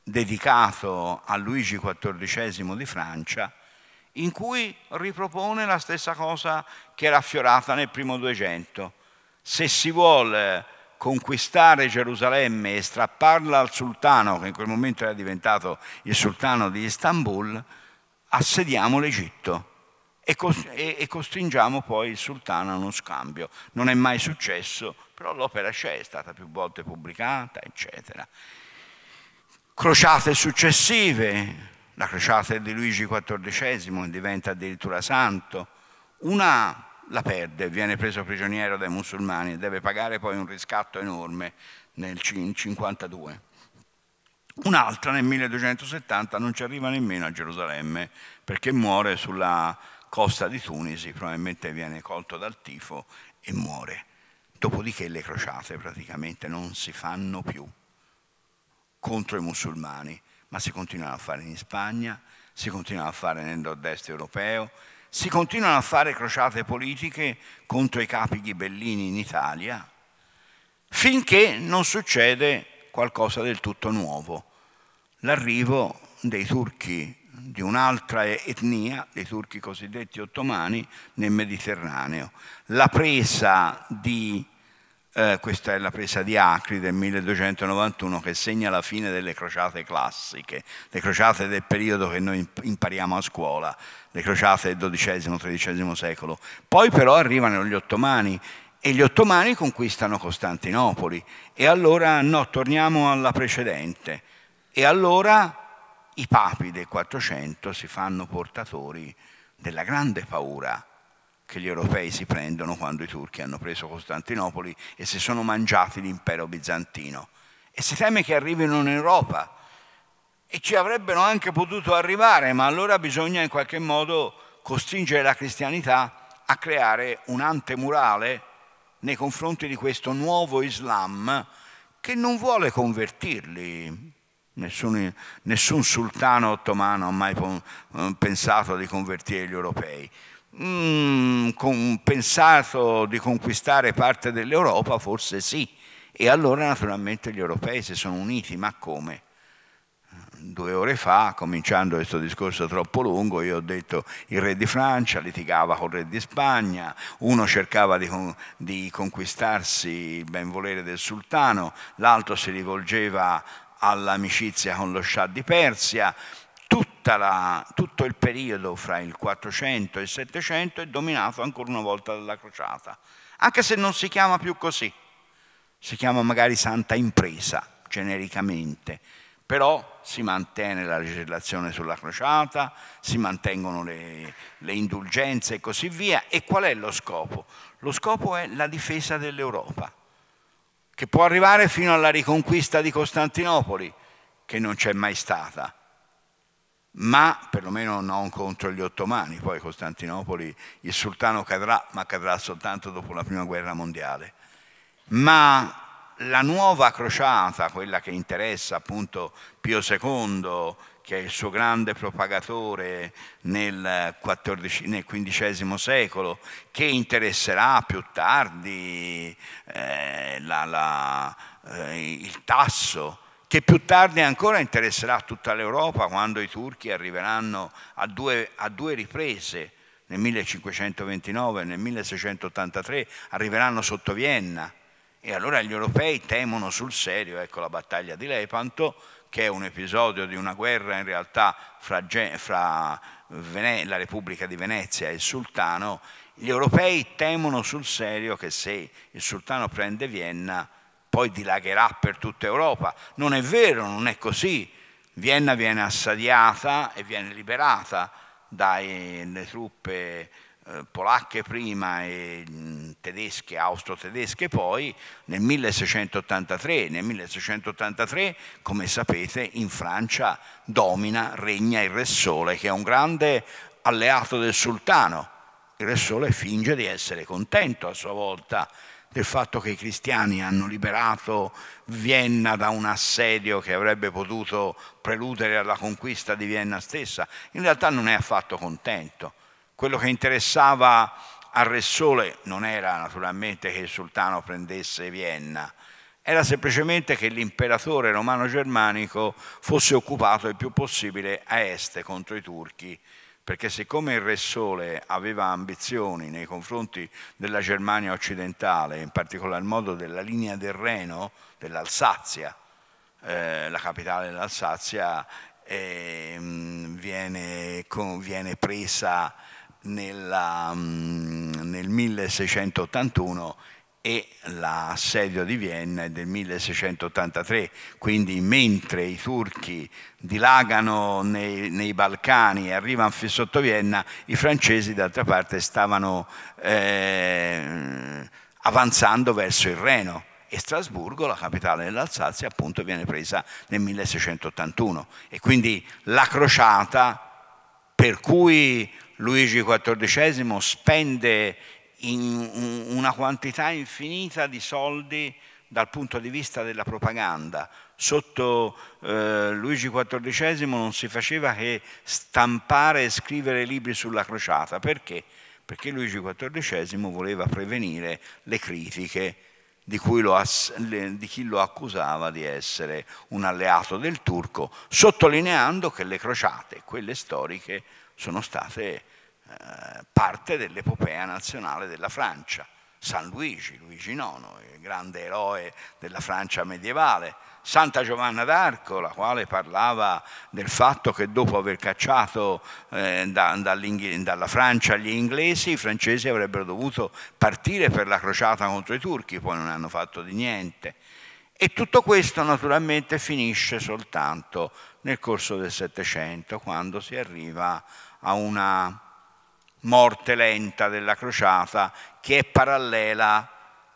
dedicato a Luigi XIV di Francia in cui ripropone la stessa cosa che era affiorata nel primo Duecento. Se si vuole conquistare Gerusalemme e strapparla al sultano, che in quel momento era diventato il sultano di Istanbul, assediamo l'Egitto e, e costringiamo poi il sultano a uno scambio. Non è mai successo, però l'opera c'è, è stata più volte pubblicata, eccetera. Crociate successive, la crociata di Luigi XIV diventa addirittura santo, una la perde, viene preso prigioniero dai musulmani e deve pagare poi un riscatto enorme nel 1952. Un'altra nel 1270 non ci arriva nemmeno a Gerusalemme perché muore sulla costa di Tunisi, probabilmente viene colto dal tifo e muore. Dopodiché le crociate praticamente non si fanno più contro i musulmani, ma si continuano a fare in Spagna, si continuano a fare nel nord-est europeo, si continuano a fare crociate politiche contro i capi ghibellini in Italia, finché non succede qualcosa del tutto nuovo, l'arrivo dei turchi di un'altra etnia, dei turchi cosiddetti ottomani, nel Mediterraneo. La presa di, eh, questa è la presa di Acri del 1291 che segna la fine delle crociate classiche, le crociate del periodo che noi impariamo a scuola, le crociate del XII-XIII secolo. Poi però arrivano gli ottomani e gli ottomani conquistano Costantinopoli. E allora no, torniamo alla precedente. E allora i papi del 400 si fanno portatori della grande paura che gli europei si prendono quando i turchi hanno preso Costantinopoli e si sono mangiati l'impero bizantino. E si teme che arrivino in Europa e ci avrebbero anche potuto arrivare, ma allora bisogna in qualche modo costringere la cristianità a creare un antemurale nei confronti di questo nuovo Islam che non vuole convertirli, Nessun, nessun, sultano ottomano ha mai eh, pensato di convertire gli europei. Mm, pensato di conquistare parte dell'Europa? Forse sì. E allora naturalmente gli europei si sono uniti, ma come? Due ore fa, cominciando questo discorso troppo lungo, io ho detto il re di Francia litigava con il re di Spagna, uno cercava di, di conquistarsi il benvolere del sultano, l'altro si rivolgeva all'amicizia con lo Shah di Persia, la, tutto il periodo fra il 400 e il 700 è dominato ancora una volta dalla crociata, anche se non si chiama più così, si chiama magari Santa Impresa genericamente, però si mantiene la legislazione sulla crociata, si mantengono le, le indulgenze e così via. E qual è lo scopo? Lo scopo è la difesa dell'Europa che può arrivare fino alla riconquista di Costantinopoli, che non c'è mai stata, ma perlomeno non contro gli ottomani, poi Costantinopoli, il sultano cadrà, ma cadrà soltanto dopo la prima guerra mondiale. Ma la nuova crociata, quella che interessa appunto Pio II, che è il suo grande propagatore nel, XV secolo, che interesserà più tardi eh, la, la, eh, il tasso, che più tardi ancora interesserà tutta l'Europa quando i turchi arriveranno a due, a due riprese, nel 1529 e nel 1683, arriveranno sotto Vienna. E allora gli europei temono sul serio ecco, la battaglia di Lepanto che è un episodio di una guerra in realtà fra, fra Vene la Repubblica di Venezia e il sultano, gli europei temono sul serio che se il sultano prende Vienna poi dilagherà per tutta Europa. Non è vero, non è così. Vienna viene assediata e viene liberata dalle truppe eh, polacche prima e mm, tedesche, austro-tedesche poi, nel 1683. Nel 1683, come sapete, in Francia domina, regna il Re Sole, che è un grande alleato del sultano. Il Re Sole finge di essere contento a sua volta del fatto che i cristiani hanno liberato Vienna da un assedio che avrebbe potuto preludere alla conquista di Vienna stessa, in realtà non è affatto contento quello che interessava al Re Sole non era naturalmente che il sultano prendesse Vienna, era semplicemente che l'imperatore romano-germanico fosse occupato il più possibile a est contro i turchi, perché siccome il Re Sole aveva ambizioni nei confronti della Germania occidentale, in particolar modo della linea del Reno, dell'Alsazia, eh, la capitale dell'Alsazia, eh, viene, viene presa nella, mm, nel 1681 e l'assedio di Vienna è del 1683, quindi mentre i turchi dilagano nei, nei Balcani e arrivano fin sotto Vienna, i francesi d'altra parte stavano eh, avanzando verso il Reno e Strasburgo, la capitale dell'Alsazia, appunto viene presa nel 1681 e quindi la crociata per cui Luigi XIV spende in una quantità infinita di soldi dal punto di vista della propaganda. Sotto eh, Luigi XIV non si faceva che stampare e scrivere libri sulla crociata. Perché? Perché Luigi XIV voleva prevenire le critiche di, lo, di chi lo accusava di essere un alleato del turco, sottolineando che le crociate, quelle storiche, sono state eh, parte dell'epopea nazionale della Francia. San Luigi, Luigi IX, il grande eroe della Francia medievale, Santa Giovanna d'Arco, la quale parlava del fatto che dopo aver cacciato eh, dalla Francia gli inglesi, i francesi avrebbero dovuto partire per la crociata contro i turchi, poi non hanno fatto di niente. E tutto questo naturalmente finisce soltanto nel corso del Settecento, quando si arriva a una morte lenta della crociata che è parallela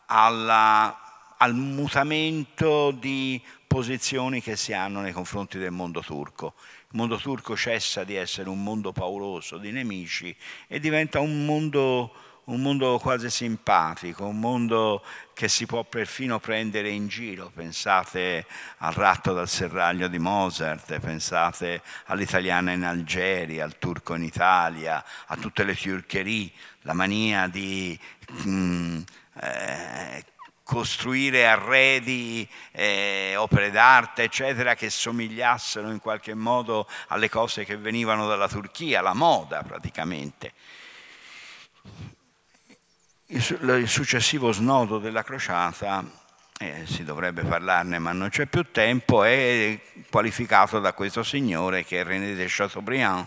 alla, al mutamento di posizioni che si hanno nei confronti del mondo turco. Il mondo turco cessa di essere un mondo pauroso di nemici e diventa un mondo, un mondo quasi simpatico, un mondo che si può perfino prendere in giro, pensate al ratto dal serraglio di Mozart, pensate all'italiana in Algeria, al turco in Italia, a tutte le fiurcherie, la mania di mm, eh, costruire arredi, eh, opere d'arte, eccetera, che somigliassero in qualche modo alle cose che venivano dalla Turchia, la moda praticamente il successivo snodo della crociata, eh, si dovrebbe parlarne ma non c'è più tempo, è qualificato da questo signore che è René de Chateaubriand,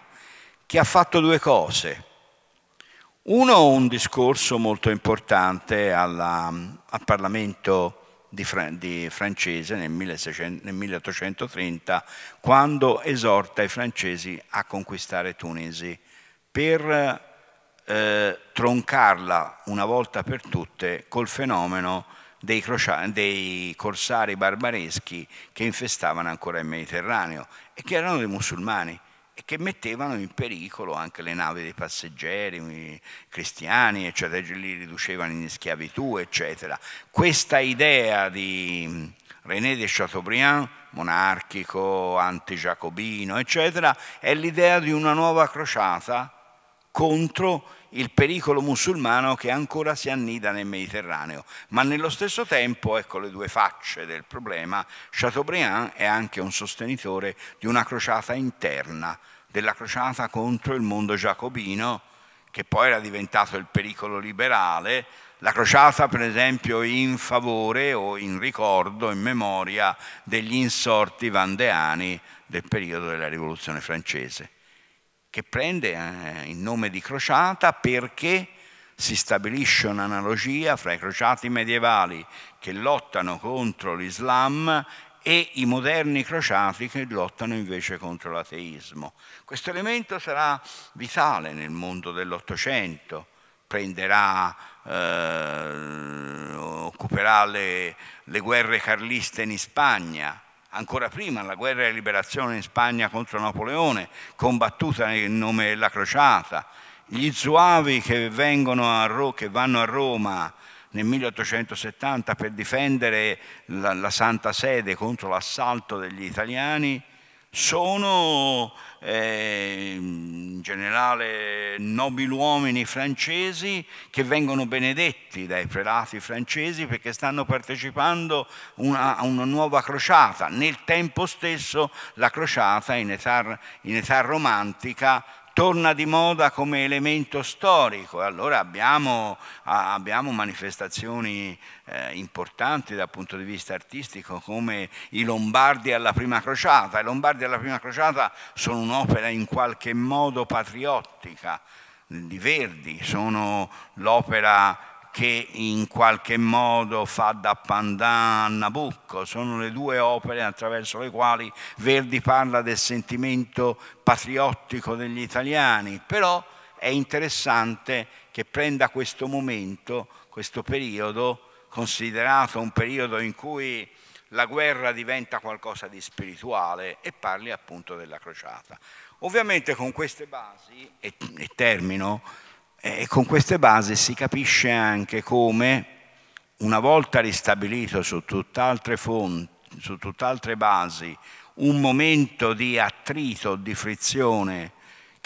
che ha fatto due cose. Uno, un discorso molto importante alla, al Parlamento di, di francese nel, 1600, nel 1830, quando esorta i francesi a conquistare Tunisi per eh, troncarla una volta per tutte col fenomeno dei, dei, corsari barbareschi che infestavano ancora il Mediterraneo e che erano dei musulmani e che mettevano in pericolo anche le navi dei passeggeri i cristiani, eccetera, li riducevano in schiavitù, eccetera. Questa idea di René de Chateaubriand, monarchico, antigiacobino, eccetera, è l'idea di una nuova crociata contro il pericolo musulmano che ancora si annida nel Mediterraneo, ma nello stesso tempo, ecco le due facce del problema, Chateaubriand è anche un sostenitore di una crociata interna, della crociata contro il mondo giacobino, che poi era diventato il pericolo liberale, la crociata per esempio in favore o in ricordo, in memoria degli insorti vandeani del periodo della rivoluzione francese che prende eh, il nome di crociata perché si stabilisce un'analogia fra i crociati medievali che lottano contro l'Islam e i moderni crociati che lottano invece contro l'ateismo. Questo elemento sarà vitale nel mondo dell'Ottocento, prenderà, eh, occuperà le, le guerre carliste in Spagna, ancora prima la guerra di liberazione in Spagna contro Napoleone, combattuta nel nome della crociata, gli zuavi che, Ro, che vanno a Roma nel 1870 per difendere la, la Santa Sede contro l'assalto degli italiani, sono eh, in generale nobili uomini francesi che vengono benedetti dai prelati francesi perché stanno partecipando una, a una nuova crociata. Nel tempo stesso la crociata in età, in età romantica torna di moda come elemento storico e allora abbiamo, abbiamo manifestazioni eh, importanti dal punto di vista artistico come i Lombardi alla Prima Crociata. I Lombardi alla Prima Crociata sono un'opera in qualche modo patriottica di Verdi, sono l'opera che in qualche modo fa da pandan a Nabucco, sono le due opere attraverso le quali Verdi parla del sentimento patriottico degli italiani, però è interessante che prenda questo momento, questo periodo, considerato un periodo in cui la guerra diventa qualcosa di spirituale e parli appunto della crociata. Ovviamente con queste basi, e, e termino, e con queste basi si capisce anche come, una volta ristabilito su tutt'altre fonti, su tutt'altre basi, un momento di attrito, di frizione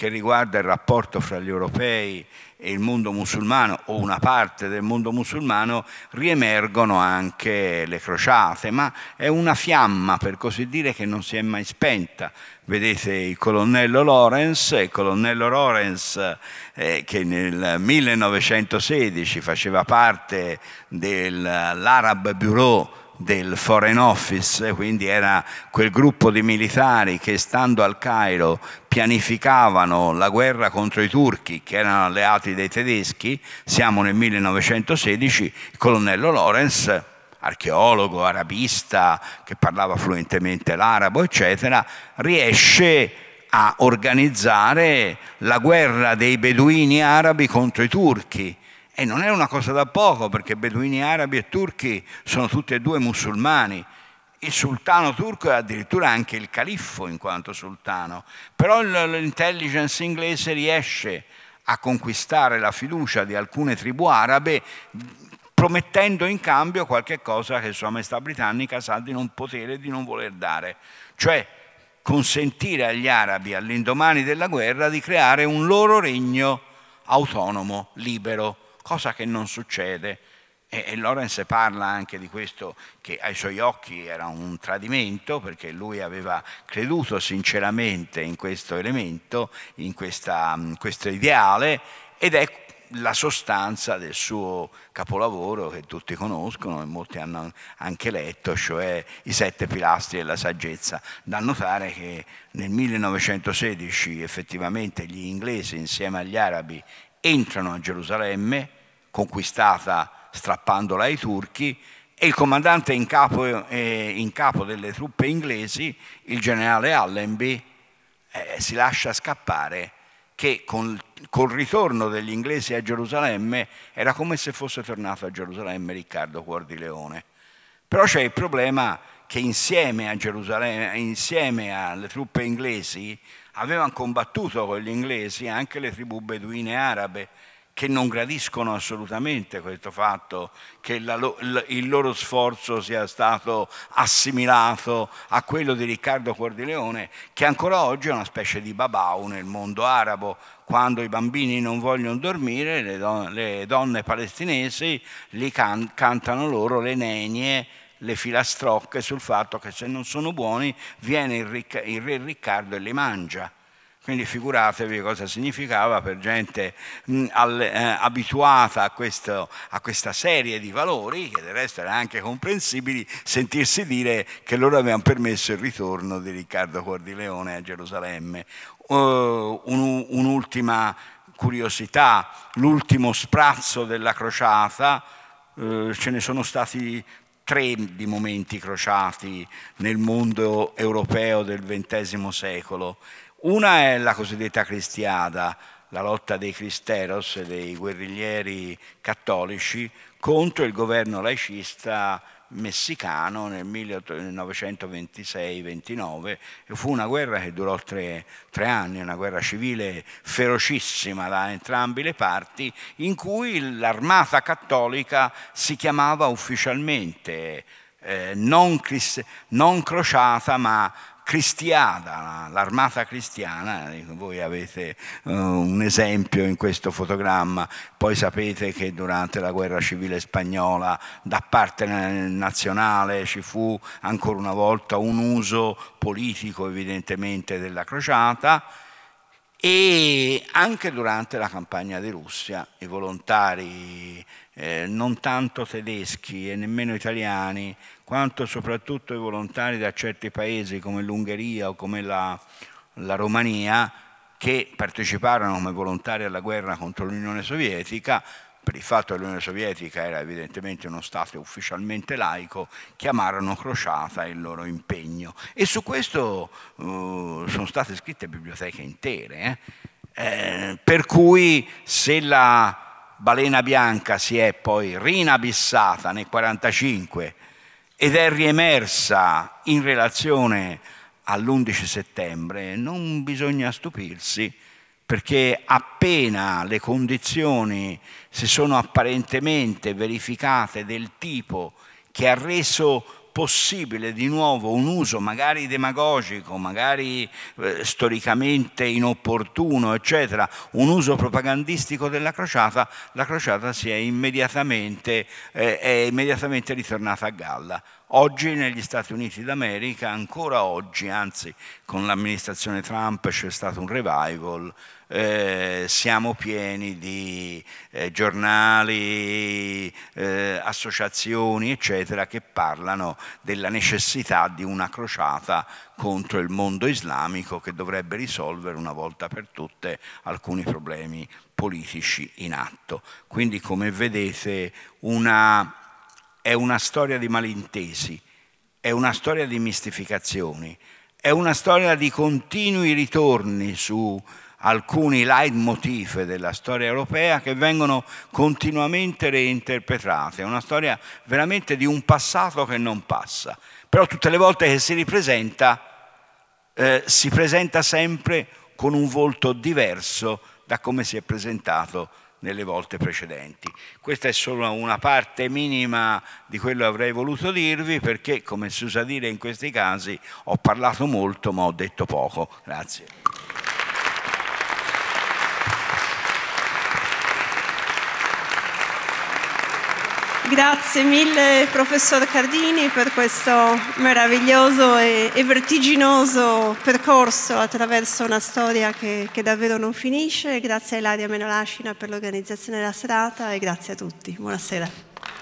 che riguarda il rapporto fra gli europei e il mondo musulmano o una parte del mondo musulmano riemergono anche le crociate, ma è una fiamma per così dire che non si è mai spenta. Vedete il colonnello Lawrence, il colonnello Lawrence eh, che nel 1916 faceva parte dell'Arab Bureau del Foreign Office, quindi era quel gruppo di militari che stando al Cairo pianificavano la guerra contro i turchi che erano alleati dei tedeschi, siamo nel 1916, il colonnello Lorenz, archeologo, arabista, che parlava fluentemente l'arabo, eccetera, riesce a organizzare la guerra dei beduini arabi contro i turchi e non è una cosa da poco perché beduini arabi e turchi sono tutti e due musulmani. Il sultano turco è addirittura anche il califfo in quanto sultano, però l'intelligence inglese riesce a conquistare la fiducia di alcune tribù arabe promettendo in cambio qualche cosa che Sua Maestà Britannica sa di non potere e di non voler dare, cioè consentire agli arabi all'indomani della guerra di creare un loro regno autonomo, libero, cosa che non succede. E, e Lawrence parla anche di questo che ai suoi occhi era un tradimento perché lui aveva creduto sinceramente in questo elemento, in questa, mm, questo ideale ed è la sostanza del suo capolavoro che tutti conoscono e molti hanno anche letto, cioè I sette pilastri della saggezza. Da notare che nel 1916 effettivamente gli inglesi insieme agli arabi entrano a Gerusalemme, conquistata strappandola ai turchi, e il comandante in capo, eh, in capo delle truppe inglesi, il generale Allenby, eh, si lascia scappare che con, col ritorno degli inglesi a Gerusalemme era come se fosse tornato a Gerusalemme Riccardo Cuor di Leone. Però c'è il problema che insieme, insieme alle truppe inglesi avevano combattuto con gli inglesi anche le tribù beduine arabe che non gradiscono assolutamente questo fatto che il loro sforzo sia stato assimilato a quello di Riccardo Cordileone, che ancora oggi è una specie di babau nel mondo arabo. Quando i bambini non vogliono dormire, le, donne palestinesi li can cantano loro le nenie le filastrocche sul fatto che se non sono buoni viene il, Ric- il re Riccardo e li mangia. Quindi figuratevi cosa significava per gente mh, mm, al, eh, abituata a, questo, a, questa serie di valori, che del resto era anche comprensibili, sentirsi dire che loro avevano permesso il ritorno di Riccardo Cordileone a Gerusalemme. Uh, un, un'ultima curiosità, l'ultimo sprazzo della crociata, eh, ce ne sono stati tre di momenti crociati nel mondo europeo del XX secolo. Una è la cosiddetta cristiada, la lotta dei cristeros, dei guerriglieri cattolici, contro il governo laicista messicano nel 1926-29 fu una guerra che durò tre, tre, anni, una guerra civile ferocissima da entrambe le parti in cui l'armata cattolica si chiamava ufficialmente eh, non, non crociata ma cristiana, l'armata cristiana, voi avete eh, un esempio in questo fotogramma, poi sapete che durante la guerra civile spagnola da parte nazionale ci fu ancora una volta un uso politico evidentemente della crociata e anche durante la campagna di Russia i volontari eh, non tanto tedeschi e nemmeno italiani quanto soprattutto i volontari da certi paesi come l'Ungheria o come la, la Romania che parteciparono come volontari alla guerra contro l'Unione Sovietica per il fatto che l'Unione Sovietica era evidentemente uno Stato ufficialmente laico, chiamarono crociata il loro impegno. E su questo uh, sono state scritte biblioteche intere, eh? Eh, per cui se la balena bianca si è poi rinabissata nel 1945 ed è riemersa in relazione all'11 settembre, non bisogna stupirsi perché appena le condizioni si sono apparentemente verificate del tipo che ha reso possibile di nuovo un uso magari demagogico, magari eh, storicamente inopportuno, eccetera, un uso propagandistico della crociata, la crociata si è immediatamente, eh, è immediatamente ritornata a galla. Oggi negli Stati Uniti d'America, ancora oggi, anzi con l'amministrazione Trump c'è stato un revival eh, siamo pieni di eh, giornali, eh, associazioni, eccetera, che parlano della necessità di una crociata contro il mondo islamico che dovrebbe risolvere una volta per tutte alcuni problemi politici in atto. Quindi, come vedete, una, è una storia di malintesi, è una storia di mistificazioni, è una storia di continui ritorni su alcuni leitmotiv della storia europea che vengono continuamente reinterpretati. È una storia veramente di un passato che non passa. Però tutte le volte che si ripresenta, eh, si presenta sempre con un volto diverso da come si è presentato nelle volte precedenti. Questa è solo una parte minima di quello che avrei voluto dirvi perché, come si usa dire in questi casi, ho parlato molto ma ho detto poco. Grazie. Grazie mille professor Cardini per questo meraviglioso e, e vertiginoso percorso attraverso una storia che, che davvero non finisce. Grazie a Ilaria Menolascina per l'organizzazione della serata e grazie a tutti. Buonasera.